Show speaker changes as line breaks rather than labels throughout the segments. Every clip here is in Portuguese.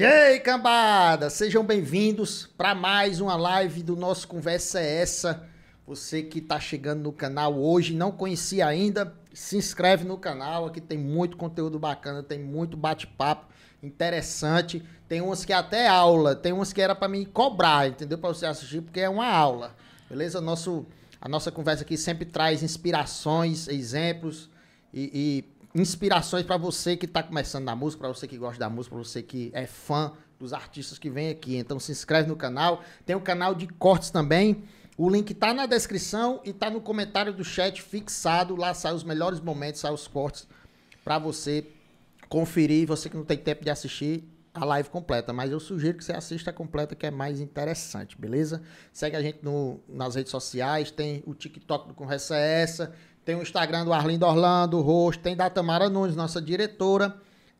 E aí, cambada! Sejam bem-vindos para mais uma live do nosso Conversa é Essa. Você que está chegando no canal hoje, não conhecia ainda, se inscreve no canal. Aqui tem muito conteúdo bacana, tem muito bate-papo interessante. Tem umas que é até aula, tem umas que era para mim cobrar, entendeu? Para você assistir, porque é uma aula, beleza? Nosso, a nossa conversa aqui sempre traz inspirações, exemplos e, e inspirações para você que está começando na música, para você que gosta da música, para você que é fã dos artistas que vem aqui. Então se inscreve no canal. Tem o um canal de cortes também. O link tá na descrição e tá no comentário do chat fixado. Lá sai os melhores momentos, sai os cortes para você conferir. Você que não tem tempo de assistir a live completa, mas eu sugiro que você assista a completa que é mais interessante, beleza? Segue a gente no, nas redes sociais, tem o TikTok do Conversa Essa, tem o Instagram do Arlindo Orlando, Rosto, tem da Tamara Nunes, nossa diretora.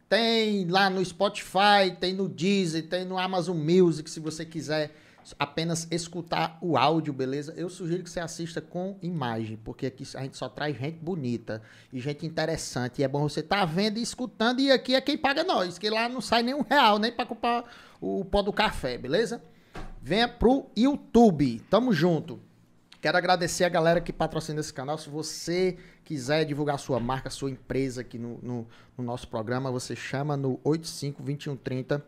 Tem lá no Spotify, tem no Deezer, tem no Amazon Music, se você quiser apenas escutar o áudio, beleza? Eu sugiro que você assista com imagem, porque aqui a gente só traz gente bonita e gente interessante. E é bom você estar tá vendo e escutando, e aqui é quem paga nós, que lá não sai nenhum real, nem para comprar o pó do café, beleza? Venha pro YouTube, tamo junto. Quero agradecer a galera que patrocina esse canal. Se você quiser divulgar sua marca, sua empresa aqui no, no, no nosso programa, você chama no 85 21 30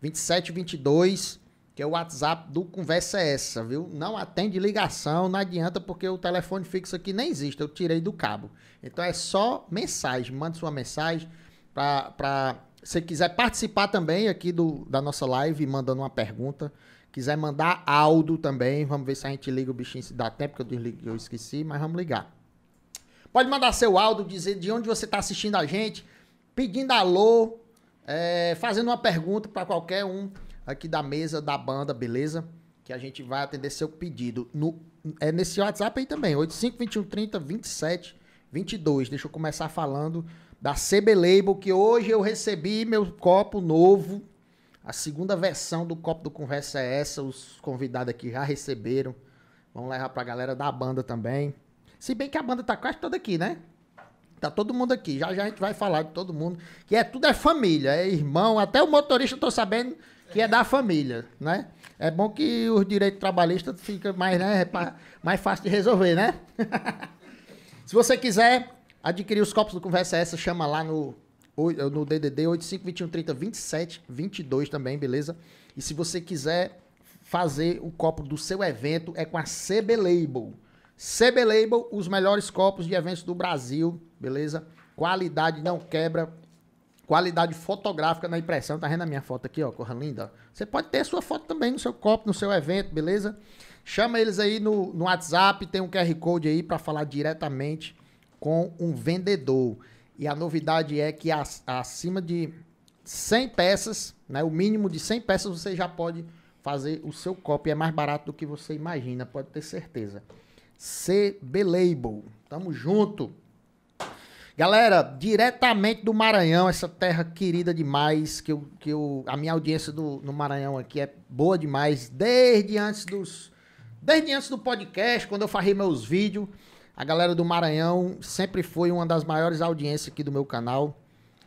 27 22, que é o WhatsApp do Conversa é Essa, viu? Não atende ligação, não adianta, porque o telefone fixo aqui nem existe, eu tirei do cabo. Então é só mensagem, manda sua mensagem para. Pra... Se quiser participar também aqui do, da nossa live, mandando uma pergunta, Quiser mandar áudio também, vamos ver se a gente liga o bichinho se dá tempo, porque eu, eu esqueci, mas vamos ligar. Pode mandar seu áudio, dizer de onde você está assistindo a gente, pedindo alô, é, fazendo uma pergunta para qualquer um aqui da mesa da banda, beleza? Que a gente vai atender seu pedido no, é nesse WhatsApp aí também, 85 21 30 27 22. Deixa eu começar falando da CB Label, que hoje eu recebi meu copo novo a segunda versão do Copo do Conversa é essa. Os convidados aqui já receberam. Vamos levar pra galera da banda também. Se bem que a banda tá quase toda aqui, né? Tá todo mundo aqui. Já já a gente vai falar de todo mundo. Que é tudo é família, é irmão. Até o motorista eu tô sabendo que é da família, né? É bom que os direitos trabalhistas fica mais, né, é mais fácil de resolver, né? Se você quiser adquirir os copos do Conversa Essa, chama lá no no DDD 85 também, beleza? E se você quiser fazer o copo do seu evento, é com a CB Label. CB Label, os melhores copos de eventos do Brasil, beleza? Qualidade não quebra, qualidade fotográfica na impressão. Tá vendo a minha foto aqui, ó, corra linda? Você pode ter a sua foto também no seu copo, no seu evento, beleza? Chama eles aí no, no WhatsApp, tem um QR Code aí para falar diretamente com um vendedor. E a novidade é que acima de 100 peças, né, o mínimo de 100 peças você já pode fazer o seu copy. É mais barato do que você imagina, pode ter certeza. CB Label. Tamo junto. Galera, diretamente do Maranhão, essa terra querida demais, que, eu, que eu, a minha audiência do, no Maranhão aqui é boa demais, desde antes dos. Desde antes do podcast, quando eu farrei meus vídeos. A galera do Maranhão sempre foi uma das maiores audiências aqui do meu canal.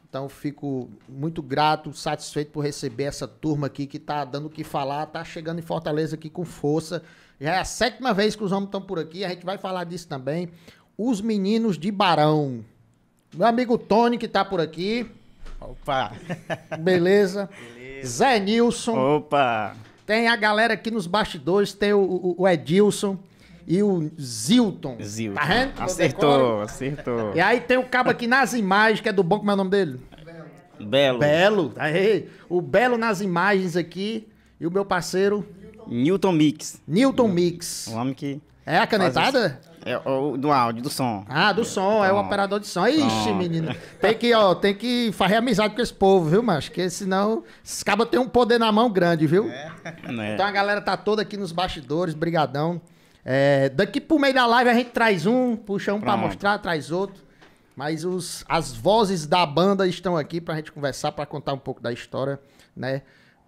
Então fico muito grato, satisfeito por receber essa turma aqui que tá dando o que falar, tá chegando em Fortaleza aqui com força. Já é a sétima vez que os homens estão por aqui, a gente vai falar disso também. Os meninos de Barão. Meu amigo Tony que tá por aqui. Opa! Beleza? Beleza. Zé Nilson. Opa! Tem a galera aqui nos bastidores, tem o, o, o Edilson e o Zilton. Zilton. Tá vendo? Acertou, acertou. E aí tem o cabo aqui nas imagens, que é do banco, como é o nome dele? Belo. Belo. Aí, o Belo nas imagens aqui. E o meu parceiro. Newton Mix. Newton Mix. O homem que. É a canetada? É, o, do áudio, do som. Ah, do som, é o operador de som. Ixi, Tom. menino. Tem que, ó, tem que fazer amizade com esse povo, viu, macho? Porque senão, esses cabas têm um poder na mão grande, viu?
É. é. Então a
galera tá toda aqui nos bastidores, brigadão. É, daqui pro meio da live a gente traz um, puxa um Pronto. pra mostrar, traz outro. Mas os, as vozes da banda estão aqui pra gente conversar, pra contar um pouco da história, né?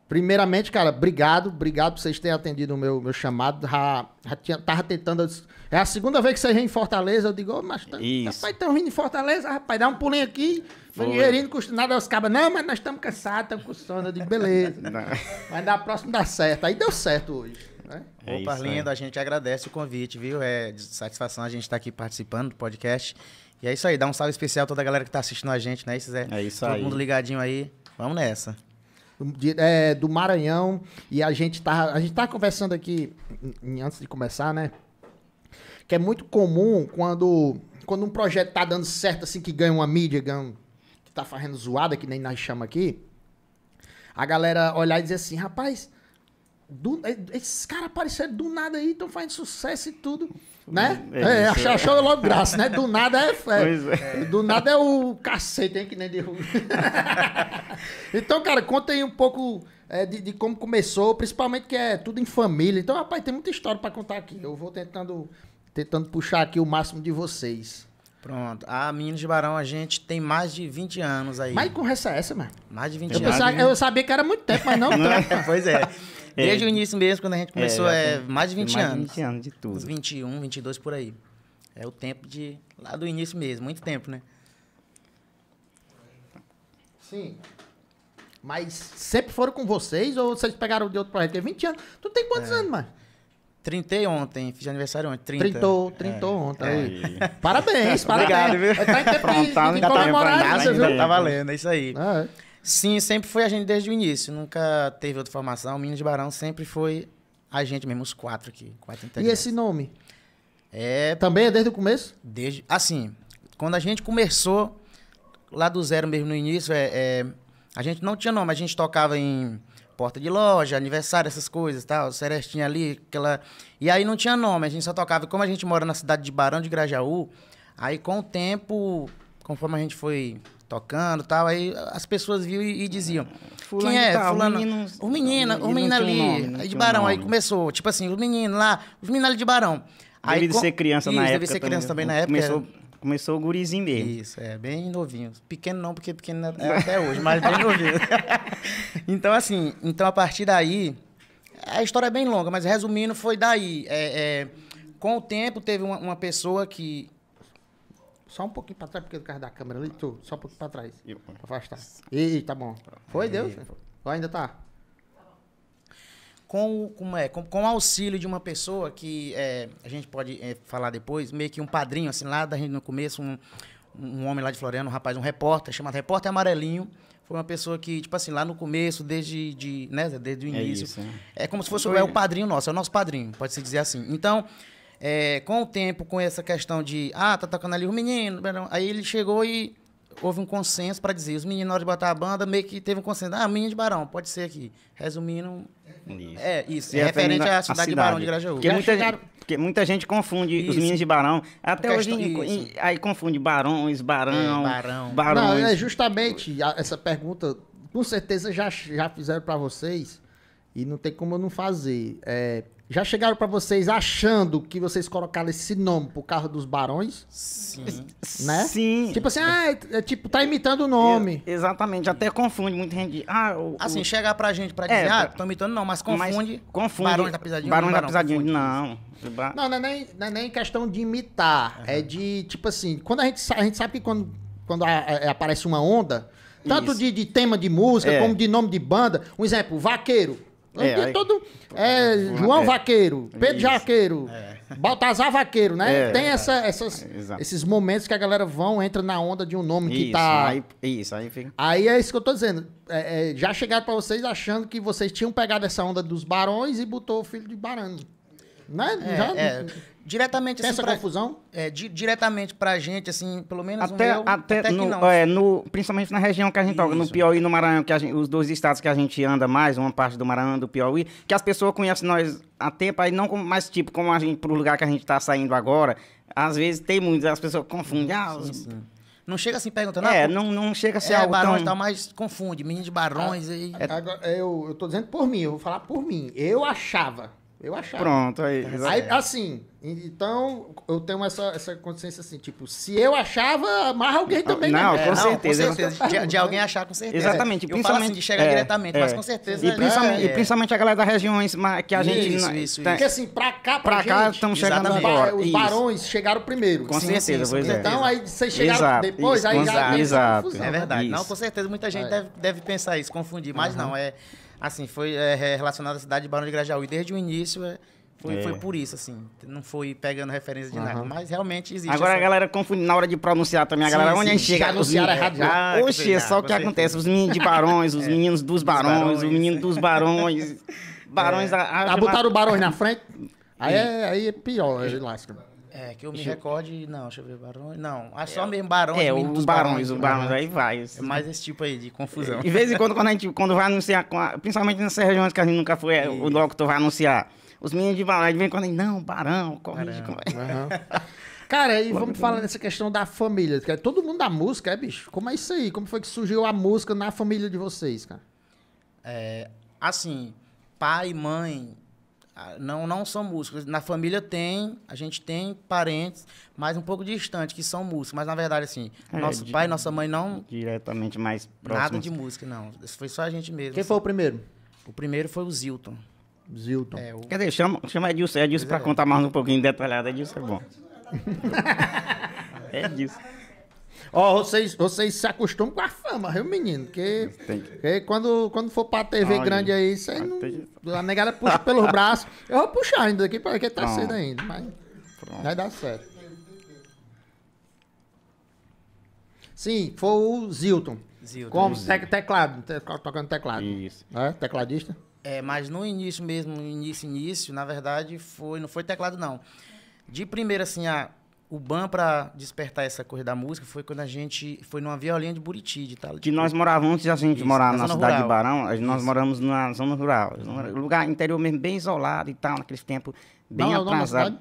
Primeiramente, cara, obrigado, obrigado por vocês terem atendido o meu, meu chamado. Já, já tinha, tava tentando. É a segunda vez que vocês vêm em Fortaleza. Eu digo, mas tá, rapaz, tão vindo em Fortaleza, rapaz, dá um pulinho aqui. Foi. Dinheirinho, custa nada aos cabos. Não, mas nós estamos cansados, estamos com sono. Eu digo, beleza. Não. Mas na próxima dá certo. Aí deu certo hoje. Né?
É Opa, lindo, é. a gente agradece o convite, viu? É de satisfação a gente estar tá aqui participando do podcast. E é isso aí, dá um salve especial a toda a galera que está assistindo a gente, né? é, é isso todo aí. mundo ligadinho aí. Vamos nessa. De,
é, do Maranhão. E a gente tá, a gente tá conversando aqui em, antes de começar, né? Que é muito comum quando, quando um projeto tá dando certo, assim, que ganha uma mídia, ganha que tá fazendo zoada, que nem nós chama aqui. A galera olhar e dizer assim, rapaz, do, é, esses caras apareceram do nada aí, estão fazendo sucesso e tudo. Hum, né? É, é achou, achou é. logo graça, né? Do nada é, é, é, Do nada é o cacete, hein? Que nem derruba. então, cara, conta aí um pouco é, de, de, como começou, principalmente que é tudo em família. Então, rapaz, tem muita história para contar aqui. Eu vou
tentando, tentando puxar aqui o máximo de vocês. Pronto. A Minas de Barão, a gente tem mais de 20 anos aí. Mas com essa é essa, mano? Mais de 20 eu anos. Pensava, eu sabia que era muito tempo, mas não, não tanto. Né? pois é. É. Desde o início mesmo, quando a gente é, começou, é, mais de 20 mais anos. Mais de 20 anos de tudo. 21, 22 por aí. É o tempo de. lá do início mesmo, muito tempo, né? Sim. Mas sempre foram com vocês ou vocês pegaram de outro projeto? Tem 20 anos. Tu tem quantos é. anos, mais? 30 ontem, fiz aniversário ontem. 30, 30, 30 é. ontem. É. Parabéns, parabéns. Obrigado, viu? É, tá em tempo de, de tá comemorar, né? tá valendo, é isso aí. é. Sim, sempre foi a gente desde o início. Nunca teve outra formação. Minas de Barão sempre foi a gente mesmo, os quatro aqui. Quatro E esse nome? É... Também é desde o começo? Desde... Assim, quando a gente começou, lá do zero mesmo no início, é, é... a gente não tinha nome. A gente tocava em porta de loja, aniversário, essas coisas tal, Serestinha ali, aquela. E aí não tinha nome, a gente só tocava. Como a gente mora na cidade de Barão de Grajaú, aí com o tempo, conforme a gente foi tocando tal. Aí as pessoas viam e, e diziam: Quem é? Tá, fulano. O menino, o menino, ali, de Barão. aí começou, tipo assim, o menino lá, os meninos ali de Barão. Aí, deve com... ser criança Isso, na deve época. Deve ser criança também, também né? na começou... época. Começou... É. Começou o gurizinho mesmo. Isso, é, bem novinho. Pequeno não, porque pequeno é até hoje, mas bem novinho. então, assim, então a partir daí, a história é bem longa, mas resumindo, foi daí. É, é, com o tempo, teve uma, uma pessoa que, só um pouquinho para trás, porque o do carro da
câmera ali, tu, só um pouquinho para trás. para Pra afastar. Ih, tá bom. Foi, Deus? Ou ainda tá?
com, como é, com, com o auxílio de uma pessoa que é, a gente pode é, falar depois, meio que um padrinho, assim, lá da gente no começo, um, um homem lá de Floriano, um rapaz, um repórter, chamado Repórter Amarelinho, foi uma pessoa que, tipo assim, lá no começo, desde, de, né, desde o é início, é, isso, né? é como se fosse é o padrinho nosso, é o nosso padrinho, pode-se dizer assim. Então, é, com o tempo, com essa questão de, ah, tá tocando ali o menino, aí ele chegou e houve um consenso para dizer, os meninos na hora de botar a banda, meio que teve um consenso, ah, menino de Barão, pode ser aqui. Resumindo,
isso. é isso, é referente à cidade, cidade, de Barão de Grajaú. Porque, muita, chegaram... porque
muita, gente confunde isso. os meninos de Barão,
até hoje, em,
aí confunde Barões, Barão, é, Barão. Barões. Não, é justamente essa pergunta, com certeza já, já fizeram para vocês, e não tem como eu não fazer, é já chegaram para vocês achando que vocês colocaram esse nome pro carro dos barões? Sim. Né? Sim. Tipo assim, ah,
é, é, tipo, tá imitando o nome. É, exatamente, até confunde muita gente. Ah, o, assim, o... chega pra gente pra dizer, é, ah, tô imitando não, mas confunde. Mas confunde. Barões da pisadinha. Barões da pisadinha,
não.
Não, não é, nem, não é nem questão de imitar. Uhum. É de, tipo assim, quando a gente, a gente sabe que quando, quando a, a, é, aparece uma onda, tanto de, de, tema de música é. como de nome de banda, um exemplo, vaqueiro. É, é, aí, todo. É, João é, Vaqueiro, Pedro isso, Jaqueiro, é. Baltazar Vaqueiro, né? É. tem essa, essas, é, esses momentos que a galera vão, entra na onda de um nome isso, que tá. Aí,
isso, aí enfim.
Aí é isso que eu tô dizendo. já chegaram pra vocês achando que vocês tinham pegado essa onda dos barões e botou o filho de barão. Né? já...
Diretamente Tem assim, essa pra, confusão? É, di, diretamente pra gente, assim, pelo menos até, um até, até no, não.
É, no, principalmente na região que a gente toca, no Piauí e no Maranhão, que gente, os dois estados que a gente anda mais, uma parte do Maranhão e do Piauí, que as pessoas conhecem nós há tempo, aí não mais tipo, como a gente, pro lugar que a gente tá saindo agora, às vezes tem muitas, as pessoas confundem. Ah, os, Não chega assim perguntando. É, ah, não, não chega a ser é, algo barões tão... tá
mais confunde, menino de barões. Ah, é... Agora, eu,
eu tô dizendo por mim, eu vou falar por mim. Eu achava eu achava. Pronto, aí. Tá aí, assim, então eu tenho essa, essa consciência assim, tipo, se eu achava, amarra alguém também, né? é, não, Com, certeza, com certeza. De,
de, alguém achar, com certeza. Exatamente. Assim, principalmente, assim, de chegar é, diretamente, é, mas com certeza. E, né? principalmente, é. e
principalmente a galera das regiões que a gente... Isso, isso, isso. Porque
assim, pra cá, pra, pra gente, cá, estamos
chegando agora. Os barões
isso. chegaram primeiro. Com sim, certeza, sim, é. Então, aí vocês chegaram exato, depois, aí já... Exato. É né? verdade. Não, com certeza, muita gente deve pensar isso, confundir, mas não, é assim, foi é, relacionado à cidade de Barão de Grajaú. E desde o início é, foi, é. foi por isso, assim. Não foi pegando referência de uhum. nada. Mas realmente existe. Agora essa... a
galera confunde na hora de pronunciar também. A galera, sim, onde sim, a gente chega. Anunciar errado. Já, ah, Oxe, é, é só o que é. acontece. Os meninos de barões, os é. meninos dos barões, o menino
dos barões. barões. É. A, a, tá, a botaram o barões na frente.
Aí, aí é pior, é
lasca. É, que eu me recorde, não, deixa eu ver, Barões. Não, é só é, mesmo Barões. É, os Barões, barões os né? Barões, aí vai. É mais esse tipo aí de confusão. É, de vez em quando, quando
a gente quando vai anunciar, principalmente nessas regiões que a gente nunca foi, é. o locutor vai anunciar. Os meninos de balé de vez em quando, não, Barão,
corrige. Barão. Uhum. Cara, e vamos falar nessa questão da família. Cara. Todo mundo da música,
é, bicho? Como é isso aí? Como foi que surgiu a música na família de vocês, cara? É, assim, pai, mãe, ah, não, não são músicos. Na família tem, a gente tem parentes, mas um pouco distante, que são músicos. Mas, na verdade, assim, é, nosso de, pai e nossa mãe não... Diretamente mais próximos. Nada de música, não. Isso foi só a gente mesmo. Quem assim. foi o assim. primeiro? O primeiro foi o Zilton. Zilton. É, o... Quer
dizer, chama, chama Edilson. Edilson, para é. contar mais um pouquinho
detalhado, Edilson é bom. é disso. Ó, vocês, vocês se acostumam com a fama, viu, menino? Que, que... quando, quando for pra TV Ai, grande aí, vocês não. Ter... A negada puxa pelos braços. Eu vou puxar ainda daqui, porque tá cedo ainda, mas. Pronto. Vai dar certo. Sim, foi o Zilton. Zilton. Como te teclado, tocando teclado. Isso. É, tecladista?
É, mas no início mesmo, início, início, na verdade, foi, não foi teclado, não. De primeira, assim, a, o ban para despertar essa coisa da música foi quando a gente foi numa violinha de Buriti, de tal. Que nós morávamos antes assim, gente Isso, morar na, na cidade rural. de
Barão, nós Isso. moramos na zona rural, lugar interior mesmo bem isolado e tal, naqueles tempos bem não, é atrasado. Não,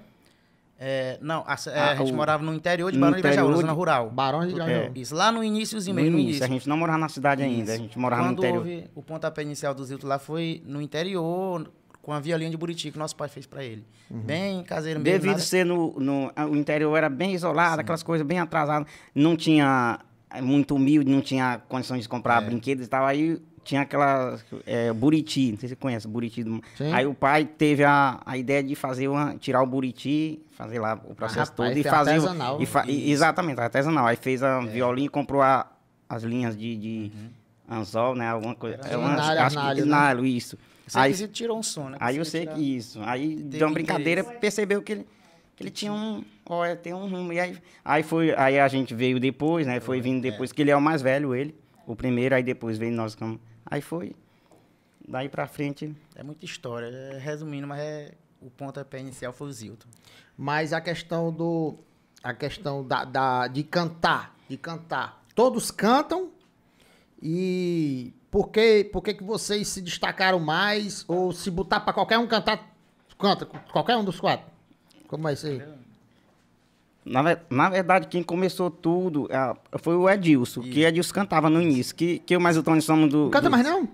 é, não, a, é, ah, a gente o, morava no interior de Barão de Grajaú, zona rural. Barão de Grajaú. É. Isso, lá no iníciozinho mesmo. No início, a
gente não morava na cidade ainda, a gente morava Quando no interior.
Houve, o pontapé inicial do Zilto lá foi no interior, com a violinha de Buriti que nosso pai fez para ele. Uhum. Bem caseiro mesmo. Devido nada... ser
no, no. O interior era bem isolado, Sim. aquelas coisas bem atrasadas. Não tinha. É, muito humilde, não tinha condições de comprar é. brinquedos e tal. Aí tinha aquela é, buriti, não sei se você conhece buriti. Do... Aí o pai teve a, a ideia de fazer uma, tirar o buriti, fazer lá o processo ah, todo rapaz, e é fazer artesanal. E fa... e... Exatamente, artesanal. Aí fez a é. violinha e comprou a, as linhas de, de uhum. anzol, né, alguma coisa. Era é uma, né? isso. Você aí, que tirou um som, né? Aí eu sei que isso. Aí, deu uma brincadeira, interesse. percebeu que ele, que ele tinha um... Olha, é, tem um rumo. E aí, aí, foi, aí a gente veio depois, né? Foi vindo é. depois, é. que ele é o mais velho, ele. O primeiro, aí depois veio nós. Aí foi...
Daí pra frente... É muita história. É, resumindo, mas é, o ponto inicial foi o Zilton. Mas a questão do... A questão da, da, de cantar. De cantar.
Todos cantam e por que, por que, que vocês se destacaram mais? Ou se botar para qualquer um cantar, canta, qualquer um dos quatro? Como é isso
Na, na verdade, quem começou tudo é foi o Edilson, e... que Edilson cantava no início, que, que eu mais o Tony somos do... canta do... mais não?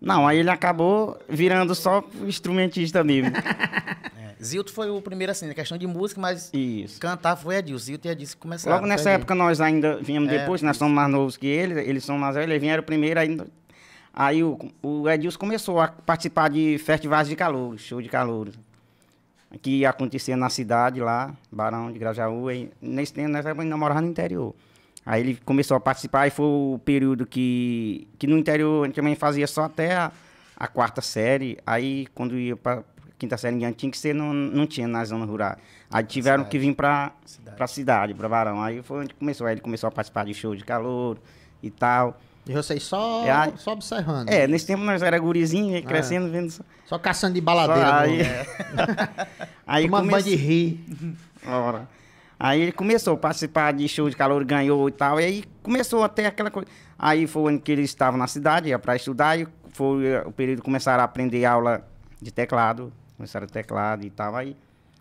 Não, aí ele acabou virando só instrumentista mesmo.
É, Zilto foi o primeiro assim, na questão de música, mas isso. cantar foi Edilson, Zilto e Edilson começaram. Logo nessa época
nós ainda vínhamos é, depois, nós isso. somos mais novos que ele, eles são mais velhos, ele vinha era o primeiro, ainda Aí o, o Edilson começou a participar de festivais de calor, show de calor, que acontecia na cidade lá, Barão de Grajaú, e nesse tempo nós ainda morava no interior. Aí ele começou a participar e foi o período que, que no interior a gente também fazia só até a, a quarta série. Aí quando ia para quinta série em diante, tinha que ser, não, não tinha nas zonas rurais. Aí tiveram cidade. que vir para a cidade, para Barão. Aí foi onde começou. Aí ele começou a participar de show de calor e tal. E vocês só, é a... só observando. É, nesse tempo nós era gurizinho, né, é. crescendo,
é. vendo. Só... só caçando de baladeira. aí... É.
aí Uma comece... de rir. Ora. Aí ele começou a participar de show de calor, ganhou e tal. E aí começou até aquela coisa. Aí foi onde que ele estava na cidade, ia para estudar, e foi o período começaram a aprender aula de teclado. Começaram teclado e tal. Aí,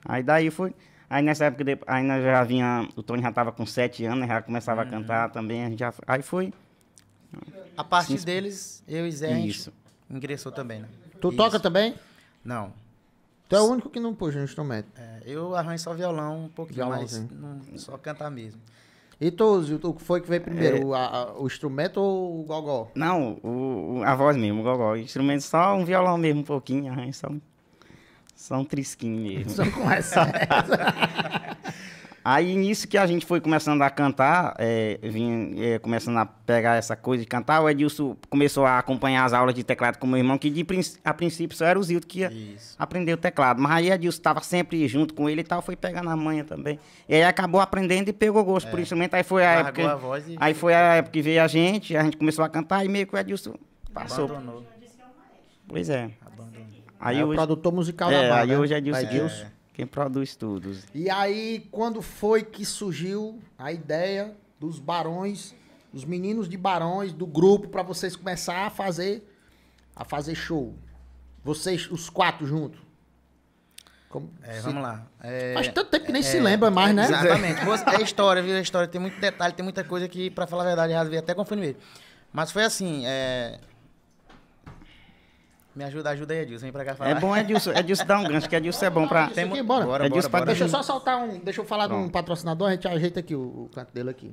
aí daí foi. Aí nessa época, aí nós já vinha. O Tony já estava com sete anos, né, já começava uhum. a cantar também. Já,
aí foi.
A parte Sim. deles, eu e Zé, Isso. ingressou também, né? Tu Isso. toca
também? Não. Tu é o único que não puxa um instrumento.
É, eu arranjo só violão um pouquinho, violão, mas não, só cantar mesmo. E tu, o que foi que veio primeiro?
É... a, o, instrumento ou o gogó? Não, o, a voz mesmo, o gogó. O instrumento só um violão mesmo, um pouquinho, arranjo só um, só um trisquinho mesmo. Só com essa. Aí nisso que a gente foi começando a cantar, é, vim é, começando a pegar essa coisa de cantar, o Edilson começou a acompanhar as aulas de teclado com meu irmão, que de, a princípio só era o Zildo que ia Isso. aprender o teclado. Mas aí Edilson estava sempre junto com ele e tal, foi pegando a manha também. E aí acabou aprendendo e pegou gosto é. por instrumento. Aí foi a Largou época. A voz e... Aí foi a época que veio a gente, a gente começou a cantar e meio que o Edilson passou.
Abandonou. Pois é. Abandonou. Aí é hoje, o
produtor musical é, da banda. Aí né? hoje Edilson. É. Edilson. Quem produz tudo.
E aí, quando foi que surgiu a ideia dos barões, dos meninos de barões, do grupo, para vocês começar a fazer, a fazer show?
Vocês, os quatro juntos? Como, é, se... Vamos lá. É, tanto tempo que nem é, se lembra mais, né? Exatamente. é história, viu? É história. Tem muito detalhe, tem muita coisa que, para falar a verdade, às até confundo mesmo. Mas foi assim, é, me ajuda, ajuda aí, Edilson. Vem pra cá é falar. É bom, Edilson. Edilson dá um
gancho, que Edilson é bom pra. Tem aqui, bora. bora, Edilson bora, bora. Deixa eu só
soltar um. Deixa eu falar Pronto. de um patrocinador, a gente ajeita aqui o, o canto dele aqui.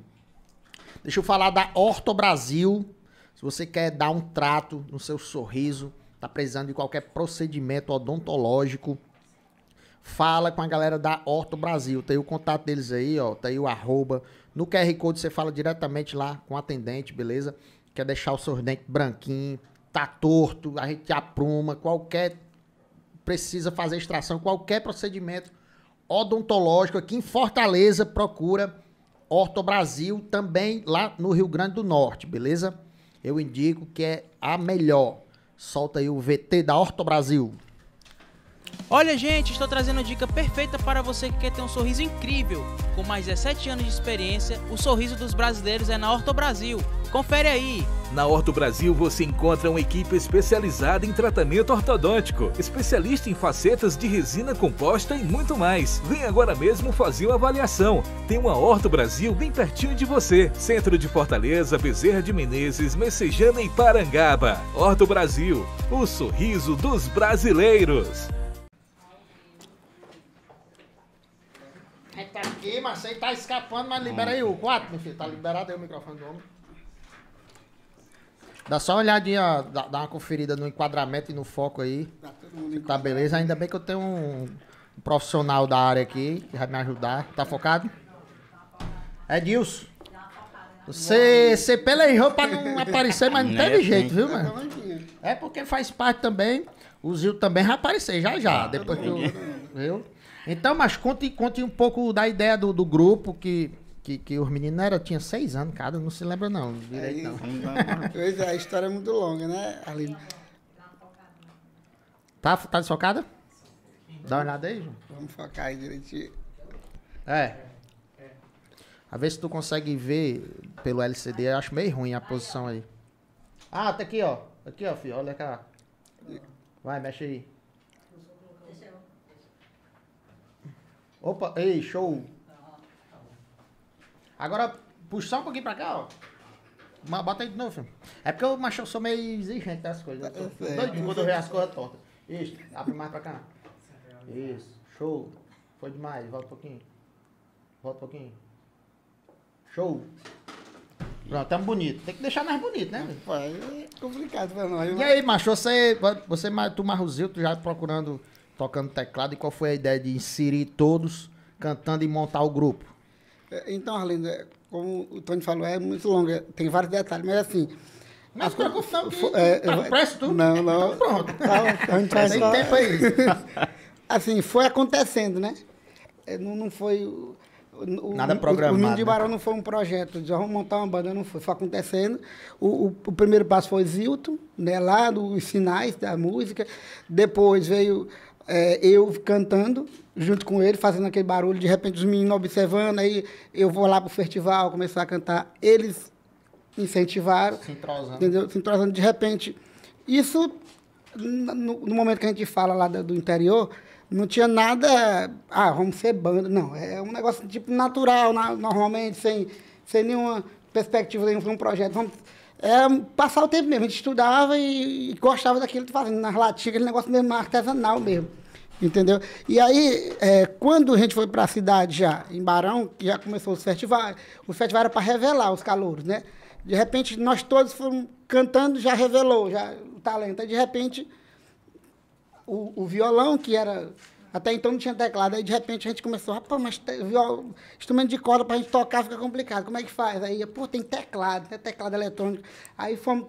Deixa eu falar da Orto Brasil. Se você quer dar um trato no seu sorriso, tá precisando de qualquer procedimento odontológico, fala com a galera da Orto Brasil. Tem o contato deles aí, ó. Tem o arroba. No QR Code você fala diretamente lá com o atendente, beleza? Quer deixar o seu dente branquinho tá torto, a gente apruma, qualquer. precisa fazer extração, qualquer procedimento odontológico aqui em Fortaleza, procura Orto Brasil, também lá no Rio Grande do Norte, beleza? Eu indico que é a melhor. Solta aí o VT da Orto Brasil.
Olha, gente, estou trazendo dica perfeita para você que quer ter um sorriso incrível. Com mais de 17 anos de experiência, o sorriso dos brasileiros é na Orto
Brasil. Confere aí! Na Orto Brasil você encontra uma equipe especializada em tratamento ortodôntico, especialista em facetas de resina composta e muito mais. Vem agora mesmo fazer uma avaliação. Tem uma Orto Brasil bem pertinho de você. Centro de Fortaleza, Bezerra de Menezes, Messejana e Parangaba. Orto Brasil, o sorriso dos brasileiros.
gente tá aqui, mas aí tá escapando, mas libera aí o 4, meu filho. Tá liberado aí o microfone do homem. Dá só uma olhadinha, dá, dá uma conferida no enquadramento e no foco aí. Tá, tá beleza? Ainda bem que eu tenho um, profissional da área aqui que vai me ajudar. Tá focado? É Dilson. Você, você pelejou pra não aparecer, mas não teve jeito, viu, mano? Tá é porque faz parte também. O Zil também vai aparecer já já. Ah, tá depois que eu. Viu? Então, mas conte, conte um pouco da ideia do, do grupo que que, que os meninos era, tinha seis anos cada, não se lembra não. Direito, não. Pois
é, a história é muito longa, né, Aline?
Tá, tá desfocada? Dá uma olhada aí, João.
Vamos focar aí direitinho. É.
A ver se tu consegue ver pelo LCD, eu acho meio ruim a posição aí. Ah, tá aqui, ó. Aqui, ó, filho, olha cá. Vai, mexe aí. Opa, ei, show. Agora, só um pouquinho pra cá, ó. Mas bota aí de novo, filho. É porque eu, macho, eu sou meio exigente das coisas. Eu sei. Doido quando eu vejo as coisas tortas. Isso, abre mais pra cá. Isso, show. Foi demais, volta um pouquinho. Volta um pouquinho. Show. Pronto, tamo tá bonito. Tem que deixar mais bonito, né? Pô, é complicado pra nós. E né? aí, macho, você, você, tu, Marrozil, tu já tá procurando tocando teclado, e qual foi a ideia de inserir todos cantando e montar o grupo?
É, então, Arlindo, é, como o Tony falou, é muito longo, tem vários detalhes, mas assim. Mas como preocupe, não, que é, tá é, presto tudo. Não, não. Então, pronto. Tá, tempo gente isso. Tem tempo aí. assim, foi acontecendo, né? Não, não foi. O, Nada programado. O, o Mundo de né? Barão não foi um projeto de vamos montar uma banda, não foi. Foi acontecendo. O, o, o primeiro passo foi Zilton, né? Lá dos sinais da música. Depois veio é, eu cantando junto com ele, fazendo aquele barulho, de repente os meninos observando, aí eu vou lá pro festival começar a cantar. Eles incentivaram. Se entrosando. Entendeu? Se entrosando. De repente, isso, no, no momento que a gente fala lá do, do interior, não tinha nada, ah, vamos ser banda. Não, é um negócio tipo natural, na, normalmente, sem, sem nenhuma perspectiva nenhum um projeto. Vamos, era é, passar o tempo mesmo, a gente estudava e, e gostava daquilo que fazendo, nas latinhas, aquele negócio mesmo artesanal mesmo. Entendeu? E aí, é, quando a gente foi para a cidade já, em Barão, que já começou os festivais, os festivais eram para revelar os calouros, né? De repente, nós todos fomos cantando, já revelou já o talento. Aí, de repente, o, o violão, que era até então não tinha teclado. Aí de repente a gente começou, pô, mas violão instrumento de corda para a gente tocar fica complicado. Como é que faz? Aí, pô, tem teclado, tem né? teclado eletrônico. Aí fomos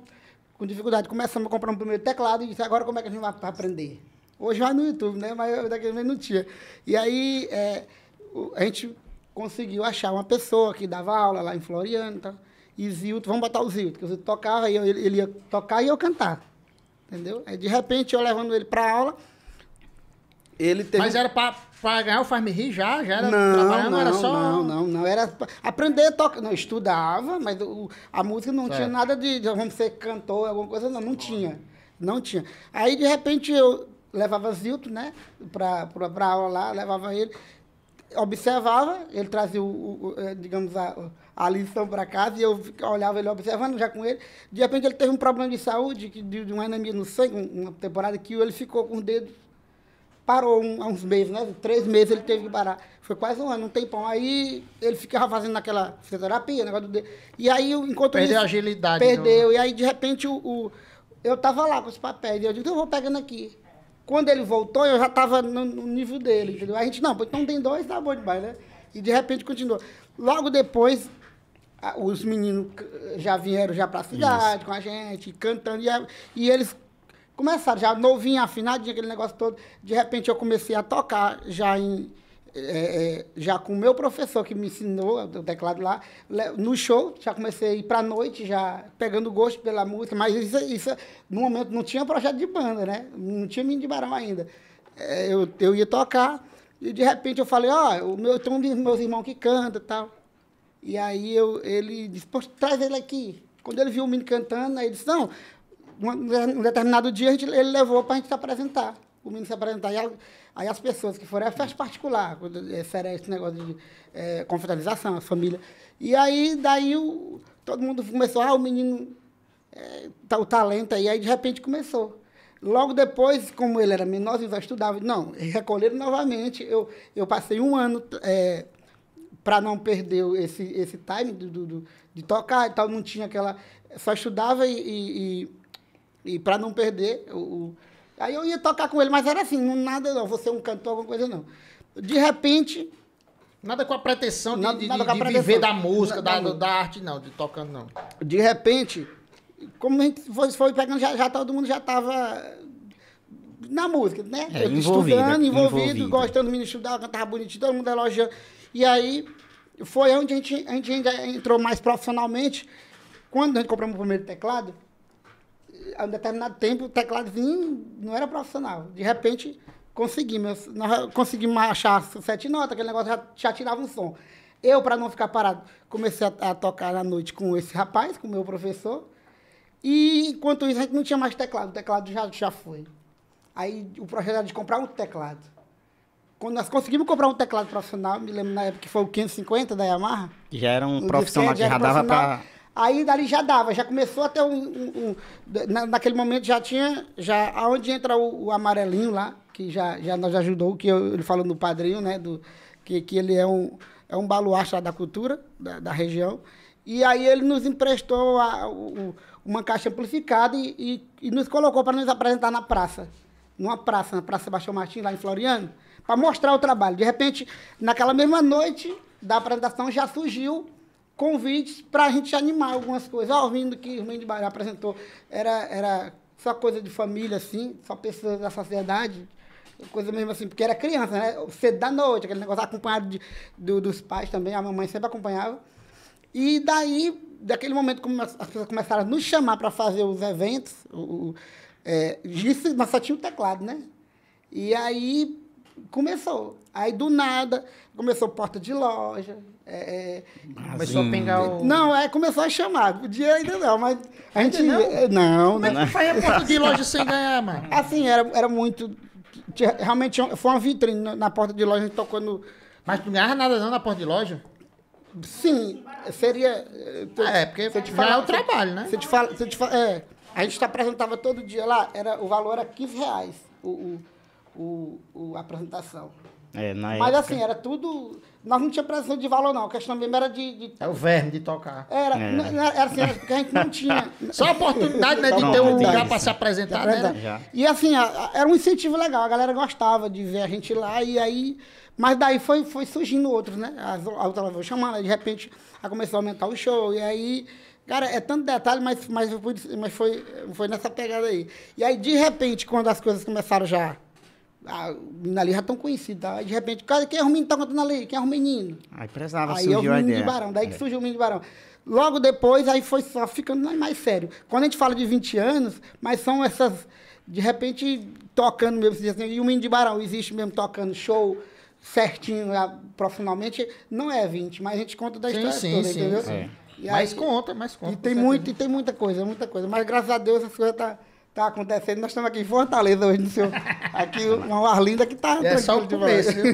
com dificuldade, começamos a comprar um primeiro teclado e disse, agora como é que a gente vai aprender? Hoje vai no YouTube, né? Mas daquele momento não tinha. E aí é, a gente conseguiu achar uma pessoa que dava aula lá em Floriano tá? e Zilto, vamos botar o Zilto, que o Zilto tocava, e eu, ele ia tocar e eu cantar. Entendeu? Aí de repente eu
levando ele para
aula. Ele teve... Mas era
para ganhar o Farm Rio já? Já era não, trabalhando? Não, era só... não,
não, não. Era aprender a tocar. Não, estudava, mas o, a música não certo. tinha nada de, de, vamos ser cantor, alguma coisa, não, não tinha. Não tinha. Aí, de repente, eu levava Zilto, né, para a aula lá, levava ele, observava, ele trazia, o, o, eh, digamos, a, a lição para casa e eu olhava ele observando já com ele. De repente ele teve um problema de saúde, de, de uma anemia no sangue, uma temporada que ele ficou com o dedo parou um, há uns meses, né? Três meses ele teve que parar. Foi quase um ano, um tempão. Aí ele ficava fazendo aquela fisioterapia, negócio do dedo. E aí eu Perdeu isso, a agilidade. Perdeu. Né? E aí, de repente, o, o eu estava lá com os papéis. E eu digo, então, eu vou pegando aqui. Quando ele voltou, eu já estava no, no, nível dele, entendeu? A gente, não, então tem dois, tá bom demais, né? E de repente continuou. Logo depois, os meninos eh, já vieram já a cidade Isso. com a gente, cantando, e, e eles começaram já novinho, afinadinho, aquele negócio todo. De repente eu comecei a tocar já em, é, é, já com o meu professor que me ensinou o teclado lá, no show, já comecei a ir para a noite, já pegando gosto pela música, mas isso, isso no momento não tinha projeto de banda, né? Não tinha menino de barão ainda. É, eu, eu ia tocar e de repente eu falei, ó, oh, o meu, tem um dos meus irmãos que canta e tal. E aí eu, ele disse, pô, traz ele aqui. Quando ele viu o menino cantando, aí ele disse, não, um determinado dia gente, ele levou para a gente se apresentar o menino se apresentar. Aí, aí as pessoas que foram, é festa particular, sério, é, esse negócio de é, confraternização, as E aí, daí, o, todo mundo começou, ah, o menino, é, tá, o talento aí, aí de repente começou. Logo depois, como ele era menorzinho, já estudava. Não, recolheram novamente. Eu, eu passei um ano é, para não perder esse, esse time do, do, do, de tocar e tal. Não tinha aquela... Só estudava e, e, e, e para não perder o, o Aí eu ia tocar com ele, mas era assim, não nada não, você é um cantor, alguma coisa não. De repente.
Nada com a pretensão de, de, nada pretensão. viver da música, da, da, da, arte, não, de tocando, não.
De repente, como a gente foi, foi pegando, já, já todo mundo já estava na música, né? É, Estudando, envolvido, gostando do menino estudar, cantava bonitinho, todo mundo elogiando. E aí foi onde a gente, a gente ainda entrou mais profissionalmente. Quando a gente comprou o primeiro teclado, a um determinado tempo, o teclado não era profissional. De repente, conseguimos, nós conseguimos achar sete notas, aquele negócio já, já tirava um som. Eu, para não ficar parado, comecei a, a tocar na noite com esse rapaz, com o meu professor. E enquanto isso, a gente não tinha mais teclado, o teclado já, já foi. Aí o projeto era de comprar um teclado. Quando nós conseguimos comprar um teclado profissional, me lembro na época que foi o 550 da Yamaha.
Já era um profissional, que já, já dava para
Aí dali já dava, já começou até um. um, um na, naquele momento já tinha. já aonde entra o, o, amarelinho lá, que já, já nos ajudou, que eu, ele falou no padrinho, né? Do, que, que ele é um, é um baluarte da cultura, da, da região. E aí ele nos emprestou a, o, uma caixa amplificada e, e, e nos colocou para nos apresentar na praça. Numa praça, na Praça Sebastião Martins, lá em Floriano, para mostrar o trabalho. De repente, naquela mesma noite da apresentação já surgiu convites para a gente animar algumas coisas. Ó, ouvindo que o Mãe de Bará apresentou, era, era só coisa de família, assim, só pessoas da sociedade, coisa mesmo assim, porque era criança, né? Cedo da noite, aquele negócio acompanhado de, do, dos pais também, a mamãe sempre acompanhava. E daí, daquele momento, como as pessoas começaram a nos chamar para fazer os eventos, o, é, nós só tinha o teclado, né? E aí começou. Aí do nada começou porta de loja, é, é,
começou a pingar
o. Não, é começou a chamar. O dia ainda não, mas a gente. Não, é, não. Como é que faz é de loja sem ganhar, mano? Assim, era, era muito. Realmente foi uma vitrine na, porta de loja, a gente tocando. Mas tu não ganhava nada não na porta de loja? Sim, seria. Eh, ah, é, porque você te falar, o trabalho, né? Você te fala, você te fala, é, a gente tá apresentava todo dia lá, era, o valor era 15 reais o, o, o, o a apresentação.
É, na Mas época... assim, era
tudo. Nós não tinha presença de valor, não. A questão mesmo era de. de... É
o verme de tocar. Era, é. não, era assim, era porque a gente não tinha. Só a oportunidade, né, de não, ter um lugar para
se apresentar, né? E assim, era um incentivo legal. A galera gostava de ver a gente lá e aí. Mas daí foi, foi surgindo outros, né? As, a outra vez chamando, de repente começou a aumentar o show. E aí, cara, é tanto detalhe, mas, mas, mas foi, foi nessa pegada aí. E aí, de repente, quando as coisas começaram já ah, ali já estão conhecidos. Tá? Aí, de repente, cara, quem é o menino que está cantando ali? Quem é o menino?
Aí precisava aí, surgiu é o menino a ideia. de Barão. Daí é. que
surgiu o menino de Barão. Logo depois, aí foi só ficando mais sério. Quando a gente fala de 20 anos, mas são essas, de repente, tocando mesmo, assim, assim, e o menino de Barão existe mesmo tocando show certinho, ah, profissionalmente, não é 20, mas a gente conta da sim, história sim, toda, sim, entendeu? Sim. E mas conta, mas conta. E tem, muito, e tem muita coisa, muita coisa. Mas graças a Deus, as coisas estão... Tá está acontecendo. Nós estamos aqui em Fortaleza hoje, no seu, aqui uma linda que está... É só o começo, viu?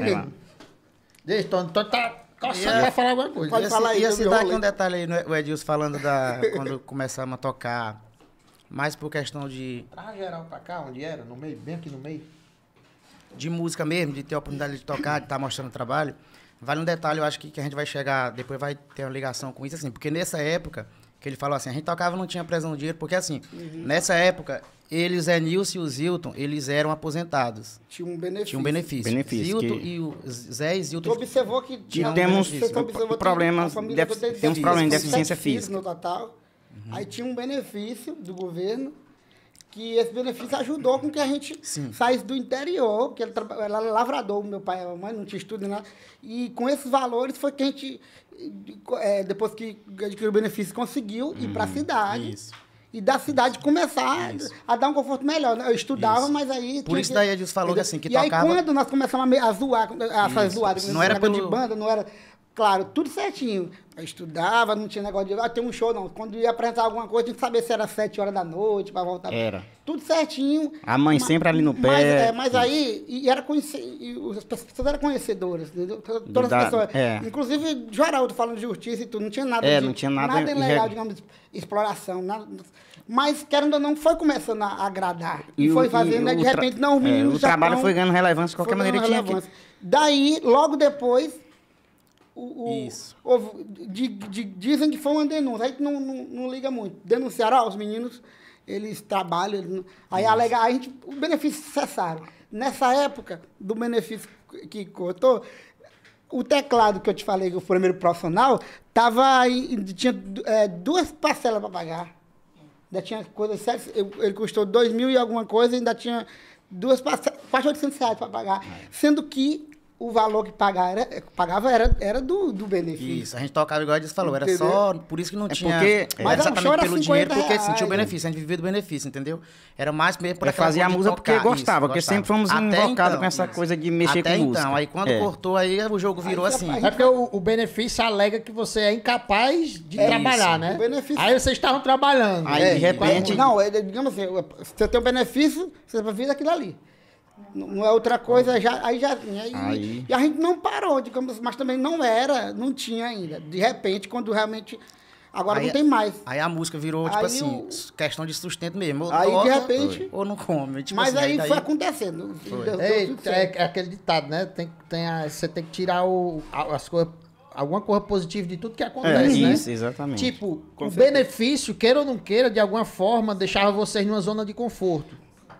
Deixa, Tony,
Tony tá... Coçando é, pra falar alguma coisa. Pode falar aí. Ia citar aqui um
detalhe aí, é? o Edilson falando da... quando começamos a tocar, mais por questão de...
Traz geral pra cá, onde era? No meio, bem
aqui no meio. De música mesmo, de ter a oportunidade de tocar, de estar tá mostrando trabalho. Vale um detalhe, eu acho que, que a gente vai chegar, depois vai ter uma ligação com isso, assim, porque nessa época que ele falou assim, a gente tocava não tinha pressão de dinheiro, porque assim, uhum. nessa época, eles, é Nilson e o Zilton, eles eram aposentados. Tinha um benefício. Tinha um benefício. benefício Zilton que... e o Zé e Zilton... Tu observou
que tinha um problemas, def... temos problemas de deficiência física. No total, uhum. Aí tinha um benefício do governo, que esse benefício ajudou com que a gente Sim. saísse do interior, porque ele, era lavrador, meu pai e minha mãe, não tinha estudo nada. E com esses valores foi que a gente é, depois que adquiriu o benefício, conseguiu ir para a hum, cidade. Isso. E da cidade começar isso. a dar um conforto melhor. Né? Eu estudava, isso. mas aí. Por isso que... daí a gente falou que assim, que e tocava. E aí, quando nós começamos a zoar, a fazer zoada, não era pelo... de banda, não era. Claro, tudo certinho. Eu estudava, não tinha negócio de. Ah, tem um show, não. Quando ia apresentar alguma coisa, tinha que saber se era sete horas da noite para voltar. Era. Tudo certinho.
A mãe mas, sempre ali no
pé. Mas, é, mas
aí, e era conhecido. e as pessoas eram conhecedoras, entendeu? Todas da, as pessoas. É. Inclusive, Geraldo falando de justiça e tudo, não tinha nada. É, de, não tinha nada. Nada legal, já... digamos, exploração. Nada, mas, querendo ou não, foi começando a agradar. E, e foi fazendo, e né, de repente, não, o é, menino é, O trabalho foi ganhando relevância de qualquer maneira. Tinha que... Daí, logo depois o, o, Isso. O, de, de, dizem que foi uma denúncia, a não, não, não liga muito. Denunciaram, ah, os meninos, eles trabalham, eles não... aí alega, a gente, o benefício cessaram. Nessa época do benefício que cortou, o teclado que eu te falei, o primeiro profissional, tava aí, tinha é, duas parcelas para pagar. Ainda tinha coisa, ele custou dois mil e alguma coisa, ainda tinha duas parcelas, quase 800 reais para pagar. É. Sendo que o valor que pagava era, pagava era, era do, do benefício. Isso,
a gente tocava igual a gente falou, entendeu? era só, por isso que não é tinha. Porque, é, mas era exatamente era pelo dinheiro, reais, porque sentiu o benefício, a gente vivia do benefício, entendeu? Era mais mesmo para fazer a música porque gostava, isso, gostava, porque sempre fomos Até invocados então, com essa isso. coisa de mexer Até com então, aí quando é. cortou aí, o jogo virou aí, assim.
É porque o, o, benefício alega que você é incapaz de é trabalhar, isso. né? O benefício... Aí vocês estavam trabalhando. Aí de é, repente.
Não, é, digamos assim, você tem o benefício, você vai vir daqui ali. Não é outra coisa, já, aí já vinha. E, e a gente não parou, digamos, mas também não era, não tinha ainda. De repente, quando realmente Agora aí, não tem mais.
Aí a música virou, tipo assim, o... questão de sustento mesmo. Ou aí, toca, de repente. Ou não come. Tipo mas assim, aí, daí... foi
acontecendo. Foi. Deu, deu é, é, aquele ditado, né? Tem, tem a, você tem que tirar o, as coisas. Alguma coisa positiva de tudo que acontece, é, né? Isso, exatamente. Tipo, o benefício, queira ou não queira, de alguma forma, deixava vocês numa zona de conforto.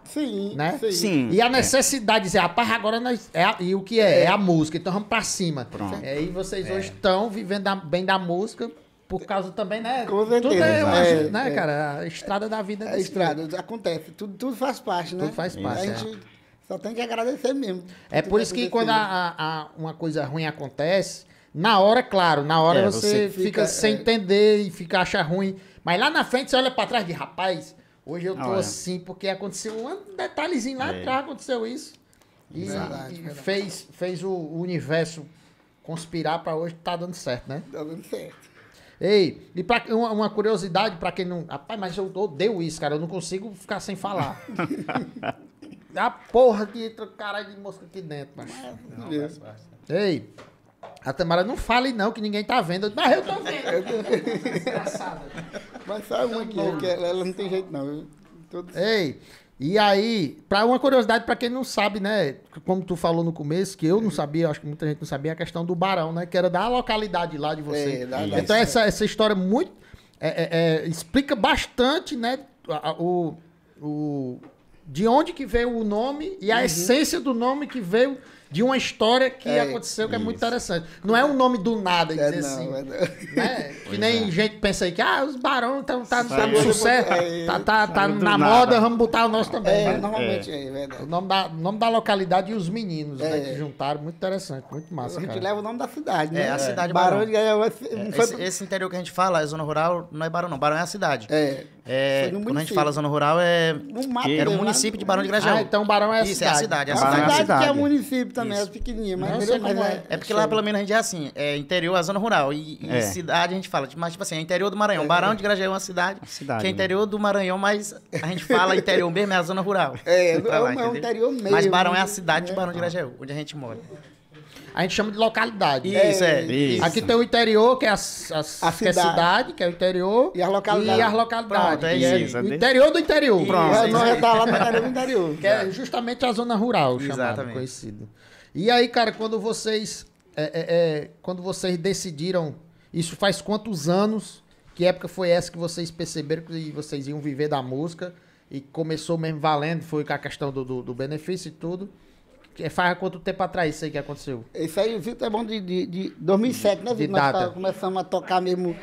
Sim, né? sim. sim. E a necessidade de dizer, rapaz, agora nós. É e o que é? é? É a música, então vamos pra cima. Pronto. É, e vocês é. hoje estão vivendo bem da música. Por causa também, né? Com certeza. Tudo é, acho, é, né, é. cara? A estrada da vida. É a estrada, acontece. Tudo, tudo faz parte, né? Tudo faz parte. É. Só tem que agradecer mesmo. É por isso que quando a, a, uma coisa ruim acontece, na hora, claro, na hora é, você, você, fica, fica sem é... entender e fica acha ruim. Mas lá na frente você olha para trás de rapaz, Hoje eu ah, tô ah, assim porque aconteceu um detalhezinho lá é. atrás, aconteceu isso. E, verdade, e verdade. fez, fez o universo conspirar para hoje, tá dando certo, né? Tá dando certo. Ei, e pra, uma, uma curiosidade para quem não. Rapaz, mas eu odeio isso, cara. Eu não consigo ficar sem falar. a porra que entra o de mosca aqui dentro, mas. Não, mas Ei, a Tamara, não fale não, que ninguém tá vendo. mas eu tô vendo. Desgraçada. Mas
sabe uma aqui, é, que ela, ela não tem jeito não.
Todos... Ei, e aí, para uma curiosidade para quem não sabe, né, como tu falou no começo, que eu não sabia, acho que muita gente não sabia, é a questão do Barão, né, que era da localidade lá de você. É, então essa, essa história muito é, é, é explica bastante, né, o, o de onde que veio o nome e a uhum. essência do nome que veio de uma história que é, aconteceu que isso. é muito interessante. Não é um nome do nada é, dizer é, não, assim. É, não. Né? Que nem é. gente pensa aí que ah, os barões estão tá, tá no sucesso, é, tá, tá, tá na nada. moda, vamos botar o nosso também. É, né? normalmente é, é verdade. O nome da, nome da localidade e os meninos né, que juntaram, muito interessante, muito massa. A gente cara. leva
o nome da cidade, né? É, a cidade Barão. barão. Esse, esse, interior que a gente fala, a zona rural, não é barão, não. Barão é a cidade. É. É, quando a gente fala zona rural, é. Um era o município de Barão de Grajaú. Ah, então Barão é a Isso, cidade. Isso, é a cidade. É a cidade, a cidade que é
município também, Isso. as é pequenininhas. Mas, não mas é. é.
é. porque lá, pelo menos, a gente é assim, é interior, a zona rural. E, e é. cidade a gente fala, mas tipo assim, é interior do Maranhão. É. Barão de Grajaú é uma cidade, cidade que é né? interior né? do Maranhão, mas a gente fala interior mesmo, é a zona rural. É, lá, é o interior mesmo. Mas Barão é a né? cidade de Barão de Grajaú, onde a gente mora. A gente chama de localidade.
Isso, é. Isso. Aqui tem o interior, que é a, a cidade. Que é cidade, que é o interior. E as localidades. E as localidades. Pronto, é isso. O interior do interior. Pronto. Nós já tá lá no interior do interior. Que é justamente a zona rural, chamada, conhecida. E aí, cara, quando vocês. É, é, é, quando vocês decidiram. Isso faz quantos anos? Que época foi essa que vocês perceberam que vocês iam viver da música? E começou mesmo valendo, foi com a questão do, do, do benefício e tudo. É, faz quanto tempo atrás isso aí que aconteceu? Isso aí, o Vitor, é bom de, de, de 2007, né, Vitor? Nós tá,
começamos a tocar mesmo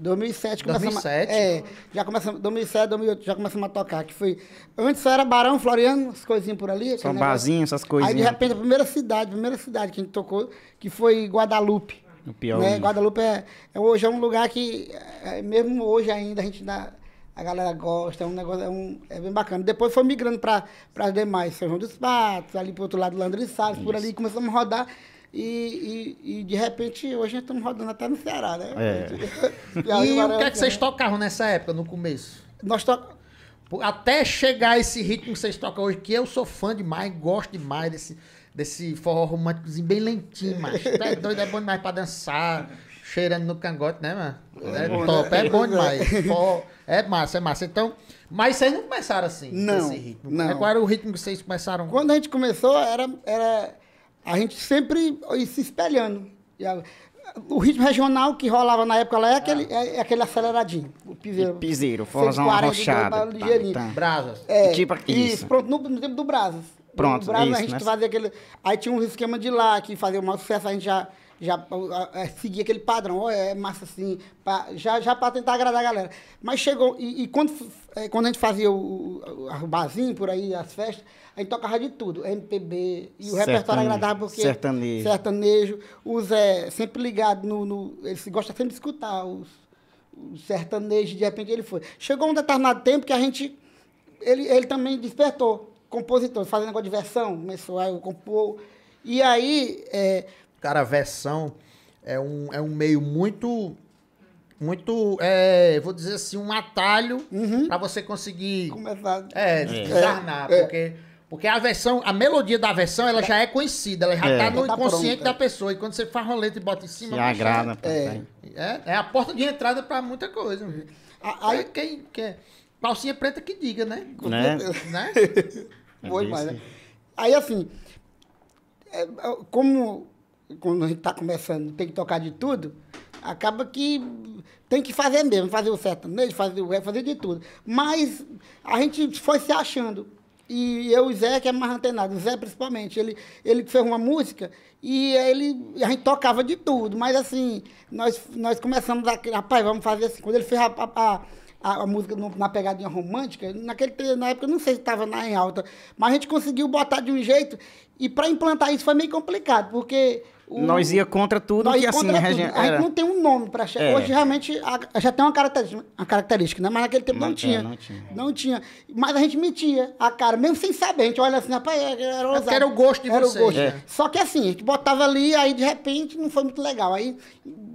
2007 2007? A, é, já começa 2007, 2008, já começamos a tocar, que foi, antes só era Barão, Floriano, as coisinhas por ali. São barzinhos, essas coisinhas. Aí, de repente, a primeira cidade, a primeira cidade que a gente tocou, que foi Guadalupe. O
pior.
Né?
Guadalupe é, é, hoje é um lugar que, é, é, mesmo hoje ainda, a gente dá a galera gosta, é um negócio, é, um, é bem bacana. Depois foi migrando para as demais, São João dos Patos, ali para outro lado, Landry Salles, por ali, começamos a rodar. E, e, e, de
repente, hoje estamos rodando até no Ceará, né? É. e, e o que é que vocês né? tocavam nessa época, no começo? Nós tocamos. Até chegar esse ritmo que vocês tocam hoje, que eu sou fã demais, gosto demais desse, desse forró românticozinho bem lentinho, mas tá é doido, é bom demais pra dançar, cheirando no cangote, né, mano? É, é bom, top, né? é bom demais. É. é massa, é massa. Então, mas vocês não começaram assim, não, ritmo. Não. É, qual era o ritmo que vocês começaram? Quando a gente começou, era, era a gente sempre se espelhando.
O ritmo regional que rolava na época lá é aquele, ah. é, é aquele aceleradinho. O piseiro. Piseiro,
forrozão arrochado. Tá, tá.
Brasas. É, tipo isso. isso. Pronto, no, no tempo do Brasas. Pronto, no Brasas isso, a gente né? fazia aquele... Aí tinha um esquema de lá que fazia o maior sucesso, a gente já já é, seguir aquele padrão, oh, é massa assim, pra, já, já para tentar agradar a galera. Mas chegou, e, e quando, é, quando a gente fazia o, o, o, barzinho por aí, as festas, a gente tocava de tudo, MPB, e o sertanejo, repertório agradava porque... Sertanejo. Sertanejo, o Zé sempre ligado no... no ele gosta sempre de escutar os, os sertanejos, de repente ele foi. Chegou um determinado tempo que a gente... Ele, ele também despertou, compositor, fazendo negócio de versão, a compor...
E aí... É, Cara, a versão é um, é um meio muito muito, é, vou dizer assim, um atalho uhum. para você conseguir Começar. É, é. desarnar, é. porque porque a versão, a melodia da versão, ela já é conhecida, ela já é. tá no tá inconsciente da pessoa. E quando você faz roleta e bota em cima, Se agrada, é, é, é a porta de entrada para muita coisa. Aí é quem quer calcinha preta que diga, né? Né? né? Foi é mais,
né? Aí assim, é, como quando a gente está começando, tem que tocar de tudo, acaba que tem que fazer mesmo, fazer o sertanejo, fazer o rap, fazer de tudo. Mas a gente foi se achando. E eu e o Zé, que é mais antenado, o Zé principalmente, ele, ele fez uma música e ele, a gente tocava de tudo, mas assim, nós, nós começamos a. Rapaz, vamos fazer assim. Quando ele fez a, a, a, a música no, na pegadinha romântica, naquele, na época não sei se estava em alta, mas a gente conseguiu botar de um jeito e para implantar isso foi meio complicado, porque o... Nós ia
contra tudo Nós e assim, a, regi... a gente não tem
um nome para chegar. É. Hoje realmente a, já tem uma característica, uma característica, né? Mas naquele tempo não, não, é, tinha, é, não, tinha. não tinha. Mas a gente metia a cara, mesmo sem saber. A gente olha assim, rapaz, é, é, era ousado. Era o gosto de era O gosto. É. Só que assim, a gente botava ali, aí de repente não foi muito legal. Aí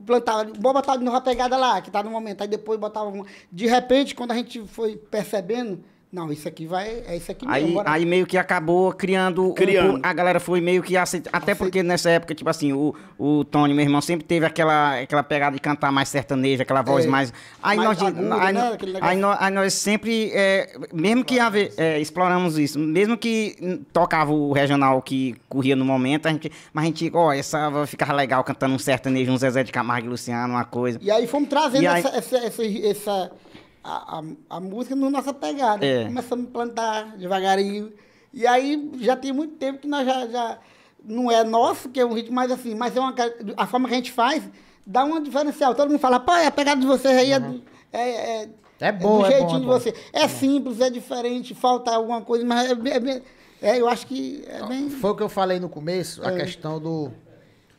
plantava, vou botar de novo a pegada lá, que tá no momento. Aí depois botava uma. De repente, quando a gente foi percebendo não, isso aqui vai. É isso aqui mesmo. Aí,
aí meio que acabou criando. criando. Um, a galera foi meio que aceita, Até porque nessa época, tipo assim, o, o Tony, meu irmão, sempre teve aquela, aquela pegada de cantar mais sertaneja, aquela voz é. mais. Aí mais nós, aguda, aí, né? aí, nós, aí, nós, sempre. É, mesmo que ave, é, exploramos isso, mesmo que tocava o regional que corria no momento, a gente, mas a gente, ó, oh, essa vai ficar legal cantando um sertanejo, um Zezé de Camargo e Luciano, uma coisa. E
aí fomos trazendo essa, essa, essa, essa a, a, a música na nossa pegada. É. Começamos a plantar devagarinho. E aí já tem muito tempo que nós já, já não é nosso, que é um ritmo mais assim, mas é uma, a forma que a gente faz dá um diferencial. Todo mundo fala, pô, é a pegada de vocês aí uhum. é, é, é, é boa, é do jeitinho é de você. É, simples, é diferente, falta alguma coisa, mas é, eu acho
que é bem... Foi o que eu falei no começo, a questão do...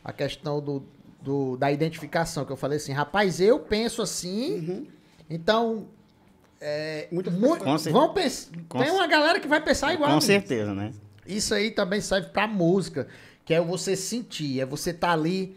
A questão do, do, da identificação, que eu falei assim, rapaz, eu penso assim... Uhum então, é, muito, vão pensar, tem uma galera que vai pensar igual. Com certeza, né? Isso aí também serve pra música, que é você sentir, é você tá ali.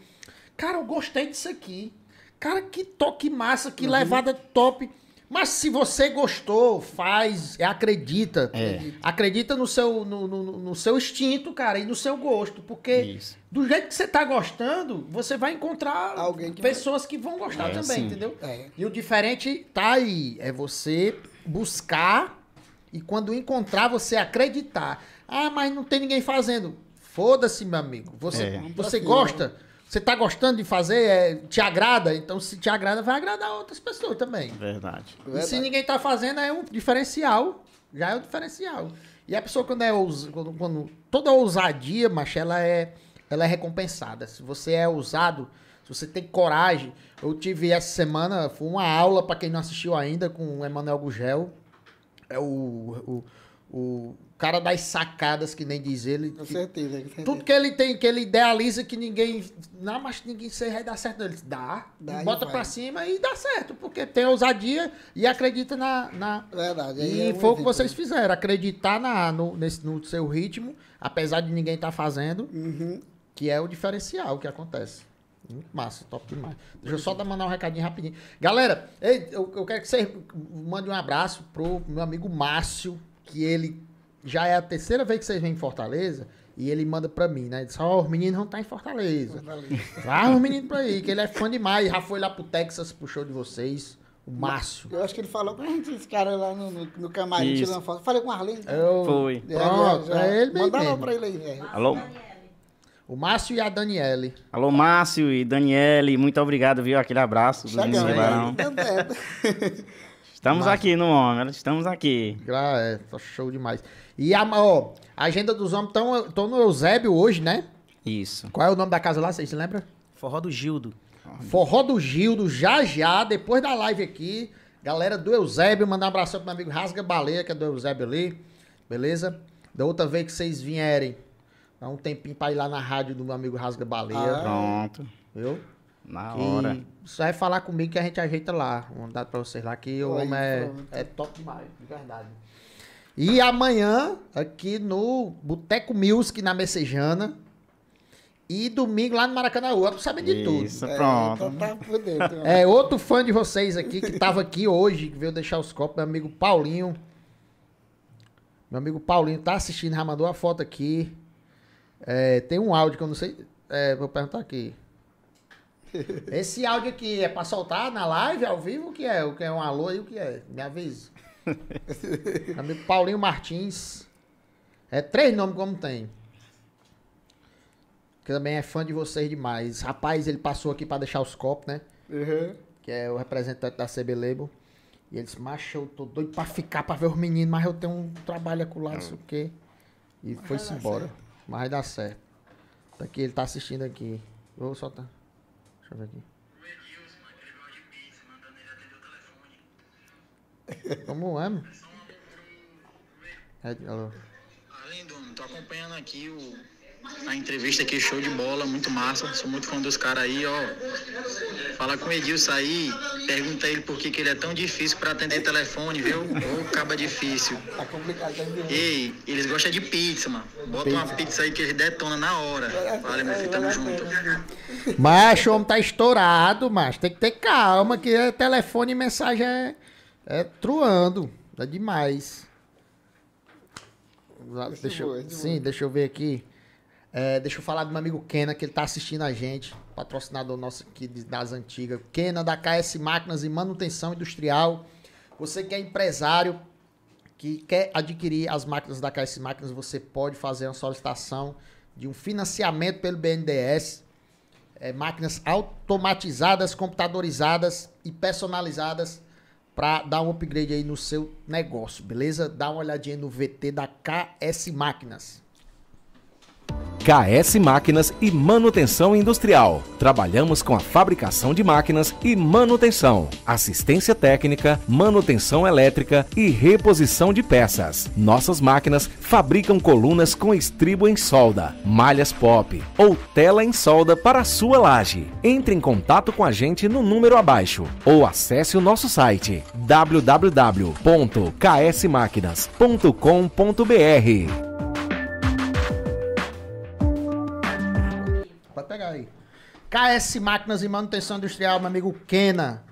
Cara, eu gostei disso aqui. Cara, que toque massa, que uhum. levada top. Mas se você gostou, faz, é, acredita. É. Acredita no seu, no, no, no, seu instinto, cara, e no seu gosto. Porque Isso. do jeito que você tá gostando, você vai encontrar Alguém que pessoas vai... que vão gostar é, também, sim. entendeu? É. E o diferente tá aí. É você buscar e quando encontrar, você acreditar. Ah, mas não tem ninguém fazendo. Foda-se, meu amigo. Você, é. você né? gosta você tá gostando de fazer, é, te agrada, então se te agrada, vai agradar outras pessoas também.
Verdade. E Verdade. se
ninguém tá fazendo, é um diferencial. Já é um diferencial. E a pessoa, quando é ous... quando, quando, toda ousadia, macho, ela é, ela é recompensada. Se você é ousado, se você tem coragem. Eu tive essa semana, foi uma aula, para quem não assistiu ainda, com o Emanuel Gugel. É o, o, o cara das sacadas, que nem diz ele. Com certeza, com certeza. Tudo que ele tem, que ele idealiza que ninguém. Não, mas ninguém sei, vai dar certo. Ele dá, dá bota pra cima e dá certo, porque tem ousadia e acredita na. na... Verdade. E é foi o que vocês né? fizeram, acreditar na, no, nesse, no seu ritmo, apesar de ninguém estar tá fazendo, uhum. que é o diferencial que acontece. Muito massa, top demais. Deixa eu só dar, mandar um recadinho rapidinho. Galera, eu, eu quero que vocês mandem um abraço pro meu amigo Márcio, que ele já é a terceira vez que vocês vêm em Fortaleza e ele manda pra mim, né? Só ó, oh, os meninos não tá em Fortaleza. Fortaleza. Traz os meninos pra aí, que ele é fã demais. Já foi lá pro Texas, puxou de vocês. O Márcio. Eu acho que ele falou com
a gente, esse cara lá no, no, camarim tirando foto. Falei com o Arlindo Eu... Foi.
É, Pronto, já, é, é ele mesmo. Manda lá pra ele aí, velho. É. Alô? O Márcio e a Daniele. Alô, Márcio e
Daniele, muito obrigado, viu? Aquele abraço. Chegando, né? Estamos Mas...
aqui no Homem, estamos aqui. Ah, é, tá show demais. E a, ó, agenda dos homens estão tão no Eusébio hoje, né? Isso. Qual é o nome da casa lá, vocês se lembram? Forró do Gildo. Forró do Gildo, já já, depois da live aqui. Galera do Eusébio, mandar um abração pro meu amigo Rasga Baleia, que é do Eusébio ali. Beleza? Da outra vez que vocês vierem, dá um tempinho pra ir lá na rádio do meu amigo Rasga Baleia. Ah, pronto. Viu? Na hora. Só é falar comigo que a gente ajeita lá. Vou mandar pra vocês lá, que o homem é, é top demais, de verdade. E amanhã, aqui no Boteco Music, na Messejana. E domingo lá no Maracanã, outro sabe de tudo. Isso, é, pronto. É, tá por dentro, né? é, outro fã de vocês aqui, que tava aqui hoje, que veio deixar os copos, meu amigo Paulinho. Meu amigo Paulinho tá assistindo, já mandou a foto aqui. É, tem um áudio que eu não sei. É, vou perguntar aqui. Esse áudio aqui é pra soltar na live, ao vivo, o que é? O que é um alô e o que é? Me avise. Amigo Paulinho Martins. É três nomes como tem. Que também é fã de vocês demais. Rapaz, ele passou aqui pra deixar os copos, né? Uhum. Que é o representante da CB Label. E ele disse, macho, eu tô doido pra ficar pra ver os meninos, mas eu tenho um trabalho acolá, não sei o quê. E foi-se embora. Certo. Mas vai dar certo. Tá aqui, ele tá assistindo aqui. Vou soltar. Deixa eu ver aqui. Como é, mano? É, alô. Ah, Lindon, tô acompanhando aqui o a entrevista aqui, show de bola, muito massa. Sou muito fã dos caras aí, ó. Fala com o Edilson aí, pergunta ele por que, que ele é tão difícil para atender telefone, viu? Ô, caba difícil. Tá complicado, tá Ei, eles gostam de pizza, mano.
Bota pizza. uma pizza aí que eles detonam na hora. Vale, meu filho, tamo junto.
Macho, o homem tá estourado, macho. Tem que ter calma, que é telefone e mensagem é, é truando. É demais. Deixa eu, sim, deixa eu ver aqui. É, deixa eu falar do meu amigo Kena, que ele tá assistindo a gente, patrocinador nosso aqui das antigas. Kena, da KS Máquinas e Manutenção Industrial. Você que é empresário, que quer adquirir as máquinas da KS Máquinas, você pode fazer uma solicitação de um financiamento pelo BNDES. É, máquinas automatizadas, computadorizadas e personalizadas para dar um upgrade aí no seu negócio, beleza? Dá uma olhadinha no VT da KS Máquinas.
KS Máquinas e Manutenção Industrial. Trabalhamos com a fabricação de máquinas e manutenção, assistência técnica, manutenção elétrica e reposição de peças. Nossas máquinas fabricam colunas com estribo em solda, malhas pop ou tela em solda para a sua laje. Entre em contato com a gente no número abaixo ou acesse o nosso site www.ksmaquinas.com.br.
KS Máquinas e Manutenção Industrial, meu amigo Kena.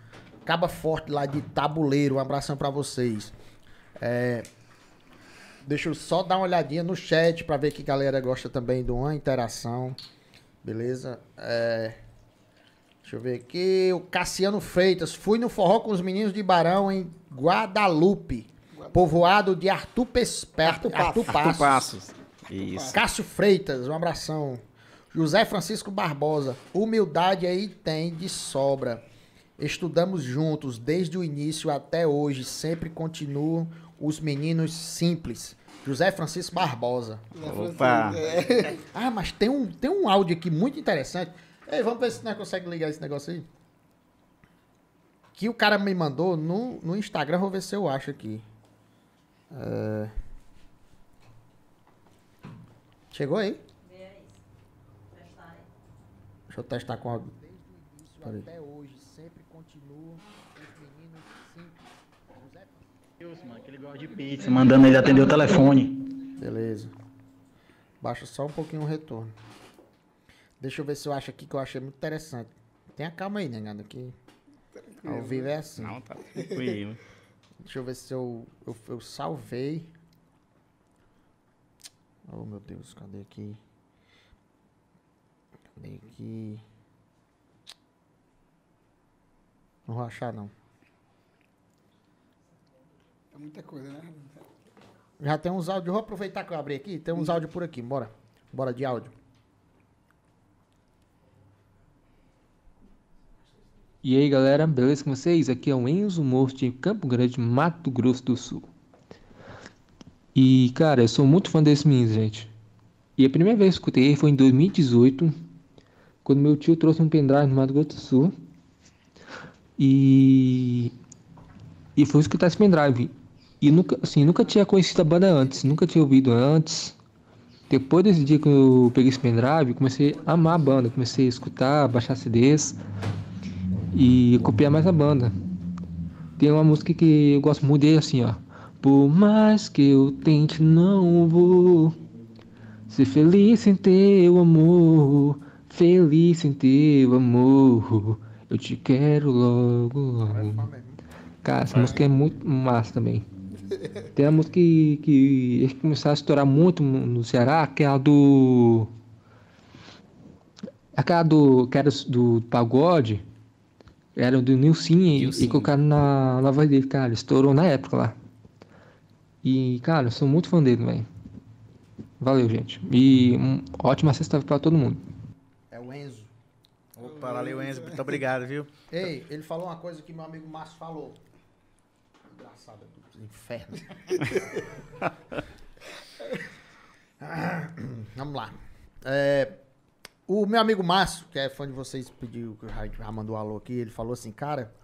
Caba Forte lá de Tabuleiro. Um abração para vocês. É, deixa eu só dar uma olhadinha no chat para ver que galera gosta também de uma interação. Beleza? É, deixa eu ver aqui. O Cassiano Freitas. Fui no forró com os meninos de Barão em Guadalupe. Povoado de Artur Pesperto. Arthur, Passos. Arthur Passos.
Isso. Cássio
Freitas, um abração. José Francisco Barbosa, humildade aí tem de sobra. Estudamos juntos desde o início até hoje, sempre continuam os meninos simples. José Francisco Barbosa. Opa! É. Ah, mas tem um, tem um áudio aqui muito interessante. Ei, vamos ver se nós consegue ligar esse negócio aí. Que o cara me mandou no, no Instagram, vou ver se eu acho aqui. É... Chegou aí? Deixa eu testar com a.
Desde até hoje, sempre continuam os meninos
simples. José Deus, mano, aquele gosta de pizza, mandando ele atender o telefone. Beleza. Baixa só um pouquinho o retorno. Deixa eu ver se eu acho aqui que eu achei muito interessante. Tenha calma aí, negado, né, que ao vivo é assim. Não, tá tranquilo. Deixa eu ver se eu, eu, eu salvei. Oh, meu Deus, cadê aqui? Meio que. Não vou achar, não.
É muita coisa, né?
Já tem uns áudios. Vou aproveitar que eu abri aqui. Tem uns uhum. áudios por aqui. Bora. Bora de áudio.
E aí galera, beleza com vocês? Aqui é o Enzo Morte, em Campo Grande, Mato Grosso do Sul. E cara, eu sou muito fã desse menino, gente. E a primeira vez que eu escutei ele foi em 2018, quando meu tio trouxe um pendrive no Mato Grosso do Sul. E. E fui escutar esse pendrive. E nunca, assim, nunca tinha conhecido a banda antes, nunca tinha ouvido antes. Depois desse dia que eu peguei esse pendrive, comecei a amar a banda, comecei a escutar, baixar CDs e copiar mais a banda. Tem uma música que eu gosto muito dele, assim, ó. Por mais que eu tente, não vou ser feliz sem teu amor. Feliz sem teu amor, eu te quero logo, logo. Cara, essa música é muito massa também. Tem uma música que, que eles a estourar muito no Ceará, é a do. Aquela do. que era do pagode. Era do Nilcinha e, e colocaram na, na voz dele, cara. Estourou na época lá. E, cara, eu sou muito fã dele, velho. Valeu, gente. E um, ótima sexta-feira pra todo mundo.
Valeu, Enzo. Muito obrigado, viu? Ei,
ele falou uma coisa que meu amigo Márcio falou. Engraçado, é inferno. Vamos lá. É, o meu amigo Márcio, que é fã de vocês, pediu, já mandou um alô aqui, ele falou assim, cara,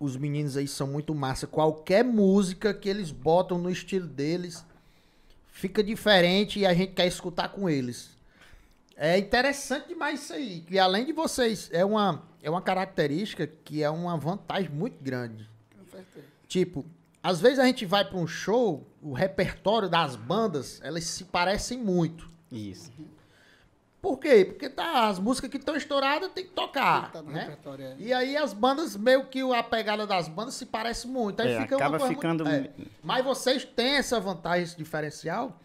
os meninos aí são muito massa. Qualquer música que eles botam no estilo deles fica diferente e a gente quer escutar com eles. É interessante demais isso aí. E além de vocês, é uma, é uma característica que é uma vantagem muito grande. Com certeza. Tipo, às vezes a gente vai para um show, o repertório das bandas, elas se parecem muito. Isso. Por quê? Porque tá, as músicas que estão estouradas tem que tocar. Tem que tá né? é. E aí as bandas, meio que a pegada das bandas se parece muito. Aí é, fica acaba uma coisa ficando... Muito, é. Mas vocês têm essa vantagem, esse diferencial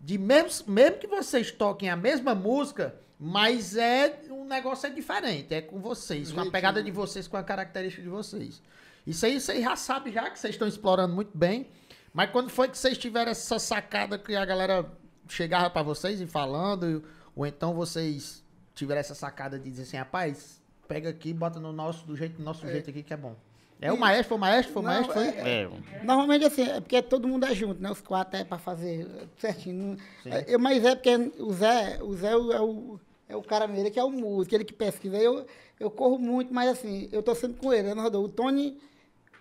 de mesmo, mesmo que vocês toquem a mesma música, mas é um negócio é diferente, é com vocês, com a pegada de vocês, com a característica de vocês. Isso aí vocês já sabem já que vocês estão explorando muito bem, mas quando foi que vocês tiveram essa sacada que a galera chegava para vocês e falando, ou então vocês tiveram essa sacada de dizer assim, rapaz, pega aqui, bota no nosso do jeito, nosso é. jeito aqui que é bom. É o maestro, foi o maestro, foi o maestro, foi. É,
é,
é. Normalmente assim, é porque todo mundo é junto, né? Os quatro é para fazer certinho. É, eu, mas é porque o Zé, o Zé é, é o, é o, cara mesmo, ele que é o músico, ele que pesquisa. Eu, eu corro muito, mas assim, eu tô sempre com ele, né, O Tony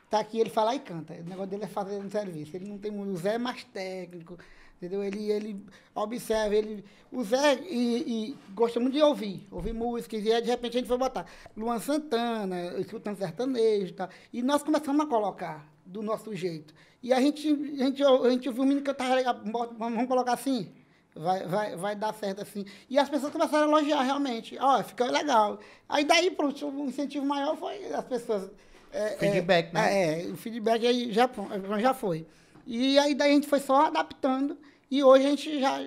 tá aqui, ele fala e canta. O negócio dele é fazer um serviço. Ele não tem muito. O Zé é mais técnico. Entendeu? Ele, ele observa, ele. O Zé e, e gosta muito de ouvir, ouvir músicas, e aí de repente a gente foi botar Luan Santana, escutando sertanejo e tal. E nós começamos a colocar do nosso jeito. E a gente, a gente, a gente ouviu o menino que eu vamos colocar assim, vai, vai, vai dar certo assim. E as pessoas começaram a elogiar realmente. Ó, oh, ficou legal. Aí daí, pronto, o incentivo maior foi as pessoas. É, feedback, é, né? É, o feedback aí já, já foi. E aí daí a gente foi só adaptando. E hoje a gente já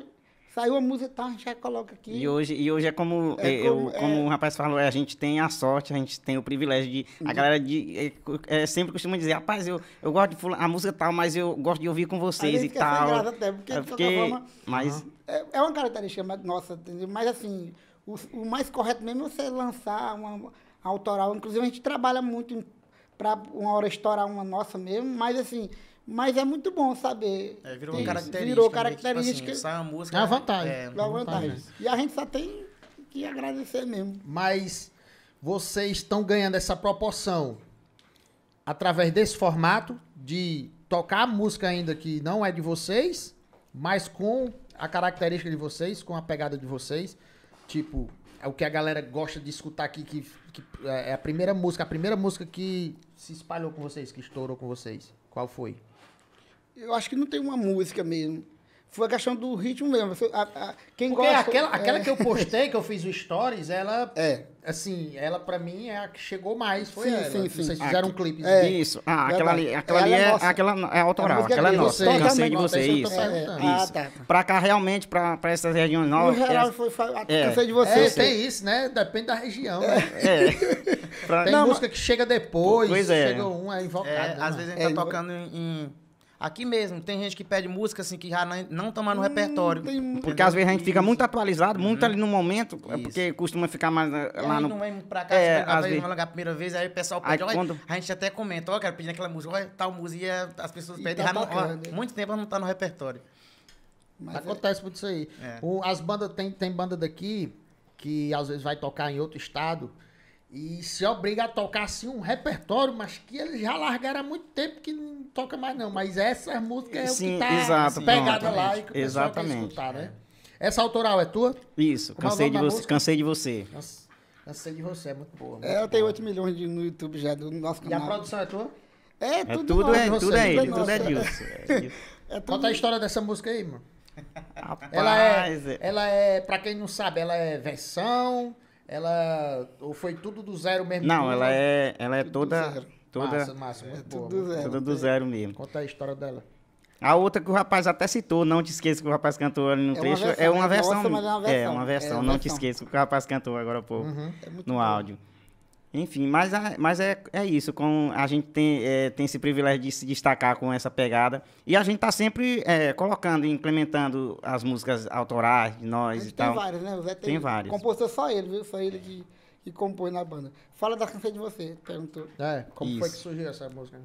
Saiu a música, a gente já coloca aqui.
E hoje, e hoje é como, é, como, é, eu, como é... o rapaz falou, é, a gente tem a sorte, a gente tem o privilégio de. A uhum. galera de, é, é, sempre costuma dizer, rapaz, eu, eu gosto de a música tal, mas eu gosto de ouvir com vocês e tal. Até, porque, é, porque, forma, mas...
é, uma característica nossa, entendeu? Mas assim, o, o, mais correto mesmo é você lançar uma, uma autoral. Inclusive, a gente trabalha muito para uma hora estourar uma nossa mesmo, mas assim mas é muito bom saber. É, virou Isso. característica. Virou tipo característica. Tipo
assim, música. É uma vantagem. É, uma vantagem. vantagem.
E a gente só tem que agradecer mesmo. Mas vocês estão ganhando essa proporção através desse formato de tocar música ainda que não é de vocês, mas com a característica de vocês, com a pegada de vocês. Tipo, é o que a galera gosta de escutar aqui, que, que é, é a primeira música, a primeira música que se espalhou com vocês, que estourou com vocês. Qual foi?
eu acho que não tem uma música mesmo. Foi a questão do ritmo mesmo. A, a, quem Porque gosta, aquela, é... aquela que eu
postei, que eu fiz o Stories, ela. É. Assim, ela pra mim é a que chegou mais. Foi sim, ela. Sim, sim. Vocês fizeram um clipe. É. Isso. Ah, aquela ali, aquela ali é, é, é, é aquela,
é autoral. aquela é nossa. Você, cansei de você. É, isso. Ah, tá, tá, Pra cá, realmente, pra, pra essas regiões novas. No geral, foi, foi, cansei de você. É, tem
isso, né? Depende da região.
Né? É.
Né? tem não, música mas... que chega depois. Pois é. Chega um,
é invocado. às né? vezes a gente tá tocando em Aqui mesmo, tem gente que pede música assim que já não toma no hum, repertório. Tem... Porque às vezes a gente fica muito atualizado, uhum. muito ali no momento, é porque costuma ficar mais eh, lá aí, no. Não vem pra cá, é, às vezes a primeira vez, aí o pessoal pede, aí, quando... a gente até comenta, ó, quero pedir aquela música, olha, tal música, as pessoas pedem, tá não, ó, muito tempo não tá no repertório. Mas acontece
por muito isso aí. É. O, as bandas, tem, tem banda daqui que às vezes vai tocar em outro estado e se obriga a tocar assim um repertório, mas que eles já largaram há muito tempo que não toca mais não. Mas essas músicas é Sim, o que tá exato, pegada pronto, lá e que o exatamente. quer escutar, né? Essa autoral é tua? Isso,
é cansei, de você, cansei de você.
cansei de você, é muito boa. Muito é,
eu tenho 8 milhões de, no YouTube já do nosso canal. E a produção
é tua? É, é, é tudo, é, tudo, é, tudo é ele, tudo é Dilson. É, Conta a história dessa música aí, mano.
Rapaz, ela é,
ela é, pra quem não sabe, ela é versão, ela. Ou foi tudo do zero mesmo? Não, ela é,
ela é toda. Toda, massa,
massa, é boa, tudo, do zero mesmo. Conta a história dela.
A outra que o rapaz até citou, não te esqueça que o rapaz cantou ali no é trecho. Uma versão, é, uma versão, nossa, é, uma versão, é uma versão. não versão. te esqueça que o rapaz cantou agora pouco uhum. É no bom. áudio. Enfim, mas, mas é, é isso. Com, a gente tem, é, tem esse privilégio de se destacar com essa pegada. E a gente está sempre é, colocando e implementando as músicas autorais de nós e tem Várias, né? O Zé tem, tem várias,
só ele, viu? Só ele que, que compôs na banda. Fala da canção de você, perguntou. É, como isso. foi que surgiu essa música?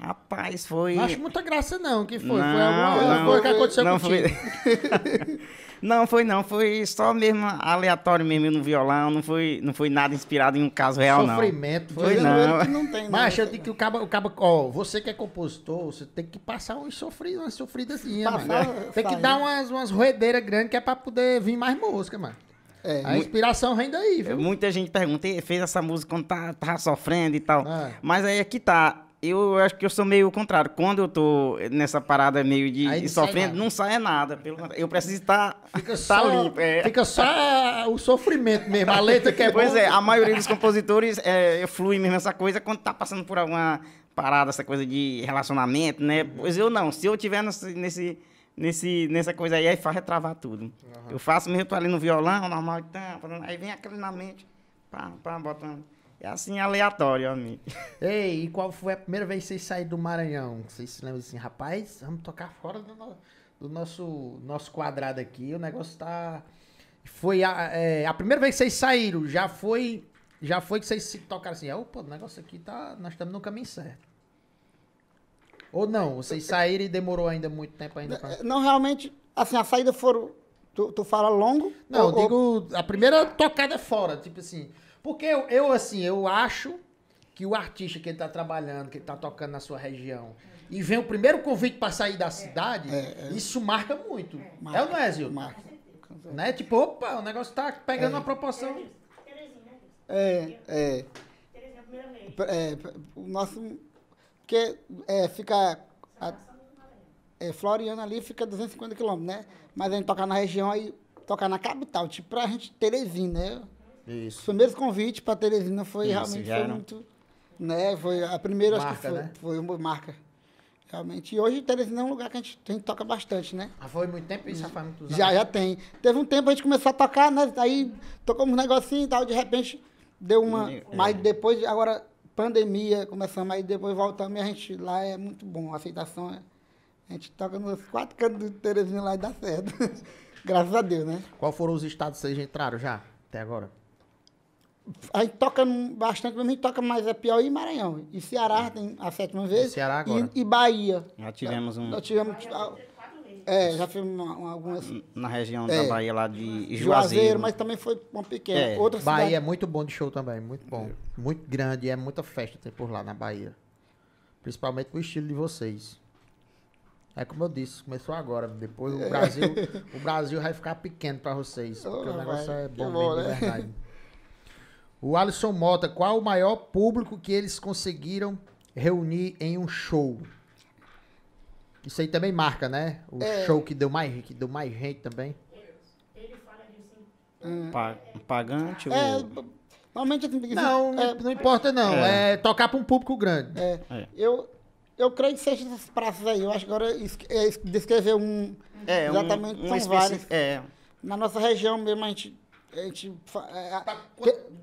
Rapaz, foi. Não acho muita graça, não. que foi? Não, foi alguma coisa que aconteceu não contigo.
Foi...
não, foi não. Foi só mesmo aleatório mesmo no violão. Não foi, não foi nada inspirado em um caso real, Sofrimento, não. Sofrimento. Foi, foi não. Que não tem, né?
Mas eu digo que o cabo, o cabo, ó, você que é compositor, você tem que passar umas sofridas, umas sofridazinhas, mano. É, tem que dar umas, umas roedeiras grandes que é pra poder vir mais música, mano. É, a
inspiração vem daí, viu? Muita gente pergunta,
fez essa música quando tá, tá sofrendo e tal. É. Mas aí é que tá eu acho que eu sou meio o contrário. Quando eu tô nessa parada meio de não sofrendo, sai não sai nada. Pelo contrário, eu preciso estar tá,
fica tá só, limpo. É. Fica
só o sofrimento mesmo, a letra que é Pois bom. é, a maioria dos compositores é, flui mesmo essa coisa quando tá passando por alguma parada, essa coisa de relacionamento, né? Uhum. Pois eu não. Se eu tiver nesse, nesse nesse, nessa coisa aí, aí faz retravar tudo. Uhum. Eu faço mesmo, tô ali no violão, normal, aí vem aquele na mente, pá,
pá, botando. É assim, aleatório, amigo. Ei, e qual foi a primeira vez que vocês saíram do Maranhão? Vocês se lembram assim, rapaz, vamos tocar fora do, no, do nosso, nosso quadrado aqui, o negócio tá... Foi a, é, a primeira vez que vocês saíram, já foi já foi que vocês se tocaram assim, opa, o negócio aqui tá, nós estamos no caminho certo. Ou não, vocês saíram e demorou ainda muito tempo ainda pra...
Não, realmente, assim, a saída foram,
tu, tu fala longo? Não, ou, digo, a primeira tocada é fora, tipo assim, porque eu, eu assim, eu acho que o artista que ele tá trabalhando, que ele tá tocando na sua região, e vem o primeiro convite para sair da cidade, é, é. é. isso marca muito. Marca, é. é ou não é, Zil? Marca. Né? Tipo, opa, o negócio tá pegando é. uma proporção.
É, né, é. É, é o nosso. Porque é, fica. A, é, Floriana ali fica 250 quilômetros, né? Mas a gente toca na região aí, toca na capital, tipo pra gente Terezinha, né? Isso. Os primeiros convites para Teresina foi Isso, realmente foi muito. Né, foi a primeira, marca, acho que foi, né? foi uma marca. Realmente. E hoje Teresina é um lugar que a gente, a gente toca bastante, né? Ah, foi muito tempo isso? Já faz muitos anos? Já, já tem. Teve um tempo a gente começou a tocar, né? Aí tocamos um negocinho e tal, de repente deu uma. É. Mas depois, agora, pandemia, começamos aí, depois voltamos e a gente lá é muito bom, a aceitação é. A gente toca nos quatro cantos de Teresina lá e dá certo.
Graças a Deus, né? Qual foram os estados que vocês entraram já, até agora?
a gente toca bastante, mas a gente toca mais a é Piauí e Maranhão. E Ceará é. tem a sétima vez. Ceará agora. E, e Bahia. Já tivemos um. Já tivemos. É, já fizemos algumas.
Na
região é, da Bahia, lá
de Juazeiro. Juazeiro, mas também foi uma pequena. É,
Outra Bahia cidade... é muito bom de show também, muito bom. É. Muito grande, é muita festa ter por lá na Bahia. Principalmente com o estilo de vocês. É como eu disse, começou agora. Depois o Brasil, o Brasil vai ficar pequeno para vocês. Porque oh, o negócio vai, é bom, mesmo, de né? verdade. O Alisson Mota, qual o maior público que eles conseguiram reunir em um show? Isso aí também marca, né? O é. show que deu mais, que deu mais gente também. Ele fala de pagante é, ou... Normalmente assim, não, é, não importa não. É, é tocar para um público grande. É.
É.
Eu eu creio que seja essas praças aí. Eu acho que agora é, descrever um exatamente um, um são vários. Na nossa região mesmo a gente a gente. É, tá,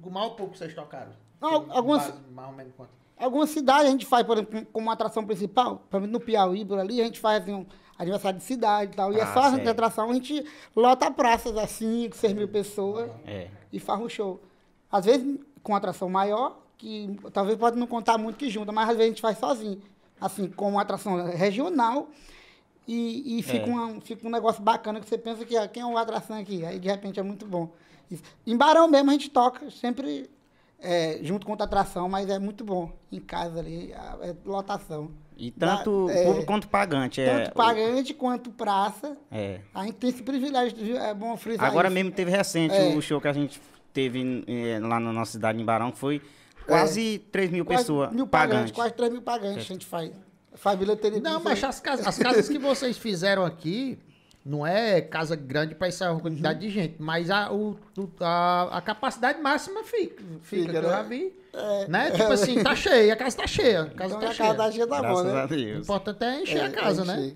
Mal ou pouco vocês tocaram? Não, algumas. Mais, ou menos quanto? Algumas cidades a gente faz, por exemplo, como atração principal, no Piauí, por ali, a gente faz assim, um aniversário de cidade e tal. E é ah, é só a atração, a gente lota praças assim, com 6 mil pessoas uhum. é. e faz um show. Às vezes com atração maior, que talvez pode não contar muito que junta, mas às vezes a gente faz sozinho. Assim, como atração regional, e, e fica, é. uma, fica um negócio bacana que você pensa que ó, ah, quem é o atração aqui? Aí de repente é muito bom. Em Barão mesmo a gente toca, sempre é, junto com outra atração, mas é muito bom. Em casa ali, é lotação. E
tanto da, é, público quanto pagante. É tanto é,
pagante o... quanto praça. É. A gente tem esse privilégio, de, é bom frisar Agora isso. mesmo
teve recente é. o show que a gente teve é, lá na nossa cidade, em Barão, que foi é. quase é. 3 mil quase pessoas mil pagantes. Quase
3 mil pagantes a gente faz. Família bilheteria. Não, mas as casas, as casas que vocês fizeram aqui, não é casa grande para essa quantidade uhum. de gente, mas a, o, a, a capacidade máxima fica, fica, fica né? eu já vi. É. Né? Tipo assim, tá cheia, a casa tá cheia. A casa então, tá a cheia. casa tá cheia, tá bom, né? O importante é encher é, a casa, é encher. né?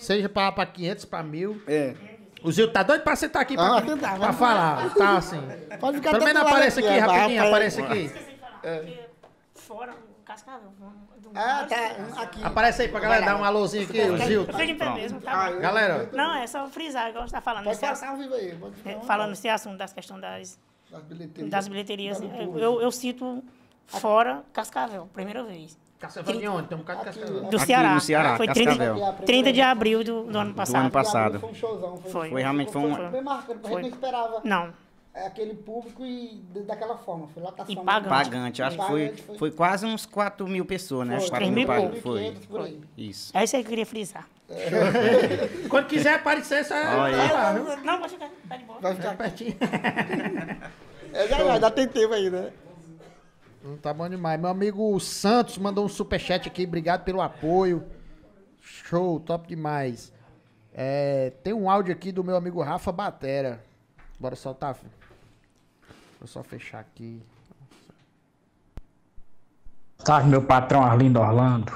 Seja para 500, para mil. É. O Zil tá doido para sentar aqui para ah, tentar, pra falar. Tá assim. Pode ficar Também não aparece aqui, aqui rapidinho, aparece aqui. É.
Fora Cascavel. ah, tá. Aqui. Aparece aí pra galera dar um alôzinho aqui, tá o Gil. Fica em pé mesmo, tá? Ah, galera. Não, é só frisar, igual você tá falando. Pode é passar ao vivo aí. É, falando esse assunto das questões das, das bilheterias. Das bilheterias. Tá eu, eu, eu cito fora Cascavel, primeira vez. Cascavel de onde? Tem um bocado de Cascavel. Do Ceará. Aqui, Ceará, foi 30, Cascavel. 30 de abril do, do ano passado. Do ano passado. Foi um showzão. Foi, foi
realmente foi um... Foi, foi. Foi.
Foi. Foi. Foi. Foi. É aquele público e daquela forma. Foi lotação.
E pagante. pagante. Acho que foi, foi, foi...
quase uns 4 mil pessoas, né? Foi, 4 mil pagos. Foi. foi.
Isso. É isso aí que eu queria frisar. É. Quando quiser aparecer, é só. Lá,
não, pode ficar. Tá de boa. Vai ficar pertinho.
é, já, já, tem tempo aí né?
Não hum, tá bom demais. Meu amigo Santos mandou um superchat aqui. Obrigado pelo apoio. Show, top demais. É, tem um áudio aqui do meu amigo Rafa Batera. Bora soltar, filho. Vou só fechar aqui.
Salve, meu patrão Arlindo Orlando.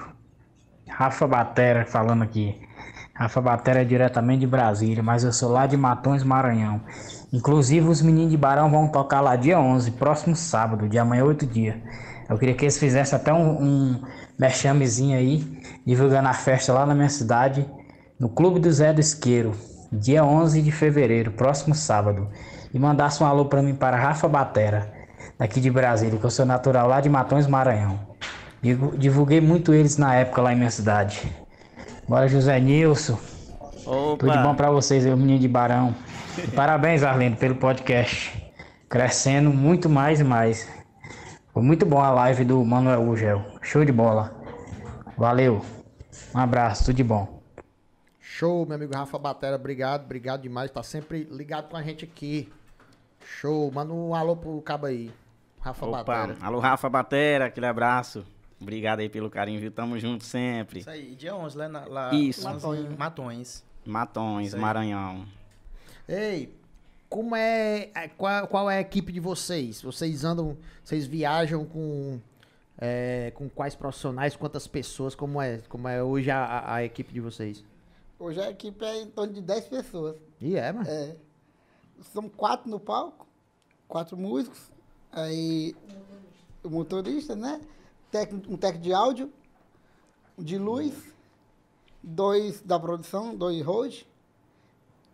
Rafa Batera falando aqui. Rafa Batera é diretamente de Brasília, mas eu sou lá de Matões, Maranhão. Inclusive, os meninos de Barão vão tocar lá dia 11, próximo sábado, de amanhã, 8 dias. Eu queria que eles fizessem até um, um merchamezinho aí, divulgando a festa lá na minha cidade, no Clube do Zé do Isqueiro, dia 11 de fevereiro, próximo sábado e mandasse um alô para mim para Rafa Batera, daqui de Brasília, que eu sou natural lá de Matões, Maranhão. Divulguei muito eles na época lá em minha cidade. Bora, José Nilson.
Opa. Tudo bom
para vocês, eu, menino de Barão. E parabéns, Arlindo, pelo podcast. Crescendo muito mais e mais. Foi muito bom a live do Manuel Ugel. Show de bola. Valeu. Um abraço, tudo de bom.
Show, meu amigo Rafa Batera, obrigado, obrigado demais. Tá sempre ligado com a gente aqui. Show. Manda um alô pro cabo aí. Rafa
Opa, Batera.
Alô, Rafa Batera, aquele abraço. Obrigado aí pelo carinho, viu? Tamo junto sempre. Isso
aí, dia 11, lá, né? lá Isso. Né? Matões.
Matões, Matões Maranhão. Ei, como é, é. Qual, qual, é a equipe de vocês? Vocês andam. Vocês viajam com. É, com quais profissionais, quantas pessoas, como é, como é hoje a, a, a equipe de vocês?
Hoje a equipe é em torno de 10 pessoas. E é, mano? É são quatro no palco, quatro músicos, aí o motorista, né? Um técnico de áudio, de luz, dois da produção, dois road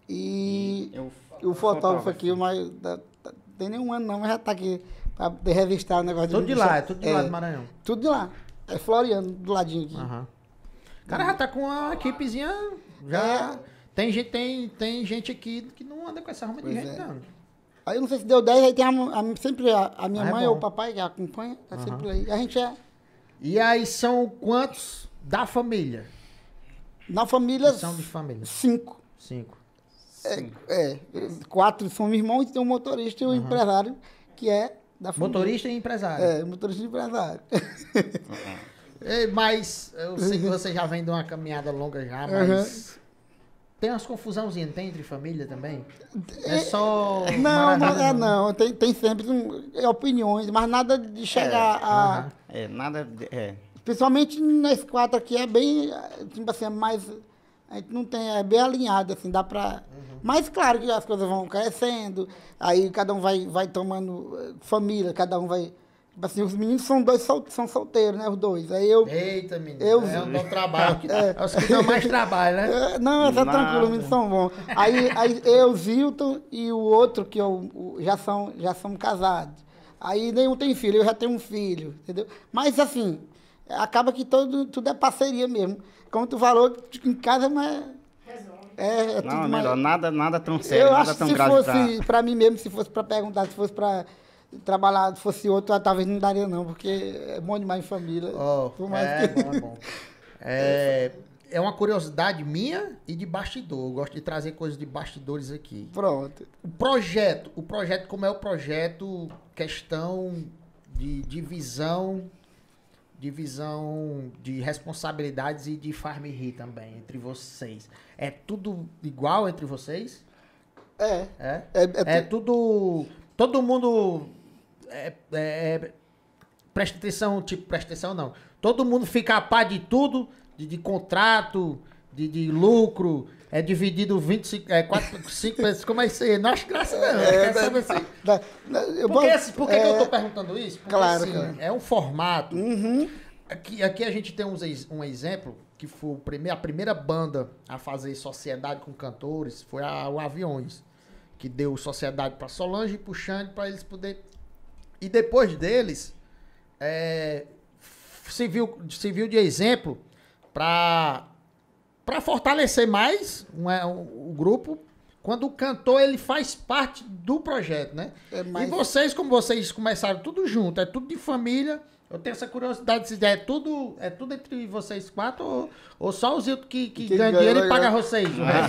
e, e o, o, fotógrafo, aqui, mas da, da, tem nenhum ano não, mas já tá aqui para revistar o negócio tudo de, de lá, é tudo de é, lá do é, Maranhão. Tudo de lá. É Floriano, do ladinho aqui. Uhum. O cara já tá com uma equipezinha já. É, tem gente, tem, tem gente aqui
que não anda com essa arma pois de gente, é. não.
Aí eu não sei se deu 10, aí tem a, a, sempre a, a minha ah, é mãe é ou o papai que acompanha, tá uhum. sempre aí. A gente é. E aí são quantos da família? Na família. São de família. Cinco. Cinco. É, é, quatro são irmãos e tem um motorista e um uhum. empresário que é da família. Motorista e empresário.
É, motorista e empresário. Uhum. É, mas eu sei que você já vem de uma caminhada longa já, mas tem umas confusãozinhas, tem entre família também? É, é só. Não, é, não, é, não.
Tem, tem sempre um, é opiniões, mas nada de chegar é, a.
É, nada. É.
Principalmente nesse quadro aqui é bem. Tipo assim, é mais. A gente não tem. É bem alinhado, assim, dá pra. Uhum. Mas claro que as coisas vão crescendo, aí cada um vai, vai tomando eh, família, cada um vai Assim, os meninos são dois sol, são solteiros, né? Os dois. Aí eu. Eita, menino. Eu, é um bom
trabalho. É, é os que dão mais trabalho, né? É, não, é, tá tranquilo, os meninos
são bons. Aí, aí eu, Zilton e o outro, que eu, já são já somos casados. Aí nenhum tem filho, eu já tenho um filho, entendeu? Mas assim, acaba que todo, tudo é parceria mesmo. Como tu falou, em casa, mas. É, é não, tudo melhor, mais...
nada, nada tão sério, eu nada acho tão se grave. Se fosse
para mim mesmo, se fosse para perguntar, se fosse pra trabalhar fosse outro, ah, talvez não daria não,
porque é bom demais em família. Oh,
é, que... bom, é, bom.
É, é uma curiosidade minha e de bastidor. Eu gosto de trazer coisas de bastidores aqui. Pronto. O projeto, o projeto, como é o projeto, questão de divisão divisão de responsabilidades e de farm rir também entre vocês. É tudo igual entre vocês? É. É, é, é, é tudo todo mundo é, é, é, presta atenção, tipo, presta atenção não. Todo mundo fica a par de tudo, de, de contrato, de, de lucro, é dividido 25, é 4, 5 vezes, como é isso aí? acho graça não, é, saber né? assim. Da, da, eu, por que, é, que eu tô é, perguntando isso? Porque, claro, assim, claro. é um formato. Uhum. Aqui, aqui a gente tem um exemplo que foi a primeira banda a fazer sociedade com cantores, foi a, o Aviões, que deu sociedade para Solange e pro Xande para eles poderem e depois deles, é, serviu, de exemplo para para fortalecer mais um o, é, o grupo quando o cantor ele faz parte do projeto, né? É mais... E vocês, como vocês começaram tudo junto, é tudo de família. Eu tenho essa curiosidade se é tudo, é tudo entre vocês quatro ou, ou só o Zilto que, que ganha dinheiro e né? paga vocês? Ah.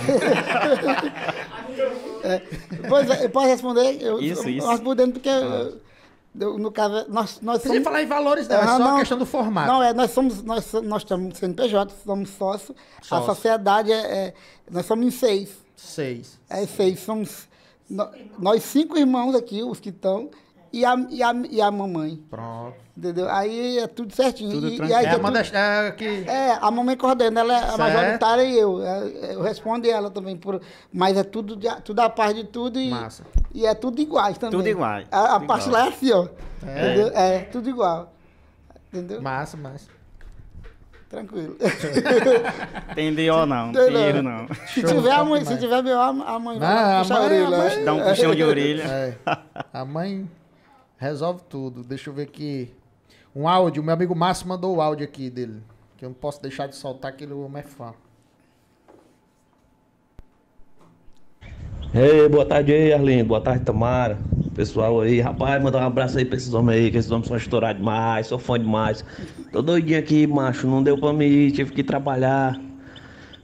é, pois é, posso responder? Eu, isso, eu, isso. Eu, eu, porque... No caso, nós, nós somos... falar em valores, não, é ah, só não, questão do formato. Não, é, nós somos, nós, nós sendo CNPJ, somos sócio. sócio. A sociedade é, é, Nós somos em seis. Seis. É seis. Somos. Nós cinco irmãos aqui, os que estão e a, e a, e a mamãe. Pronto. Entendeu? Aí é tudo certinho. Tudo e, e aí, é, tudo... é, que... é, a mamãe coordena, ela é a majoritária e eu. É, é, eu respondo ela também. Por... Mas é tudo, tudo a parte de tudo e. Massa. E é tudo iguais também. Tudo iguais. A, a parte igual. lá é assim, ó. É. Entendeu? É, tudo igual. Entendeu? Massa, massa. Tranquilo.
Tem ou não, tem dinheiro não. Se tiver, a mãe, se
tiver a mãe vai
puxar a orelha. Dá um puxão de orelha. É. A mãe... Resolve tudo. Deixa eu ver aqui. Um áudio, meu amigo Márcio mandou o áudio aqui dele. Que eu não posso deixar de soltar, que ele é fã.
Ei, boa tarde aí, Arlindo. Boa tarde, Tamara. Pessoal aí, rapaz, mandar um abraço aí pra esses homens aí, que esses homens são estourados demais, sou fã demais. Tô doidinho aqui, macho, não deu pra mim ir, tive que trabalhar.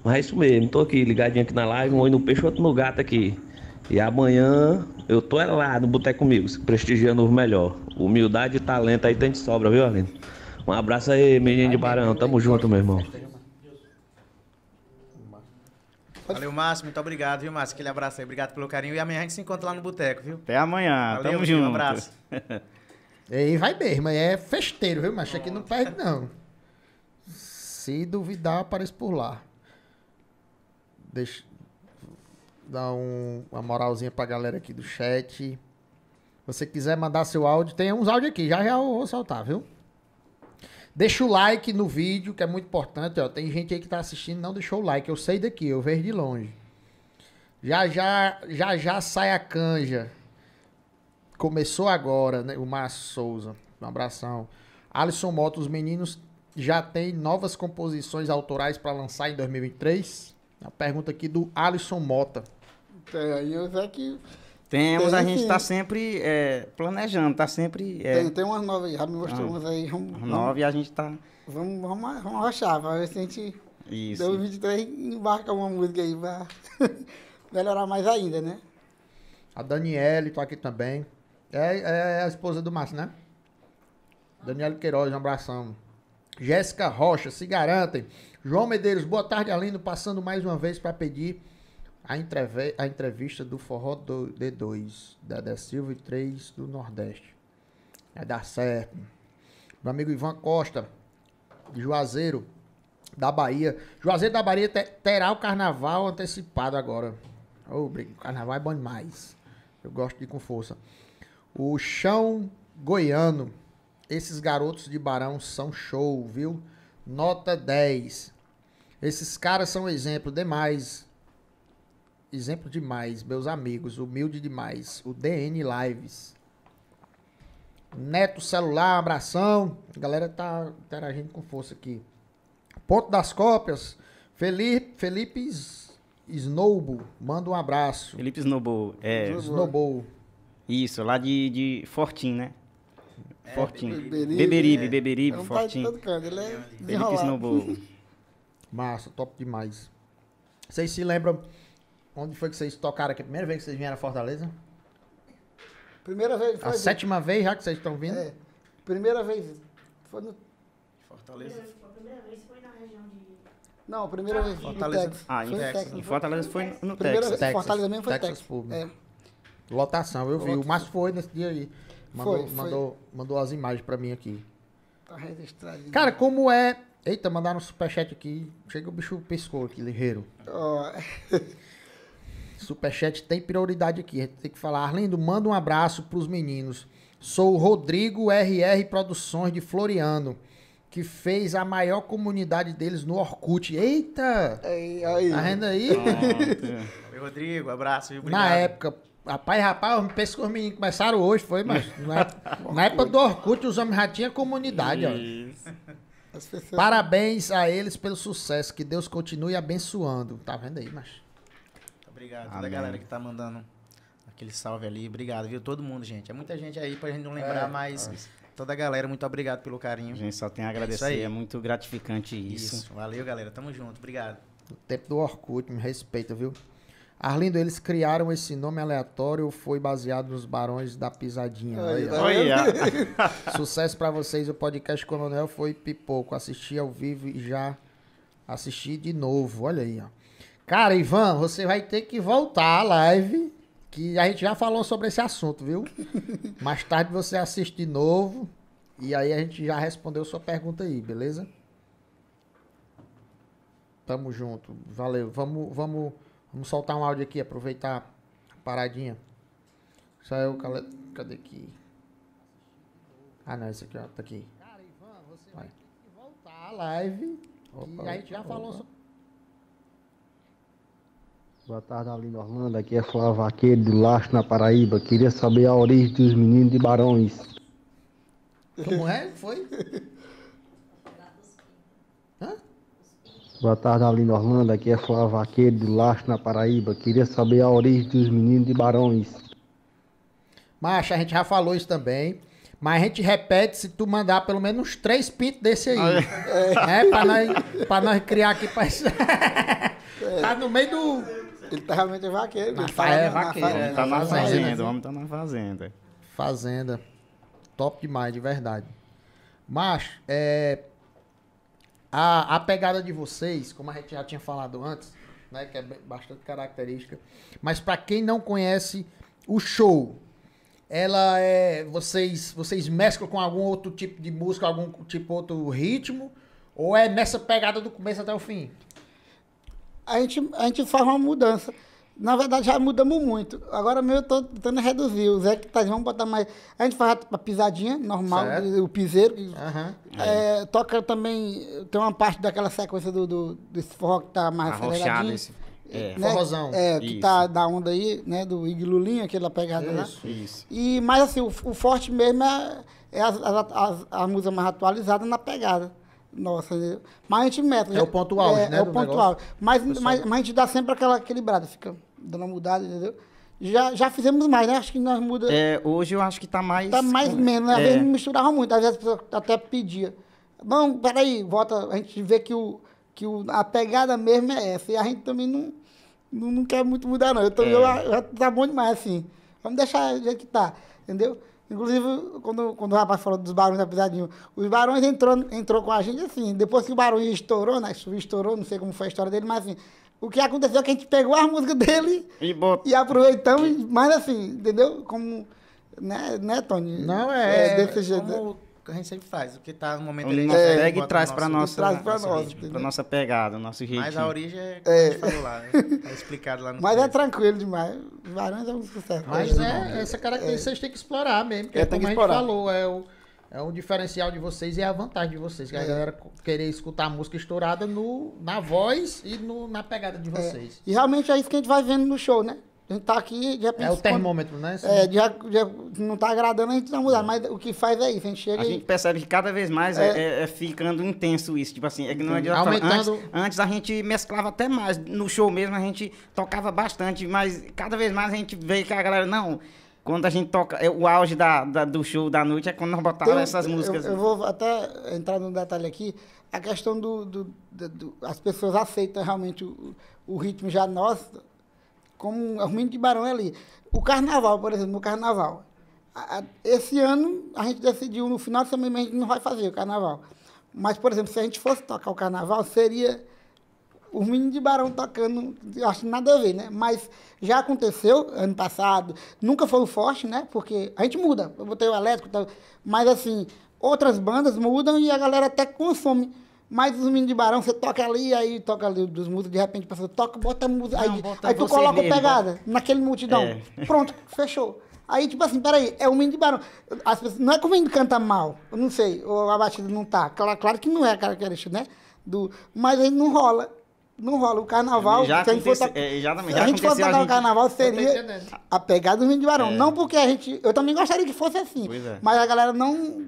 Mas é isso mesmo, tô aqui ligadinho aqui na live, um olho no peixe, outro no gato aqui. E amanhã eu tô é lá no Boteco comigo, prestigiando o melhor. Humildade e talento aí tem de sobra, viu, Aline? Um abraço aí, menino de Barão. Tamo junto, meu irmão.
Valeu, Márcio. Muito obrigado, viu, Márcio? Aquele abraço aí. Obrigado pelo carinho. E amanhã a gente se encontra lá no Boteco, viu?
Até amanhã. Valeu, Tamo junto. Um abraço. e vai mesmo. É festeiro, viu, Márcio? Aqui não perde, não. Se duvidar, aparece por lá. Deixa dar um, uma moralzinha pra galera aqui do chat. Se você quiser mandar seu áudio, tem uns áudios aqui, já já eu vou soltar, viu? Deixa o like no vídeo, que é muito importante, ó. Tem gente aí que tá assistindo não deixou o like, eu sei daqui, eu vejo de longe. Já já, já já sai a canja. Começou agora, né? O Márcio Souza. Um abração. Alisson Mota, os meninos já tem novas composições autorais para lançar em 2023? A pergunta aqui do Alisson Mota. É, aí
é que.
Temos, tem, a gente está sempre é, planejando, está sempre. É, tem, tem
umas novas, já me mostrou ah, umas aí. um nove e a gente está. Vamos, vamos, vamos ver se a gente. Isso. 2023 embarca uma música aí vai melhorar mais ainda, né?
A Daniele estou tá aqui também. É, é, a esposa do Márcio, né? Daniele Queiroz, um abração. Jéssica Rocha, se garantem. João Medeiros, boa tarde, Alindo. Passando mais uma vez para pedir a, a entrevista do Forró do D2, da Da Silva e 3 do Nordeste. Vai dar certo. Meu amigo Ivan Costa, de Juazeiro, da Bahia. Juazeiro da Bahia te terá o carnaval antecipado agora. Oh, o carnaval é bom demais. Eu gosto de ir com força. O chão goiano. Esses garotos de Barão são show, viu? Nota 10. Esses caras são exemplo demais exemplo demais, meus amigos, humilde demais. O DN Lives. Neto Celular, abração. A galera tá interagindo com força aqui. Ponto das cópias. Felipe, Felipe Snowbo, manda um abraço. Felipe
Snowbo, é. Snowbo. Isso, lá de, de Fortim, né? É, Fortim. Beberibe, Beberibe, é.
Beberibe é Fortim.
Felipe
Snowbo.
Massa, top demais. Vocês se lembram Onde foi que vocês tocaram aqui? Primeira vez que vocês vieram a Fortaleza? Primeira vez. a sétima vez já que vocês estão vindo? É.
Primeira vez. Foi no. Fortaleza.
A primeira vez foi na região de.
Não, a primeira vez. Fortaleza. Ah, em Texas. Em Fortaleza foi no primeira Texas. em Fortaleza mesmo foi Texas. Texas. Público.
É. Lotação, eu vi. O foi nesse dia aí. Mandou, foi, foi. mandou, mandou as imagens pra mim aqui. Tá registrado. Cara, como é. Eita, mandaram um superchat aqui. Chega o bicho pescou aqui, ligeiro. Oh. Superchat tem prioridade aqui. A gente tem que falar. Arlindo, manda um abraço pros meninos. Sou o Rodrigo RR Produções de Floriano, que fez a maior comunidade deles no Orkut. Eita! aí. Tá vendo aí?
Valeu, Rodrigo. Abraço. Obrigado. Na
época, Rapaz, rapaz, eu penso que os meninos começaram hoje, foi, mas na, é, na época do Orkut os homens já tinham comunidade,
Isso. ó. Parabéns
a eles pelo sucesso, que Deus continue abençoando. Tá vendo aí, macho?
Obrigado. Toda a galera que tá mandando aquele salve ali. Obrigado, viu? Todo mundo, gente. É muita gente aí pra gente não lembrar, é, mas toda a galera, muito obrigado pelo carinho. A gente só tem a é agradecer. É, é muito gratificante isso. isso. Valeu, galera. Tamo junto. Obrigado.
O tempo do Orkut, me respeita, viu? Arlindo, eles criaram esse nome aleatório foi baseado nos barões da pisadinha? Olha. Olha. Sucesso para vocês. O podcast Coronel foi pipoco. Assisti ao vivo e já assisti de novo. Olha aí, ó. Cara, Ivan, você vai ter que voltar à live, que a gente já falou sobre esse assunto, viu? Mais tarde você assiste de novo e aí a gente já respondeu sua pergunta aí, beleza? Tamo junto. Valeu. Vamos, vamos, vamos soltar um áudio aqui, aproveitar a paradinha. Saiu, cadê aqui? Ah, não, esse aqui, ó, tá aqui. Cara, Ivan, você vai, vai ter que voltar à live, opa, e a gente já opa. falou sobre Boa tarde, Aline Orlando. Aqui é Flávio Vaqueiro, do Lacho, na Paraíba. Queria saber a origem dos meninos de Barões. Como é? Foi? Hã? Boa tarde, Aline Orlando. Aqui é Flávio Vaqueiro, do Lacho, na Paraíba. Queria saber a origem dos meninos
de Barões.
Macho, a gente já falou isso também. Mas a gente repete se tu mandar pelo menos uns três pintos desse aí. Ah, é. é, pra, nós, pra nós criar aqui pra...
tá no meio do... Ele tá realmente vaqueiro. Na, fa é, vaqueiro.
Na, na, tá na tá fazenda. O homem tá na fazenda. Fazenda. Top demais, de verdade. Mas, é, a, a pegada de vocês, como a gente já tinha falado antes, né, que é bastante característica, mas para quem não conhece o show, ela é vocês vocês mesclam com algum outro tipo de música, algum tipo outro ritmo, ou é nessa pegada do começo até o fim?
a gente, a gente faz uma mudança. Na verdade, já mudamos muito. Agora mesmo eu estou tentando reduzir. Os hectares tá vamos botar mais. A gente faz a pisadinha normal, certo. o piseiro. Uhum. É, toca também. Tem uma parte daquela sequência do, do, desse forró que tá mais Arrochado Esse... É. Né? Forrozão. É, que tá isso. tá da onda aí, né? Do iglulinho aquela pegada lá. Isso, isso. E, mas assim, o, o, forte mesmo é, é a música mais atualizada na pegada. Nossa, é mas a gente meta. É o né? ponto alto é, né? É o ponto alto Mas, mas, mas a gente dá sempre aquela equilibrada, fica dando uma mudada, entendeu? Já, já fizemos mais, né? Acho que nós mudamos. É,
hoje eu acho que tá mais. Tá mais menos, né? Às é. vezes misturava
muito, às vezes a pessoa até pedia. Não, peraí, volta. A gente vê que, o, que o, a pegada mesmo é essa. E a gente também não, não, não quer muito mudar, não. Eu, é. eu, já tá bom demais assim. Vamos deixar do jeito que tá, entendeu? Inclusive, quando, quando o rapaz falou dos barões da pisadinha, os barões entrou, entrou com a gente assim, depois que o barulho estourou, né? Estourou, não sei como foi a história dele, mas assim, o que aconteceu é que a gente pegou as músicas dele e, bot... e aproveitamos, mas assim, entendeu? Como. Né, né Tony? Não, é. é desse jeito.
Como a gente sempre faz. O que está no momento ali. É, pega e traz para nossa, traz pra nossa, nossa, ritmo,
nossa pegada,
nosso ritmo. Mas a origem é, é. falou lá, né? é explicado lá no Mas é
tranquilo demais. Varandas
é um sucesso. Mas é, é essa característica é. vocês têm que explorar mesmo. É, que é, como a gente falou, é o. É um diferencial de vocês e a vantagem de vocês, que é. a galera querer escutar a música estourada no, na voz e no, na pegada de vocês.
É. E realmente é isso que a gente vai vendo no show, né? A gente tá aqui, de repente. É o termômetro, né? Sim. É, já, já não tá agradando, a gente tá mudando. É. Mas o que faz é isso, a gente chega. A e... gente
percebe que cada vez mais é, é, é, é ficando intenso isso. Tipo assim, é que não adianta Aumentando... antes, antes a gente mesclava até mais. No show mesmo a gente tocava bastante, mas cada vez mais a gente vê que a galera, não. Quando a gente toca, é, o auge da, da do show da noite é quando nós botávamos essas músicas. Eu, eu, vou
até entrar num detalhe aqui. A questão do. do, do, do as pessoas aceitam realmente o, o ritmo já nosso como é o ruína de Barão é ali. O carnaval, por exemplo, no carnaval. esse ano a gente decidiu, no final de semana, a gente não vai fazer o carnaval. Mas, por exemplo, se a gente fosse tocar o carnaval, seria o meninos de Barão tocando, acho que nada a ver, né? Mas já aconteceu ano passado, nunca foi o forte, né? Porque a gente muda, eu botei o elétrico, tá? mas assim, outras bandas mudam e a galera até consome mas os meninos de Barão, você toca ali, aí toca ali dos músicos, de repente passa, toca, bota a música. Aí, aí tu coloca a pegada bota... naquele multidão. É. Pronto, fechou. Aí, tipo assim, peraí, é o menino de Barão. As pessoas, não é que o menino canta mal, eu não sei, ou a batida não tá. Claro, claro que não é a característica, né? Do, mas aí não rola. Não rola. O carnaval. Já se a gente fosse, é, a gente fosse tocar o carnaval, seria a pegada do menino de Barão. É. Não porque a gente. Eu também gostaria que fosse assim. É. Mas a galera não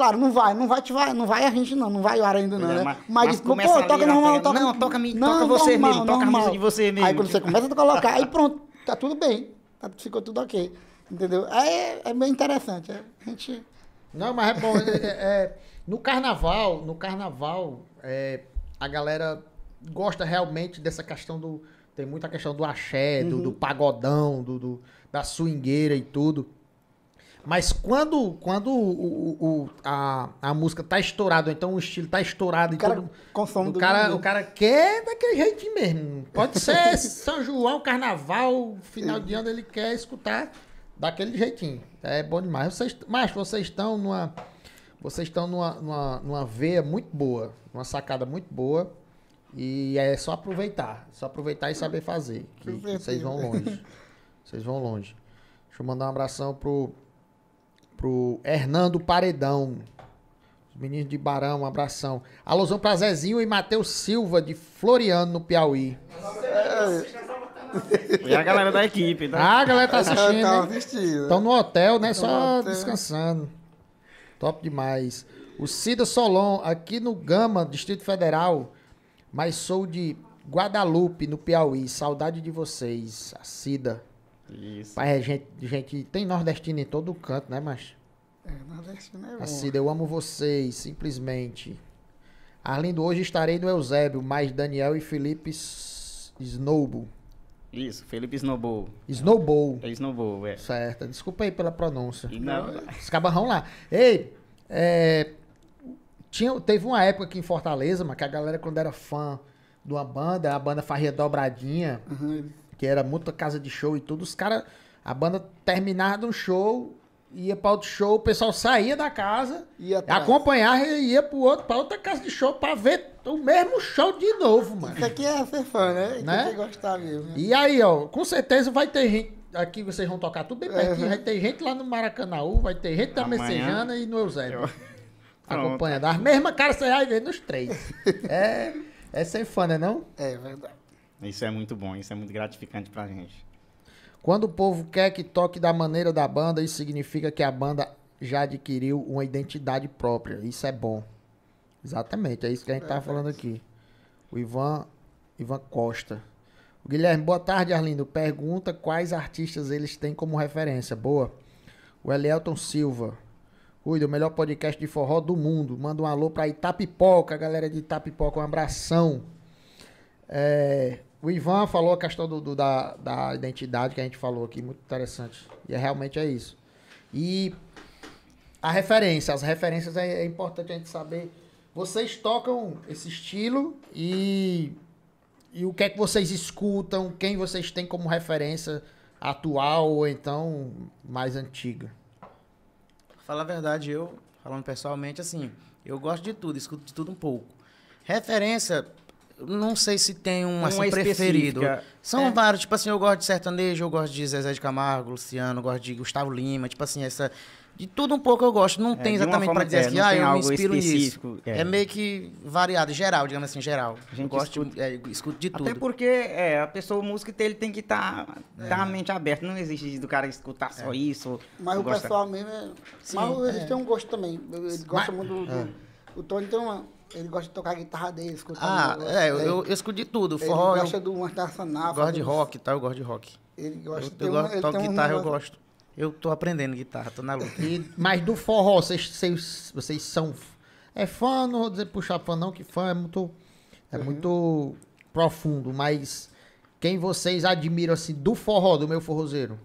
Claro, não vai, não vai, te vai, não vai a gente não, não vai o ar ainda não, é, né? Mas, mas diz, pô, toca normal, toca. Não,
toca, não, toca você normal, mesmo, toca a a de você mesmo. Aí quando você começa a colocar, aí
pronto, tá tudo bem, tá, ficou tudo ok, entendeu? Aí é, é bem interessante, é, a gente...
Não, mas é bom, é, no carnaval, no carnaval, a galera gosta realmente dessa questão do... Tem muita questão do axé, do, uhum. do pagodão, do, do, da swingueira e tudo. Mas quando, quando o, o, o, a, a música tá estourada, então o estilo tá estourado o e cara consome o cara, o cara quer daquele jeitinho mesmo. Pode ser São João, Carnaval, final de ano ele quer escutar daquele jeitinho. É bom demais. Vocês, mas vocês estão numa vocês estão numa, numa, numa veia muito boa, numa sacada muito boa. E é só aproveitar, só aproveitar e saber fazer. Que, que vocês vão longe. Vocês vão longe. Deixa eu mandar um abração pro pro Hernando Paredão. menino de Barão, um abração. Alusão pra Zezinho e Matheus Silva, de Floriano, no Piauí. E a galera da equipe, tá? Ah, a galera tá assistindo. tá assistindo. Estão no hotel, né? Só descansando. Top demais. O Cida Solon, aqui no Gama, Distrito Federal, mas sou de Guadalupe, no Piauí. Saudade de vocês, a Cida. Isso. Pai, é gente, gente. Tem nordestino em todo canto, né, mas.
É, nordestino é bom. Cida,
eu amo vocês, simplesmente. Arlindo, hoje estarei no Eusébio, mais Daniel e Felipe Snowbo. Isso, Felipe Snowbo. Snowbo. É Snowbo, é. Certo. Desculpa aí pela pronúncia. Não. Escabarrão é. cabarrão lá. Ei, é, tinha, teve uma época aqui em Fortaleza, mas que a galera, quando era fã de uma banda, a banda fazia dobradinha. Uhum que era muita casa de show e tudo. Os caras, a banda terminava um show, ia para outro show, o pessoal saía da casa, ia acompanhava e ia para outro, para outra casa de show para ver o mesmo show de novo, mano. Isso aqui é ser fã, né? né? Tem que
gostar mesmo. Né? E
aí, ó, com certeza vai ter gente aqui vocês vão tocar tudo bem pertinho. Uhum. Vai ter gente lá no Maracanãú, vai ter gente na Messejana e no Eusébio. acompanha Acompanhando. As mesmas caras você vai ver nos três. é, é sem fã, né não? É verdade.
Isso é muito bom, isso é muito gratificante pra gente.
Quando o povo quer que toque da maneira da banda, isso significa que a banda já adquiriu uma identidade própria. Isso é bom. Exatamente, é isso que a gente tá falando aqui. O Ivan, Ivan Costa. O Guilherme, boa tarde, Arlindo. Pergunta quais artistas eles têm como referência. Boa. O Elielton Silva. Cuida, o melhor podcast de forró do mundo. Manda um alô pra Itapipoca, galera de Itapipoca. Um abração. É, o Ivan falou a questão do, do, da, da identidade que a gente falou aqui, muito interessante. E é, realmente é isso. E a referência, as referências é, é importante a gente saber. Vocês tocam esse estilo e, e o que é que vocês escutam, quem vocês têm como referência atual ou então mais antiga?
Falar a verdade, eu, falando pessoalmente, assim, eu gosto de tudo, escuto de tudo um pouco. Referência, não sei se tem um, assim, preferido. É. São é. vários, tipo assim, eu gosto de sertanejo, eu gosto de Zezé de Camargo, Luciano, gosto de Gustavo Lima, tipo assim, essa. De tudo um pouco eu gosto. Não é, tem exatamente para dizer é, assim, ah, eu me inspiro nisso. É. é. meio que variado, geral, digamos assim, geral. A gente gosta escuta, é, de,
de tudo. Até porque é, a pessoa, o músico, ele tem que estar tá, tá é. a mente aberta. Não existe do cara escutar só isso. Mas o pessoal
mesmo. Sim, mas eles têm um gosto também. Ele gosta mas, muito do. O Tony tem uma ele gosta de tocar a guitarra dele, escutar. Ah, é, eu,
eu, eu escuto de tudo. Forró. Ele gosta eu...
do internacional. Gosto de rock
tá? eu gosto de rock. Ele gosta de Eu, eu toco guitarra, um... eu gosto. Eu tô aprendendo guitarra, tô na luta. E,
mas do forró, vocês, vocês, vocês são. É fã, não vou dizer puxar fã, não, que fã é muito. É uhum. muito profundo, mas quem vocês admiram assim do forró, do meu forrozeiro?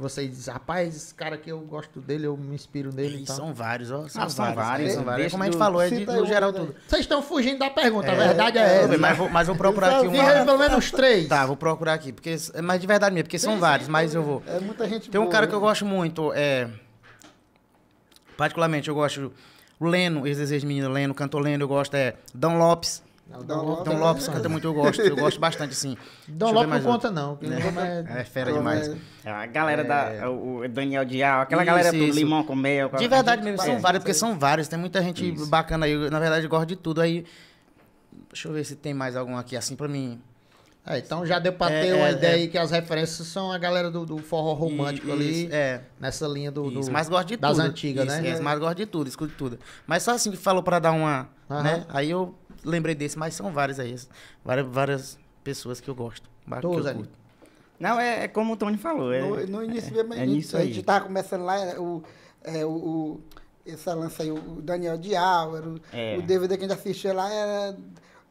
você diz, rapaz, esse cara aqui eu gosto dele, eu me inspiro nele. E, então. são vários, ó. Ah, são, ah, são vários, vários, são é, vários. Como a gente falou, é de, no geral tudo. Vocês estão fugindo da pergunta, é, a verdade é, é essa.
Mas vou, mas vou procurar aqui uma. pelo menos três. Tá, vou procurar aqui, porque, é, mas de verdade mesmo, porque são vários, mas eu vou. É muita gente Tem um boa, cara né? que eu gosto muito, é... Particularmente, eu gosto... Leno, ex-ex-menino Leno, cantor Leno, eu gosto, é... Dom Lopes. Dom, Lopes, Dom Lopes canta muito, eu gosto. Eu gosto bastante, sim. Dom Lopes não conta, é, não. É, é fera demais. É... A galera é... da. É
o Daniel Dial, aquela isso, galera do isso. Limão
com Mel. De verdade mesmo, são é. vários, porque são vários. Tem muita gente isso. bacana aí. Eu, na verdade, gosto de tudo. Aí. Deixa eu ver se tem mais algum aqui assim pra mim. É, então já deu para é, ter uma é, ideia aí que
as referências são a galera do, do forró romântico isso, ali,
é. nessa linha do, do mas gosto de das tudo. antigas, isso, né? Isso, mas gosto de tudo, escuto tudo. Mas só assim que falou para dar uma, uhum. né? Aí eu lembrei desse, mas são várias aí. Várias, várias pessoas que eu gosto. Todos ali.
Não, é, é, como o Tony falou.
É, no,
no início mesmo, é, a gente é estava
começando lá, o, é, o, o, essa lança aí, o Daniel de Álvaro, é. o DVD que a gente assistia lá era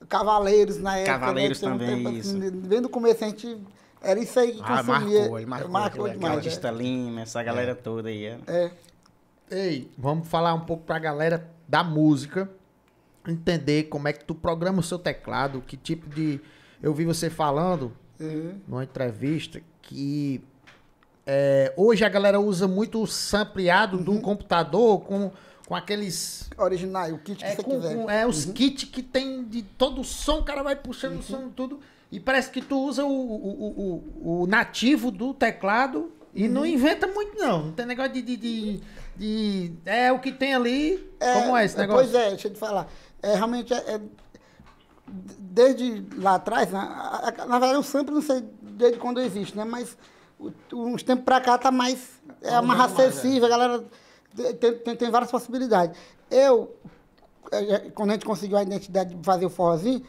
Cavaleiros na época. Cavaleiros né, também, tempo, isso. Assim, bem do começo a gente... Era isso aí que ah, consumia. Marcou, ele marcou. marcou aquela,
demais, né? artista Lima, essa galera é. toda aí. É.
é. Ei, vamos falar um pouco para a galera da música entender como é que tu programa o seu teclado, que tipo de. Eu vi você falando uhum. numa entrevista que é, hoje a galera usa muito o sampleado uhum. um computador com, com aqueles. Originais, o kit que é, você com, quiser. Com, é, os uhum. kits que tem de todo o som, o cara vai puxando uhum. o som tudo. E parece que tu usa o, o, o, o nativo do teclado e não uhum. inventa muito, não. Não tem negócio de. de, de, de é o que tem ali.
É, como é esse é, negócio? Pois é, deixa eu te falar é, realmente é, é, desde lá atrás, né? na verdade o sample não sei desde quando existe, né? Mas uns tempos para cá tá mais é uma tá mais é. acessível, a galera tem, tem, tem, várias possibilidades. Eu é, é, quando a gente conseguiu a identidade de fazer o forrozinho,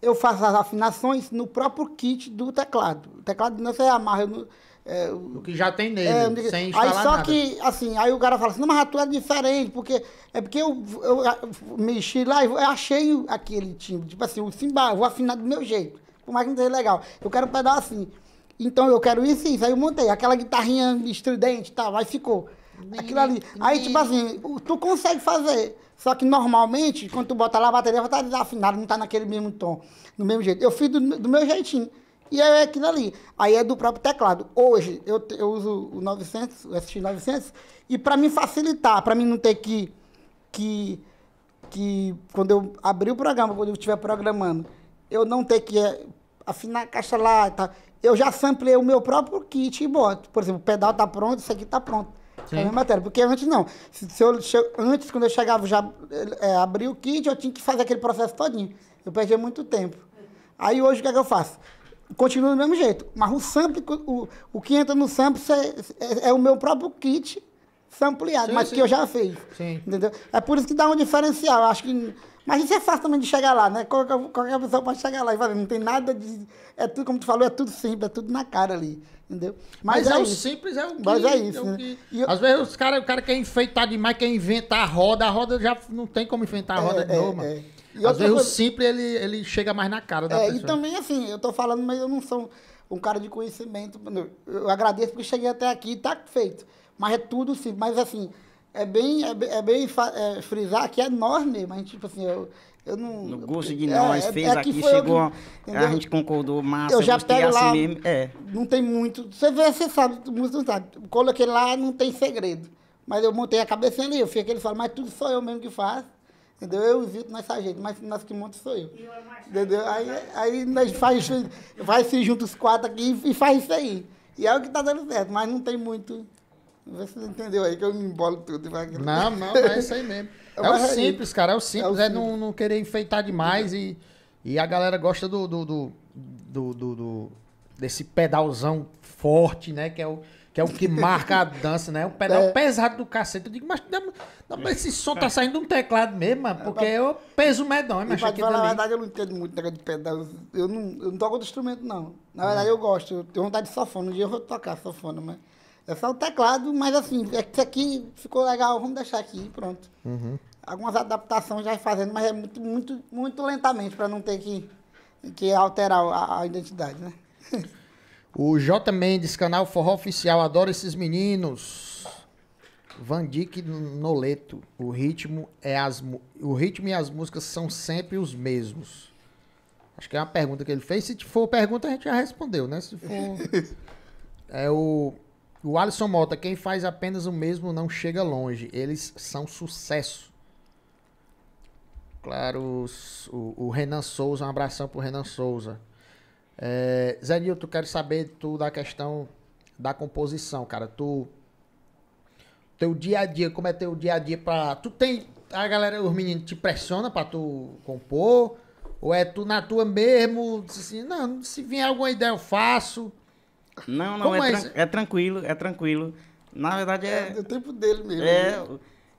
eu faço as afinações no próprio kit do teclado. O teclado não é amarra, eu não, é, o que
já tem nele, é, sem instalar Aí só nada. que,
assim, aí o cara fala assim, não, mas tua é diferente, porque é porque eu, eu, eu mexi lá e achei aquele timbre, tipo assim, o simba, vou afinar do meu jeito, por mais que não seja legal. Eu quero um pedaço assim, então eu quero isso e isso, aí eu montei, aquela guitarrinha estridente e tal, aí ficou. Aquilo ali. Aí, tipo assim, tu consegue fazer. Só que normalmente, quando tu bota lá a bateria, vai estar tá desafinada, não tá naquele mesmo tom, do mesmo jeito. Eu fiz do, do meu jeitinho. E é aquilo ali. Aí é do próprio teclado. Hoje eu, eu uso o 900, o SX900, e para me facilitar, para mim não ter que, que, que. Quando eu abrir o programa, quando eu estiver programando, eu não ter que é, afinar a caixa lá e tá. tal. Eu já samplei o meu próprio kit e boto. Por exemplo, o pedal tá pronto, isso aqui tá pronto. Sim. É a mesma matéria. Porque antes não. Se, se eu, antes, quando eu chegava, já é, abri o kit, eu tinha que fazer aquele processo todinho. Eu perdia muito tempo. Aí hoje o que é que eu faço? continua do mesmo jeito. Mas o sample, o, o que entra no sample é, é, é o meu próprio kit sampleado, sim, mas sim. que eu já fiz. Sim. Entendeu? É por isso que dá um diferencial. Acho que. Mas isso é fácil também de chegar lá, né? Qualquer, qualquer pessoa pode chegar lá e fazer. Não tem nada de. É tudo, como tu falou, é tudo simples, é tudo na cara ali. Entendeu? Mas, mas é, é o simples, é o que. Mas é isso. É né? que...
eu... Às vezes os cara, o cara quer enfeitar demais, quer inventar a roda, a roda já não tem como inventar a roda é, de novo, é, mano. É. E Às vezes coisa... o simples ele, ele chega mais na cara da é, pessoa. E
também, assim, eu tô falando, mas eu não sou um cara de conhecimento. Eu agradeço porque cheguei até aqui e tá feito. Mas é tudo simples. Mas, assim, é bem, é bem, é bem é, frisar que é nós mesmo. A gente, tipo assim, eu, eu não. Não gosto de é, não, mas é, fez é aqui, chegou. Que, a gente
concordou, massa, eu já pego assim lá, mesmo. É.
Não tem muito. Você vê, você sabe, não sabe. Coloquei lá, não tem segredo. Mas eu montei a cabecinha ali, eu fiquei aquele fala, mas tudo sou eu mesmo que faço. Entendeu? Eu evito nessa gente, mas nós que monta sou eu. Entendeu? Aí, aí nós faz, vai se junta os quatro aqui e faz isso aí. E é o que está dando certo, mas não tem muito. Você entendeu aí que eu embolo tudo. Mas... Não, não, é isso aí mesmo.
É, é, o simples, cara, é o simples. É, o simples. é não, não, querer enfeitar demais e, e a galera gosta do, do, do, do, do desse pedalzão forte, né? Que é o que é o que marca a dança, né? O pedal é. pesado do cacete. Eu digo, mas, mas esse som tá é. saindo de um teclado mesmo, mano, porque é, é peso medonho, mas aqui falar, Na verdade,
eu não entendo muito negócio de pedal. Eu não, eu não toco outro instrumento, não. Na verdade, eu gosto. Eu tenho vontade de sofona. Um dia eu vou tocar sofona, mas... É só o teclado, mas assim, é isso aqui ficou legal, vamos deixar aqui, pronto. Uhum. Algumas adaptações já fazendo, mas é muito, muito, muito lentamente, para não ter que, que alterar a, a identidade, né?
O J Mendes, canal Forró Oficial, adoro esses meninos. Van Noleto, o ritmo é as o ritmo e as músicas são sempre os mesmos. Acho que é uma pergunta que ele fez. Se for pergunta, a gente já respondeu, né? Se for. É o. O Alisson Mota, quem faz apenas o mesmo não chega longe. Eles são sucesso. Claro, o, o Renan Souza, um abração pro Renan Souza. É, Zé Nilton, quero saber tu da questão da composição, cara. Tu. Teu dia a dia, como é teu dia a dia pra. Tu tem. A galera, os meninos te pressiona pra tu compor? Ou é tu na tua mesmo? Assim, não, se vier alguma ideia eu faço. Não, não, é, é, tran
é, tranquilo, é tranquilo. Na verdade é. É do
é tempo dele mesmo. É.
Né?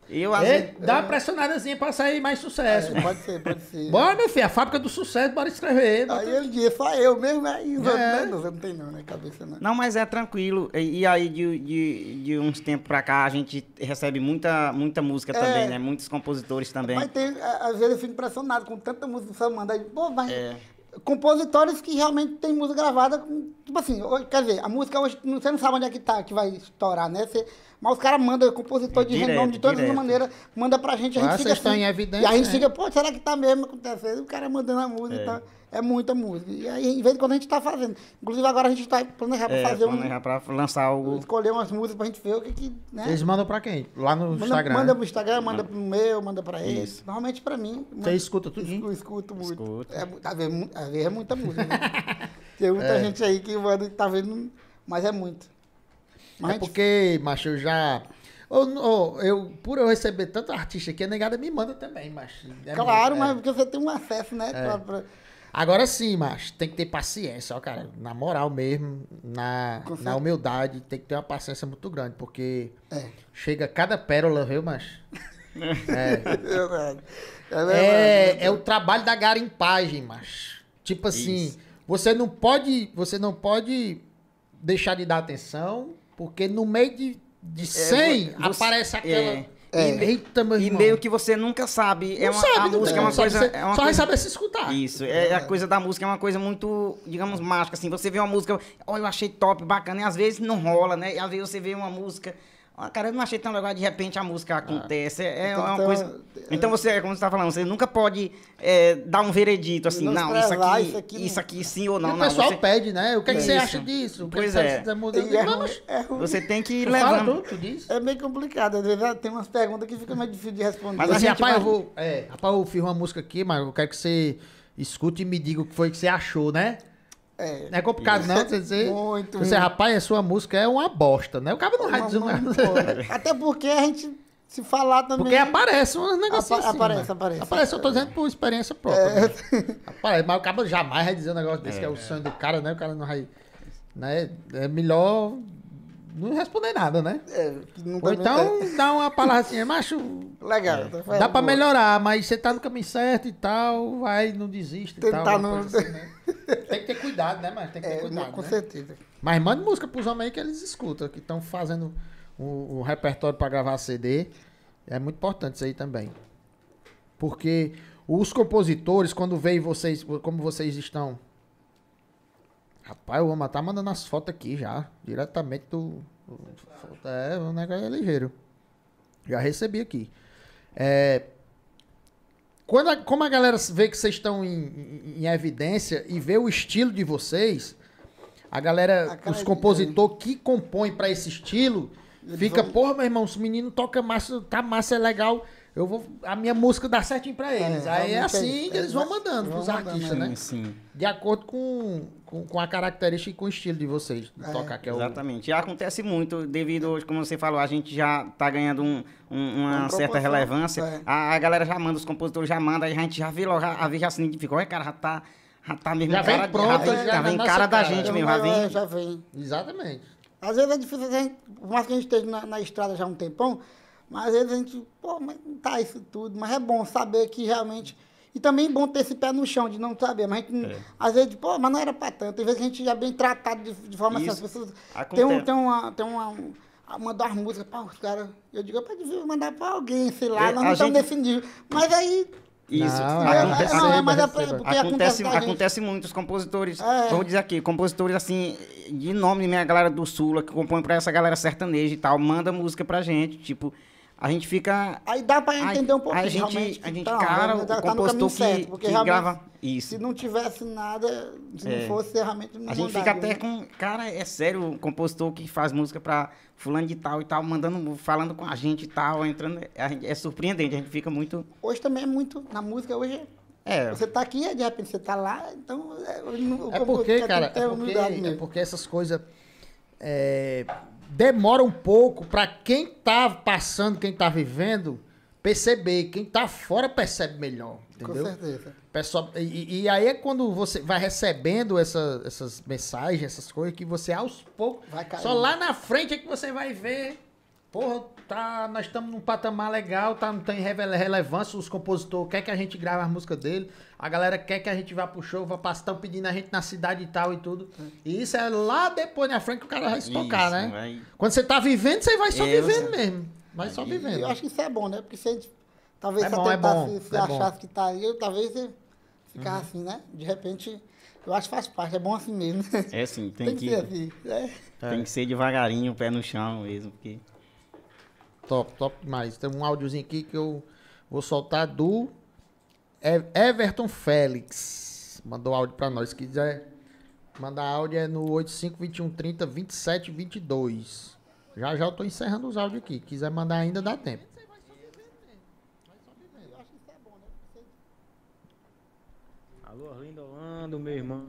Eu, às é? vezes, dá uma
pressionadazinha pra sair mais sucesso. É, pode ser, pode ser. Bora, meu filho, a fábrica do sucesso, bora escrever. Bota... Aí
ele
diz, só eu mesmo, né? E os é. outros, né? não tem não, né? Cabeça não.
Não,
mas é tranquilo. E, e aí, de, de, de uns tempos pra cá, a gente recebe muita, muita música é. também, né? Muitos compositores também. Mas
tem, às vezes eu fico impressionado com tanta música que você manda. Aí, pô, mas... É compositores que realmente tem música gravada, tipo assim, quer dizer, a música hoje, você não sabe onde é que tá, que vai estourar, né? Você, mas os caras mandam, compositor é de direto, renome de todas as maneiras, manda pra gente, a gente Nossa, fica assim. Em evidência, e a gente é. fica, pô, será que tá mesmo acontecendo? O cara mandando a música é. e tal. É muita música. E aí, em vez de quando a gente tá fazendo. Inclusive agora a gente tá planejando é, pra fazer planejar
um. Pra lançar algo.
Escolher umas músicas pra gente ver o que que. Né? Eles
mandam pra quem? Lá no manda, Instagram. Manda né? pro Instagram, manda
pro meu, manda pra eles. Normalmente pra mim. Você
escuta tudo? Eu escuto, muito. Escuta. É, às, vezes, às vezes é muita
música. Né? Tem muita é. gente aí que manda, tá vendo, mas é muito.
É mas... É porque, macho, eu já. Eu, eu, por eu receber tanto artista aqui, a negada me manda também, macho. É claro, mas é. porque você tem um acesso, né? É. Pra, Agora sim, macho, tem que ter paciência, ó, cara. Na moral mesmo, na, na humildade, tem que ter uma paciência muito grande, porque é. chega cada pérola, viu, macho? É. Verdade. É, verdade. É, é, é o trabalho da garimpagem, macho. Tipo assim, Isso. você não pode, você não pode deixar de dar atenção, porque no meio de, de 100 é, você, aparece aquela. É. É. E, Eita, meu irmão. e meio que você nunca sabe. Não é uma, sabe, a música
é, é uma só coisa. é uma só coisa, saber se escutar. Isso. É, é, A coisa da música é uma coisa muito, digamos, mágica. Assim, você vê uma música, olha, eu achei top, bacana. E às vezes não rola, né? E às vezes você vê uma música ah, cara, eu não achei tão legal, de repente a música ah. acontece. É, é, então, uma então, coisa. É- então você, como você tá falando, você nunca pode é, dar um veredito assim, não, não isso, aqui, isso, aqui, isso aqui sim ou não. E o não, pessoal você... pede,
né? O que, é que é você acha disso? Pois é.
Você tem que
levar. tudo
tu, é meio complicado, às vezes né? tem umas perguntas que fica mais difícil de responder. Mas assim, rapaz, eu vou.
É, rapaz, eu fiz uma música aqui, mas eu quero que você escute e me diga o que foi que você achou, né? É, não é complicado, não. Você dizer, muito, você, rapaz, a sua música é uma bosta, né? O cara não é vai dizer
Até porque a gente se falar também. Porque aparece um negócio. Apa assim. Aparece, né?
aparece. Aparece, eu tô dizendo por experiência própria. É. Né? Aparece, mas o cara jamais vai dizer um negócio desse, é. que é o sonho do cara, né? O cara não vai. Né? É melhor não responder nada, né? É, Ou então dá uma palavrinha, assim, é, macho. Legal, é, Dá pra boa. melhorar, mas você tá no caminho certo e tal, vai, não desiste Tentar e tal. Não... Assim, né? Tem que ter cuidado, né, mas Tem que ter é, cuidado. Com né? certeza. Mas manda música pros homens aí que eles escutam, que estão fazendo o, o, repertório pra gravar CD. É muito importante isso aí também. Porque os compositores, quando veem vocês, como vocês estão Rapaz, eu vou matar mandando as fotos aqui já, diretamente do. É, o negócio é ligeiro. Já recebi aqui. É, quando a, como a galera vê que vocês estão em, em, em, evidência e vê o estilo de vocês, a galera, a os compositores que compõem para esse estilo, Eles fica, vão... porra, meu irmão, os menino toca massa, tá massa, é legal eu vou, a minha música dá certinho para é, é é assim eles. É, aí é assim que eles vão mandando para os artistas, né? Sim. De acordo com, com, com, a característica e com o estilo de vocês de é, tocar. Que é exatamente. O... Já acontece muito,
devido, como você falou, a gente já tá ganhando um, um, uma um certa relevância. A, a, galera já manda, os compositores já mandam, aí a gente já vê logo, a vez já se identificou, olha, cara, já tá. Já tá mesmo já cara, vem pronto, né? já, já vem cara, da gente mesmo, já vem.
Já vem. Exatamente. Às vezes é difícil, por mais que a gente esteja na, na estrada já há um tempão, mas às vezes a gente, pô, mas não tá isso tudo, mas é bom saber que realmente. E também é bom ter esse pé no chão de não saber, mas a gente, é. às vezes, pô, mas não era para tanto. Às vezes a gente já é bem tratado de, de forma assim. que as pessoas. Acontece. Tem, um, tem uma. Tem uma um, mandou as músicas para os caras. Eu digo, eu devia mandar para alguém, sei lá, é, nós não estamos gente... definidos. Mas aí. Isso,
não, é, acontece, é, mas é porque acontece, acontece, acontece muito, os compositores,
é. vamos dizer
aqui, compositores assim, de nome, minha galera do Sul, que compõem para essa galera sertaneja e tal, manda música pra gente, tipo, a gente fica.
Aí dá para entender um pouquinho. A gente, a gente tá, cara, o tá compositor que, certo, porque que grava isso. Se não tivesse nada, se é. não fosse realmente não A gente fica até né? com.
Cara, é sério, o compositor que faz música para fulano de tal e tal, mandando, falando com a gente e tal, entrando. É, é surpreendente, a gente fica muito.
Hoje também é muito. Na música hoje é. Você está aqui, de repente você está lá, então. É, não, é porque, cara, é porque, é
porque essas coisas. É, demora um pouco para quem tá passando, quem tá vivendo, perceber. Quem tá fora percebe melhor. Entendeu? Com certeza. Pessoal, e, e aí é quando você vai recebendo essa, essas mensagens, essas coisas, que você aos poucos. Só lá na frente é que você vai ver Porra, tá, nós estamos num patamar legal, tá, não tem relevância, os compositores querem que a gente grave a música dele, a galera quer que a gente vá pro show, estão pedindo a gente na cidade e tal e tudo. E isso é lá depois na frente que o cara vai se tocar, isso, né? né? Quando você tá vivendo, você vai só vivendo eu... mesmo. Vai só vivendo. Eu acho que isso é bom, né? Porque se a gente, talvez é bom, é se, é bom, se, se é achasse bom.
que tá aí, talvez você ficasse uhum. assim, né? De repente... Eu acho que faz parte, é bom assim mesmo.
É sim, tem, tem que, que, ser assim. Né? Tem que ser devagarinho, pé no chão mesmo, porque Top, top demais. Tem um áudiozinho aqui que eu vou soltar do Everton Félix. Mandou áudio para nós. Se quiser mandar áudio é no 852130 2722. Já já eu tô encerrando os áudios aqui. Quiser mandar ainda, dá tempo.
Evandro, meu irmão.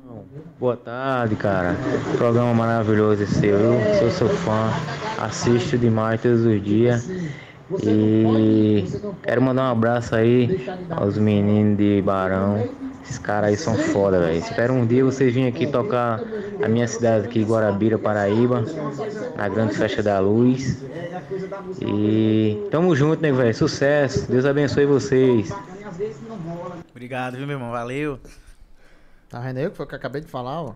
Boa tarde, cara. Programa maravilhoso esse, seu eu sou seu fã. Assisto demais todos os dias. E quero mandar um abraço aí aos meninos de Barão. Esses caras aí são foda, velho. Espero um dia vocês virem aqui tocar a minha cidade aqui, Guarabira, Paraíba, na grande festa da luz. E tamo junto, né, velho? Sucesso. Deus abençoe vocês.
Obrigado, viu, meu irmão? Valeu. Tá vendo aí que foi o que eu
acabei de falar, ó?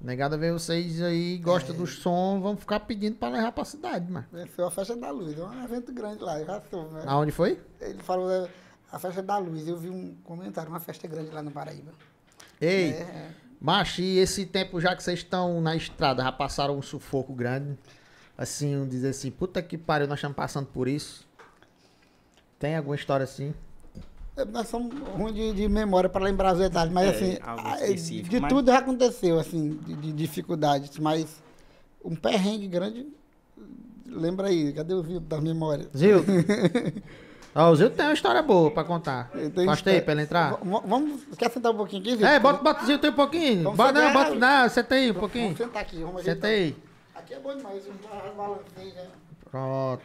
Negada vê vocês aí, gosta é. do som, vamos ficar pedindo pra levar pra cidade, mano.
Venceu é, a festa da luz, é um evento grande lá, já sou, né? Aonde foi? Ele falou é, a festa da luz, eu vi um comentário, uma festa grande lá no Paraíba. Ei, é, é.
macho, e esse tempo já que vocês estão na estrada, já passaram um sufoco grande? Assim, um dizer assim, puta que pariu, nós estamos passando por isso. Tem alguma história assim?
É, nós somos ruins de, de memória para lembrar as detalhes, mas é, assim, ah, é, de mas... tudo já aconteceu, assim, de, de, dificuldades, mas um perrengue grande, lembra aí, cadê o Zildo das memórias?
Zildo? Ó, o Zildo tem uma história boa para contar. Gostei, para ele entrar? V vamos, quer sentar um pouquinho aqui, Zildo? É, bota, bota o tem um pouquinho. Vamos bota, não, bota, não, senta aí um pouquinho. Vamos sentar aqui, vamos Senta aí.
Aqui é bom demais, eu já balancei já. Né?
Pronto.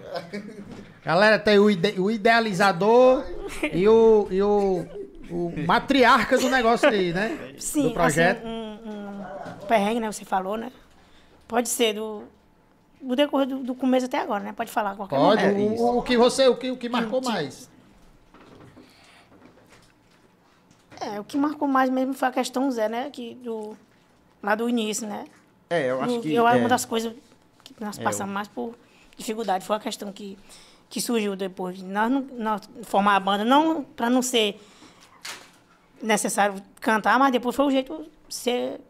Galera, tem o, ide o idealizador e o, e o, o matriarca do negócio aí, né? Sim, do projeto. Assim,
um, um perrengue, né? Você falou, né? Pode ser do, do decorrer do, do começo até agora, né? Pode falar qualquer Pode, momento. O, é o que
você, o que, o que marcou mais?
É, o que marcou mais mesmo foi a questão Zé, né? Que do, lá do início, né? É, eu acho do, que. Eu, é uma é. das coisas que nós é, passamos é, eu... mais por dificuldade foi a questão que, que surgiu depois. Nós, nós formar a banda, não para não ser necessário cantar, mas depois foi o jeito de ser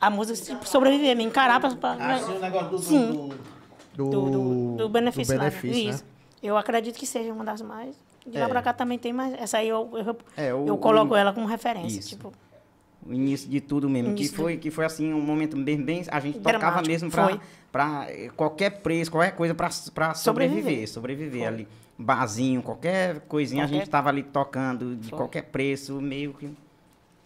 a música sobreviver, me encarar para. Ah, sim, o negócio do,
do, do, do, benefício. Do benefício né?
Eu acredito que seja uma das mais. De é. lá para cá também tem, mas essa aí eu, eu, é, o, eu coloco o, ela como referência. Isso. Tipo
o início de tudo mesmo, que foi que foi assim um momento bem bem a gente tocava mesmo para para eh, qualquer preço, qualquer coisa para para sobreviver, sobreviver, ali. Barzinho, qualquer coisinha qualquer... a gente tava ali tocando de foi. qualquer preço, meio que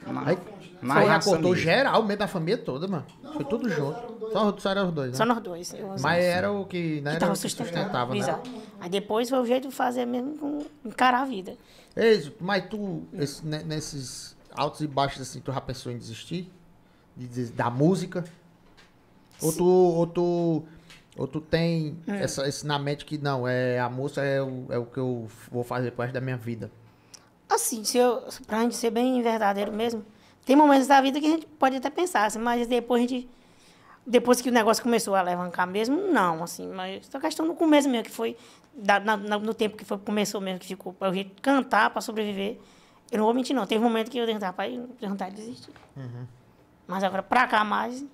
mas aí, na né? foi, geral,
meio da família toda, mano. Não, foi tudo junto. Só, só eram os dois, né? Só nós
dois. Mas era
o que, né, era o que sustentava, né?
Aí depois foi o jeito de fazer mesmo, encarar a vida.
Isso, mas tu, esse, né, nesses altos e baixos, assim, tu já pensou em desistir? De, de, da música? Ou tu, ou tu, ou tu tem é. essa, esse na mente que não, é a música é o, é o que eu vou fazer parte da minha vida?
Assim, se eu, pra gente ser bem verdadeiro mesmo, tem momentos da vida que a gente pode até pensar, assim, mas depois a gente. Depois que o negócio começou a levantar mesmo, não, assim, mas essa questão no começo mesmo, que foi. Da, na, no tempo que foi, começou mesmo, que ficou pra gente cantar, para sobreviver eu não vou mentir, não. Teve um momento que eu tentava rapaz, jantar e desistir. Uhum. Mas agora, pra cá mais,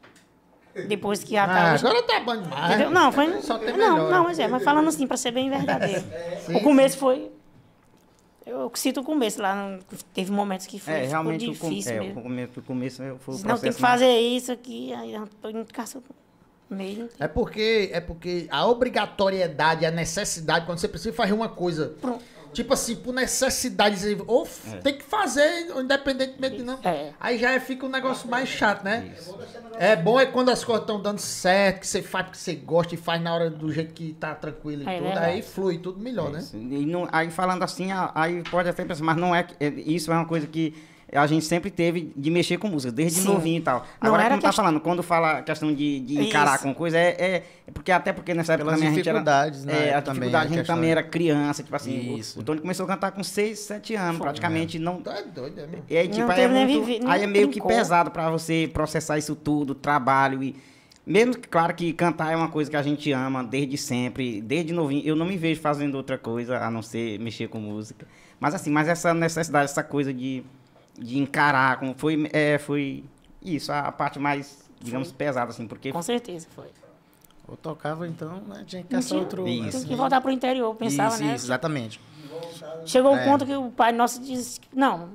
depois que a ah, tá agora tá bom demais. Entendeu? Não, foi. não, não, mas é, mas falando assim, pra ser bem verdadeiro. É. Sim, o começo sim. foi. Eu cito o começo lá, teve momentos que foi é, realmente difícil. O,
com, é, o começo, foi o Não, tem que fazer mais...
isso aqui, aí eu tô casa meio.
É porque, é porque a
obrigatoriedade, a necessidade, quando você precisa fazer uma coisa. Pronto Tipo assim, por necessidade, ou é. tem que fazer, independentemente não. É. Aí já fica um negócio mais chato, né? É bom é quando as coisas estão dando certo, que você faz porque você gosta e faz na hora do jeito que tá tranquilo e é, tudo. Aí flui tudo melhor, é né? Não, aí falando assim, aí pode até
pensar, mas não é. é isso é uma coisa que a gente sempre teve de mexer com música, desde Sim. novinho e tal. Não Agora, como que... tá falando, quando fala questão de, de encarar Isso. com coisa, é, é, é, porque até porque nessa época Pelas também a gente era... dificuldades, né? É, a também, dificuldade, a, gente questão... também era criança, tipo assim, Isso. O, o Tony começou a cantar com 6, 7 anos, Foi, praticamente, é. não... Tá doido, é mesmo. E aí, tipo, aí é, muito, vivi, aí é meio brincou. que pesado pra você processar isso tudo, trabalho e... Mesmo, claro, que cantar é uma coisa que a gente ama desde sempre, desde novinho. Eu não me vejo fazendo outra coisa a não ser mexer com música. Mas assim, mas essa necessidade, essa coisa de de encarar, como foi, é, foi isso, a parte mais, digamos, foi. pesada, assim, porque... Com
certeza foi. Eu tocava, então, né? tinha que caçar outro... Isso. Assim. tinha que voltar para o interior, pensava, isso, né? Isso, exatamente. Chegou é. um ponto
que o pai nosso disse, não,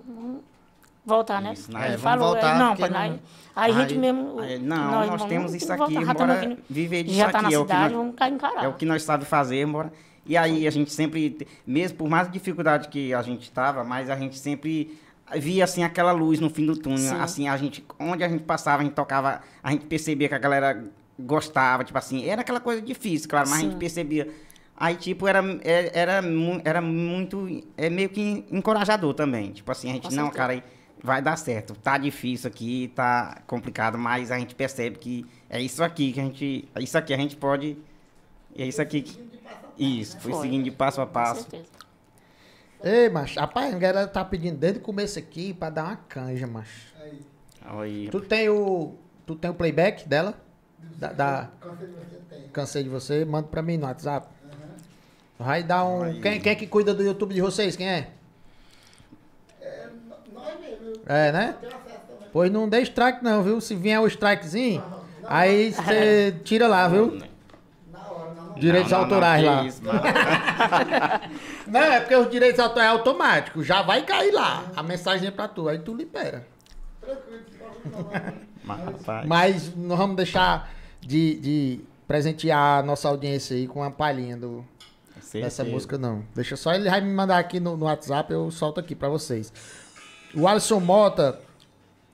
voltar, né? Isso, falou, voltar, não, pai, não... Aí, a gente mesmo... Aí, não, nós, nós vamos, temos isso aqui, voltar, viver disso já tá aqui. Já tá na é cidade, nós, vamos encarar. É o que
nós sabe fazer, mora. E aí a gente sempre, mesmo por mais dificuldade que a gente estava, mas a gente sempre via assim aquela luz no fim do túnel, Sim. assim a gente onde a gente passava, a gente tocava, a gente percebia que a galera gostava, tipo assim, era aquela coisa difícil, claro, mas Sim. a gente percebia. Aí tipo era é, era era muito é meio que encorajador também, tipo assim, a gente não, cara, vai dar certo. Tá difícil aqui, tá complicado, mas a gente percebe que é isso aqui que a gente, é isso aqui a gente pode é isso aqui que isso, foi seguindo de passo a passo. Com certeza.
Ei, macho, rapaz, a galera tá pedindo desde o começo aqui pra dar uma canja, macho. Aí. Tu tem o. Tu tem o playback dela? Da, da... Cansei de você, manda pra mim no WhatsApp. Uhum. Vai dar um. Quem, quem é que cuida do YouTube de vocês? Quem é? É, nós É, né? Pois não dê strike não, viu? Se vier o strikezinho, aí você tira lá, viu? Não,
né? Direitos autorais
lá.
Não, é porque os direitos autorais é automático. Já vai cair lá. A mensagem é pra tu. Aí tu libera. Mas, Mas não vamos deixar de, de, presentear a nossa audiência aí com uma palhinha do, dessa música, não. Deixa só ele vai me mandar aqui no, no WhatsApp, eu solto aqui pra vocês. O Alisson Mota,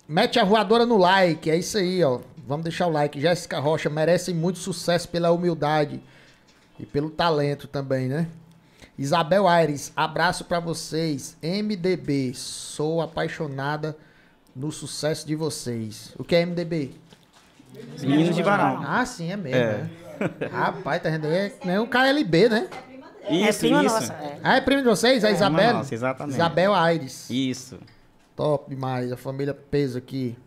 mete a voadora no like, é isso aí, ó. Vamos deixar o like. Jéssica Rocha merece muito sucesso pela humildade e pelo talento também, né? Isabel Aires, abraço para vocês. MDB, sou apaixonada no sucesso de vocês. O que é MDB? Meninos de Varal. Ah, sim, é mesmo. É. Né? Rapaz, tá rendendo. É, né, é um KLB, né?
Isso, é prima isso. nossa. É.
Ah, é prima de vocês? É, é Isabel? Nossa, exatamente. Isabel Aires. Isso. Top demais. A família pesa aqui.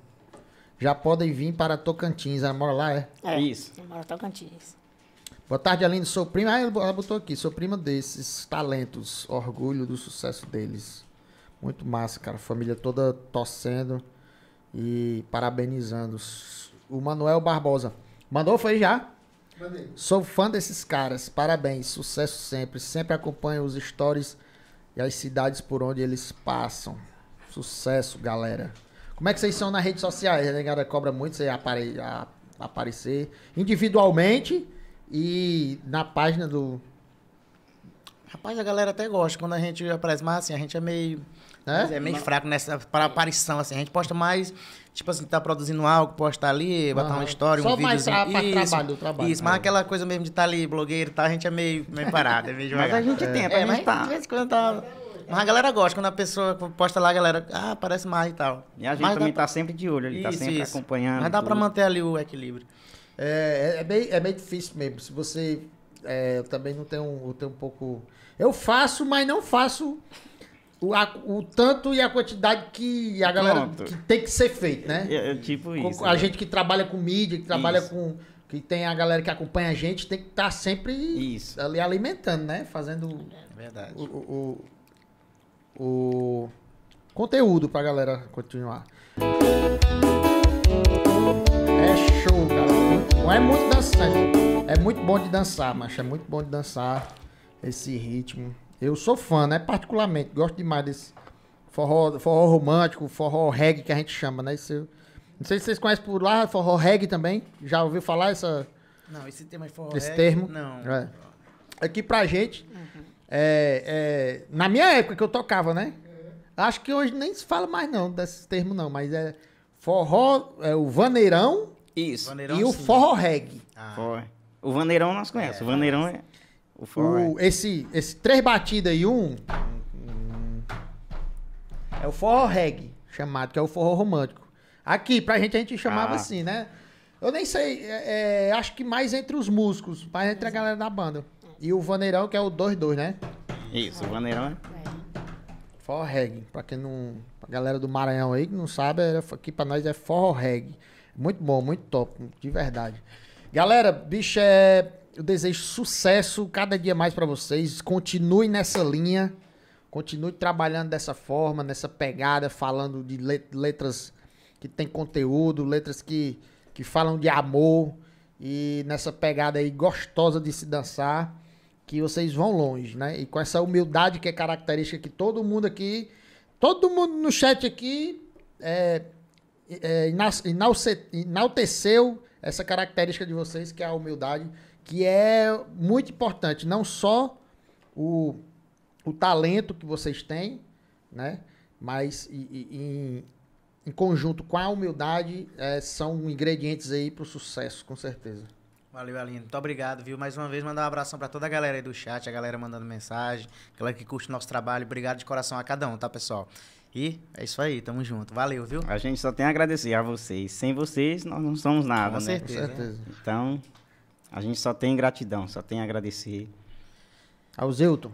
Já podem vir para Tocantins. Ela mora lá, é? É, isso.
Mora Tocantins.
Boa tarde, Aline. Sou prima. Ah, ela botou aqui. Sou prima desses talentos. Orgulho do sucesso deles. Muito massa, cara. Família toda torcendo e parabenizando. O Manuel Barbosa. Mandou, foi já? Mandei. Sou fã desses caras. Parabéns. Sucesso sempre. Sempre acompanho os stories e as cidades por onde eles passam. Sucesso, galera. Como é que vocês são nas redes sociais? A negada cobra muito você apare... a... aparecer individualmente e na
página do. Rapaz, a galera até gosta quando a gente aparece, mas assim, a gente é meio. Né? É meio mas... fraco nessa para aparição, assim. A gente posta mais, tipo assim, tá produzindo algo, posta ali, botar uma história, Só um vídeo. Só mais pra, isso, trabalho, trabalho. Isso, mas é. aquela coisa mesmo de estar tá ali, blogueiro e tá, tal, a gente é meio, meio parado, é meio devagar. mas a gente é. tenta, é, a gente tá. De vez em quando tá... Mas a galera gosta, quando a pessoa posta lá, a galera, ah, parece mais e tal. E
a gente mas também pra... tá
sempre de olho, ele tá isso, tá sempre isso. acompanhando. Mas dá para manter
ali o equilíbrio. É, é, é, bem, é bem difícil mesmo. Se você. É, eu também não tenho, eu tenho um pouco. Eu faço, mas não faço o, a, o tanto e a quantidade que a galera que tem que ser feito, né? É, é tipo isso. A né? gente que trabalha com mídia, que trabalha isso. com. Que tem a galera que acompanha a gente, tem que estar tá sempre isso. ali alimentando, né? Fazendo. Verdade. o, o, o, o conteúdo pra galera continuar. É muito dançar, É muito bom de dançar, macho. É muito bom de dançar esse ritmo. Eu sou fã, né? Particularmente, gosto demais desse forró, forró romântico, forró reggae que a gente chama, né? Esse, não sei se vocês conhecem por lá, forró reggae também. Já ouviu falar essa...
Não, esse termo é forró Esse reggae, termo? Não. É.
Aqui é pra gente, uhum. é, é, na minha época que eu tocava, né? Acho que hoje nem se fala mais não desses termos não, mas é forró, é o vaneirão, isso. e o forró reggae. Ah. O vaneirão nós conhecemos. É, o vaneirão é... O forró o, é. é. esse, esse três batidas e um... É o forró reggae, chamado, que é o forró romântico. Aqui, pra gente, a gente chamava ah. assim, né? Eu nem sei, é, é acho que mais entre os músicos, mais entre a galera da banda. E o Vaneirão, que é o 2-2, né?
Isso, o Vaneirão é.
Forró reggae. Pra quem não. Pra galera do Maranhão aí que não sabe, aqui pra nós é forró reggae. Muito bom, muito top, de verdade. Galera, bicho, é... eu desejo sucesso cada dia mais para vocês. Continue nessa linha. Continue trabalhando dessa forma, nessa pegada, falando de letras que tem conteúdo, letras que, que falam de amor e nessa pegada aí gostosa de se dançar, que vocês vão longe, né? E com essa humildade que é característica que todo mundo aqui, todo mundo no chat aqui é, é, enalteceu essa característica de vocês, que é a humildade, que é muito importante, não só o, o talento que vocês têm, né? Mas e, e, em, em, conjunto com a humildade, é, são
ingredientes aí para o sucesso, com certeza. Valeu, Aline. Muito obrigado, viu? Mais uma vez, mandar um abração para toda a galera aí do chat, a galera mandando mensagem, aquela que curte o nosso trabalho. Obrigado de coração a cada um, tá, pessoal? E é isso aí, tamo junto. Valeu, viu?
A gente só tem a agradecer a vocês. Sem vocês, nós não somos nada, Com né? Certeza. Com certeza. Então, a gente só tem gratidão, só tem a
agradecer. Ao Zilton.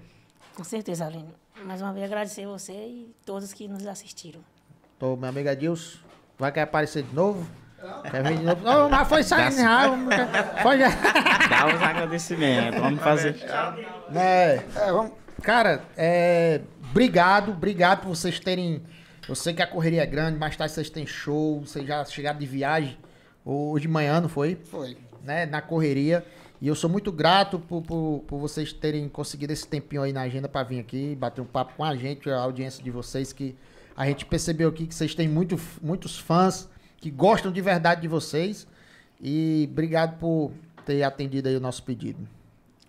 Com certeza, Aline. Mais uma vez agradecer você e todos que nos assistiram.
Tô, minha amiga Dilson. Vai querer aparecer de novo? Quer vir de novo? Não, mas foi saindo já.
Foi já.
Dá os agradecimentos. Vamos fazer. É, é, vamos. Cara, é. Obrigado, obrigado por vocês terem. Eu sei que a correria é grande, mas tarde vocês têm show, vocês já chegaram de viagem. Hoje de manhã, não foi? Foi. Né? Na correria. E eu sou muito grato por, por, por vocês terem conseguido esse tempinho aí na agenda para vir aqui, bater um papo com a gente, a audiência de vocês, que a gente percebeu aqui que vocês têm muito, muitos fãs que gostam de verdade de vocês. E obrigado por ter atendido aí o nosso pedido.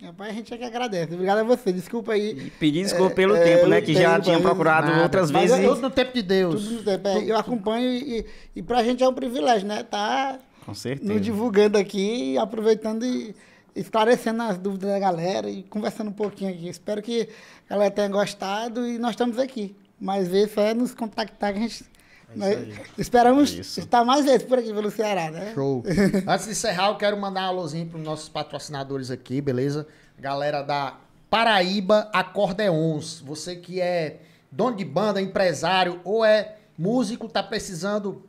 Rapaz, a gente é que agradece. Obrigado a você. Desculpa aí. pedir é, desculpa é, pelo é, tempo, né? Que tempo, já tinha procurado nada. outras Mas é vezes. todo tudo no tempo de Deus. Tudo no tempo. É, eu acompanho e, e pra gente é um privilégio, né? Tá Com certeza. nos divulgando aqui, aproveitando e esclarecendo as dúvidas da galera e conversando um pouquinho aqui. Espero que a galera tenha gostado e nós estamos aqui. Mas vê é nos contactar que a gente é esperamos é estar mais vezes por aqui pelo
Ceará, né? Show.
Antes de encerrar, eu quero mandar um alôzinho para os nossos patrocinadores aqui, beleza? Galera da Paraíba Acordeons. É você que é dono de banda, empresário ou é músico, tá precisando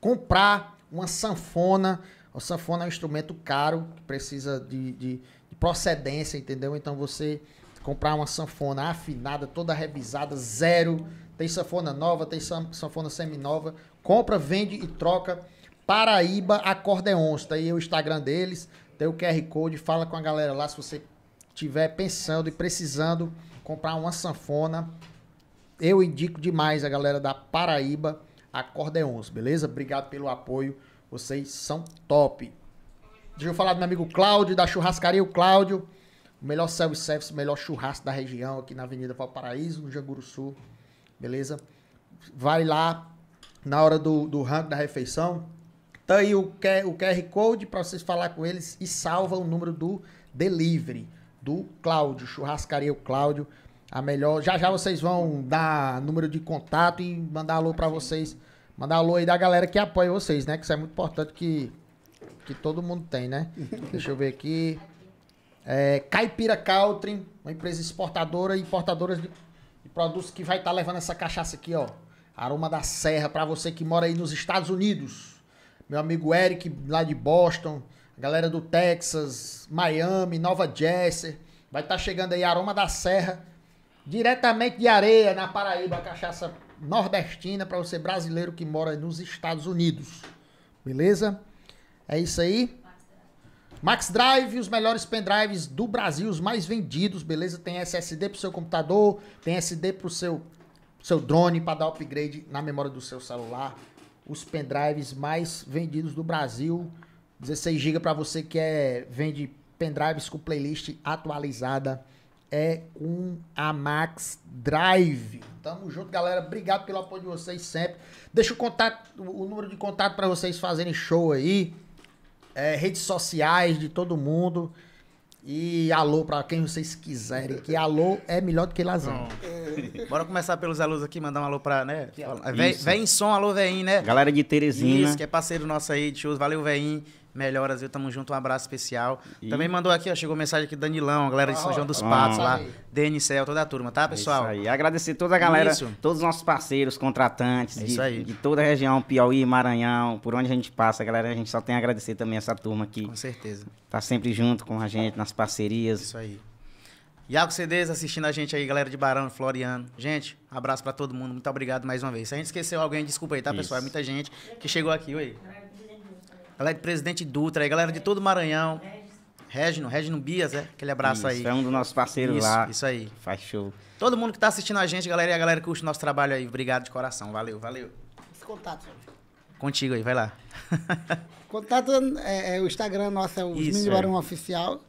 comprar uma sanfona. A sanfona é um instrumento caro, que precisa de, de, de procedência, entendeu? Então você comprar uma sanfona afinada, toda revisada, zero tem sanfona nova, tem sanfona seminova. Compra, vende e troca. Paraíba Acordeons. Tá aí o Instagram deles, tem o QR Code. Fala com a galera lá se você estiver pensando e precisando comprar uma sanfona. Eu indico demais a galera da Paraíba Acordeons, beleza? Obrigado pelo apoio. Vocês são top. Deixa eu falar do meu amigo Cláudio, da churrascaria. O Cláudio, o melhor self-service, o melhor churrasco da região, aqui na Avenida Valparaíso, no Janguru Sul beleza? Vai lá na hora do, do ranking da refeição. Tá aí o, QR, o QR Code para vocês falar com eles e salva o número do delivery do Cláudio, churrascaria o Cláudio. A melhor. Já já vocês vão dar número de contato e mandar alô para vocês. Mandar alô aí da galera que apoia vocês, né? Que isso é muito importante que, que todo mundo tem, né? Deixa eu ver aqui. É, Caipira Caltrim, uma empresa exportadora e importadora de produz que vai estar tá levando essa cachaça aqui, ó. Aroma da Serra, para você que mora aí nos Estados Unidos. Meu amigo Eric, lá de Boston. A galera do Texas, Miami, Nova Jersey. Vai estar tá chegando aí Aroma da Serra. Diretamente de areia, na Paraíba, a cachaça nordestina para você brasileiro que mora nos Estados Unidos. Beleza? É isso aí. Max Drive, os melhores pendrives do Brasil, os mais vendidos, beleza? Tem SSD pro seu computador, tem SD pro seu, seu drone para dar upgrade na memória do seu celular. Os pendrives mais vendidos do Brasil. 16 GB para você que é, vende pendrives com playlist atualizada. É um a Max Drive. Tamo junto, galera. Obrigado pelo apoio de vocês sempre. Deixa o contato, o número de contato para vocês fazerem show aí é, redes sociais de todo mundo. E
alô para quem vocês quiserem, que alô é melhor do que lasanha. É. Bora começar pelos alôs aqui, mandar um alô pra, né? Vem, vem som, alô, vem, né? Galera de Teresina. Isso, que é parceiro nosso aí de shows. Valeu, vem. Melhoras, eu Tamo junto, um abraço especial. E... Também mandou aqui, ó, chegou mensagem aqui do Danilão, a galera de São João dos Patos ah, lá, DNCL, toda a turma, tá, pessoal? É isso aí. Agradecer toda a galera, isso.
todos os nossos parceiros, contratantes, é de, de, toda a região, Piauí, Maranhão, por onde a gente passa, galera, a gente só tem a agradecer também essa turma aqui. Com certeza. Tá sempre junto com a gente, nas parcerias.
Isso aí. Iago Cedez assistindo a gente aí, galera de Barão, Floriano. Gente, abraço para todo mundo, muito obrigado mais uma vez. Se a gente esqueceu alguém, desculpa aí, tá, isso. pessoal? É muita gente que chegou aqui, oi. É galera é de Presidente Dutra, aí, é galera de todo o Maranhão. Regno, Regno Bias, é? Aquele abraço isso, aí. É um dos nossos parceiros isso, lá. Isso aí. Faz show. Todo mundo que tá assistindo a gente, galera, e a galera que curte o nosso trabalho aí. Obrigado de coração. Valeu, valeu. Esse contato, Contigo aí, vai lá.
contato é, é, o Instagram nosso, é o Mini é. Barão é. Oficial.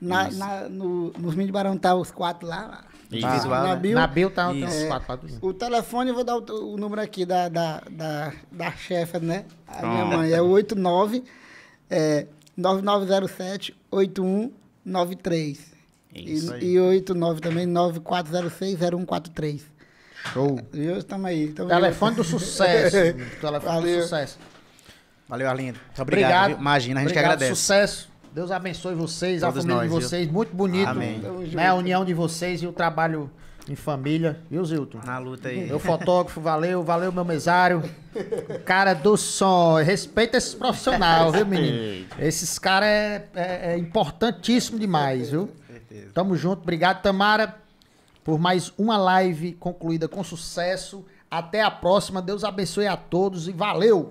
Na, na, no, nos Mini Barão tá os quatro lá. Né? Tá. Visual, Nabil, né? Nabil tá no é, 445. O telefone, eu vou dar o, o número aqui da, da, da, da chefa, né? A Pronto. minha mãe é 89 é, 9907 8193. Isso e, e 89 também 9406 0143. Show.
E hoje estamos aí. telefone do sucesso. telefone Valeu. do sucesso. Valeu, Arlindo. Obrigado. Obrigado. Imagina, a gente Obrigado, que agradece.
Sucesso. Deus abençoe vocês, Todos a família nós, de vocês. Viu? Muito bonito. Amém. Né, a união de vocês e o trabalho em família. Viu, Zilton? Na luta aí. Meu fotógrafo, valeu, valeu, meu mesário. Cara do som. Respeita esses profissionais, viu, menino? Esses caras é, é, é, importantíssimo demais, viu? Certeza. Tamo junto. Obrigado, Tamara, por mais uma live concluída com sucesso. Até a próxima. Deus abençoe a todos e valeu!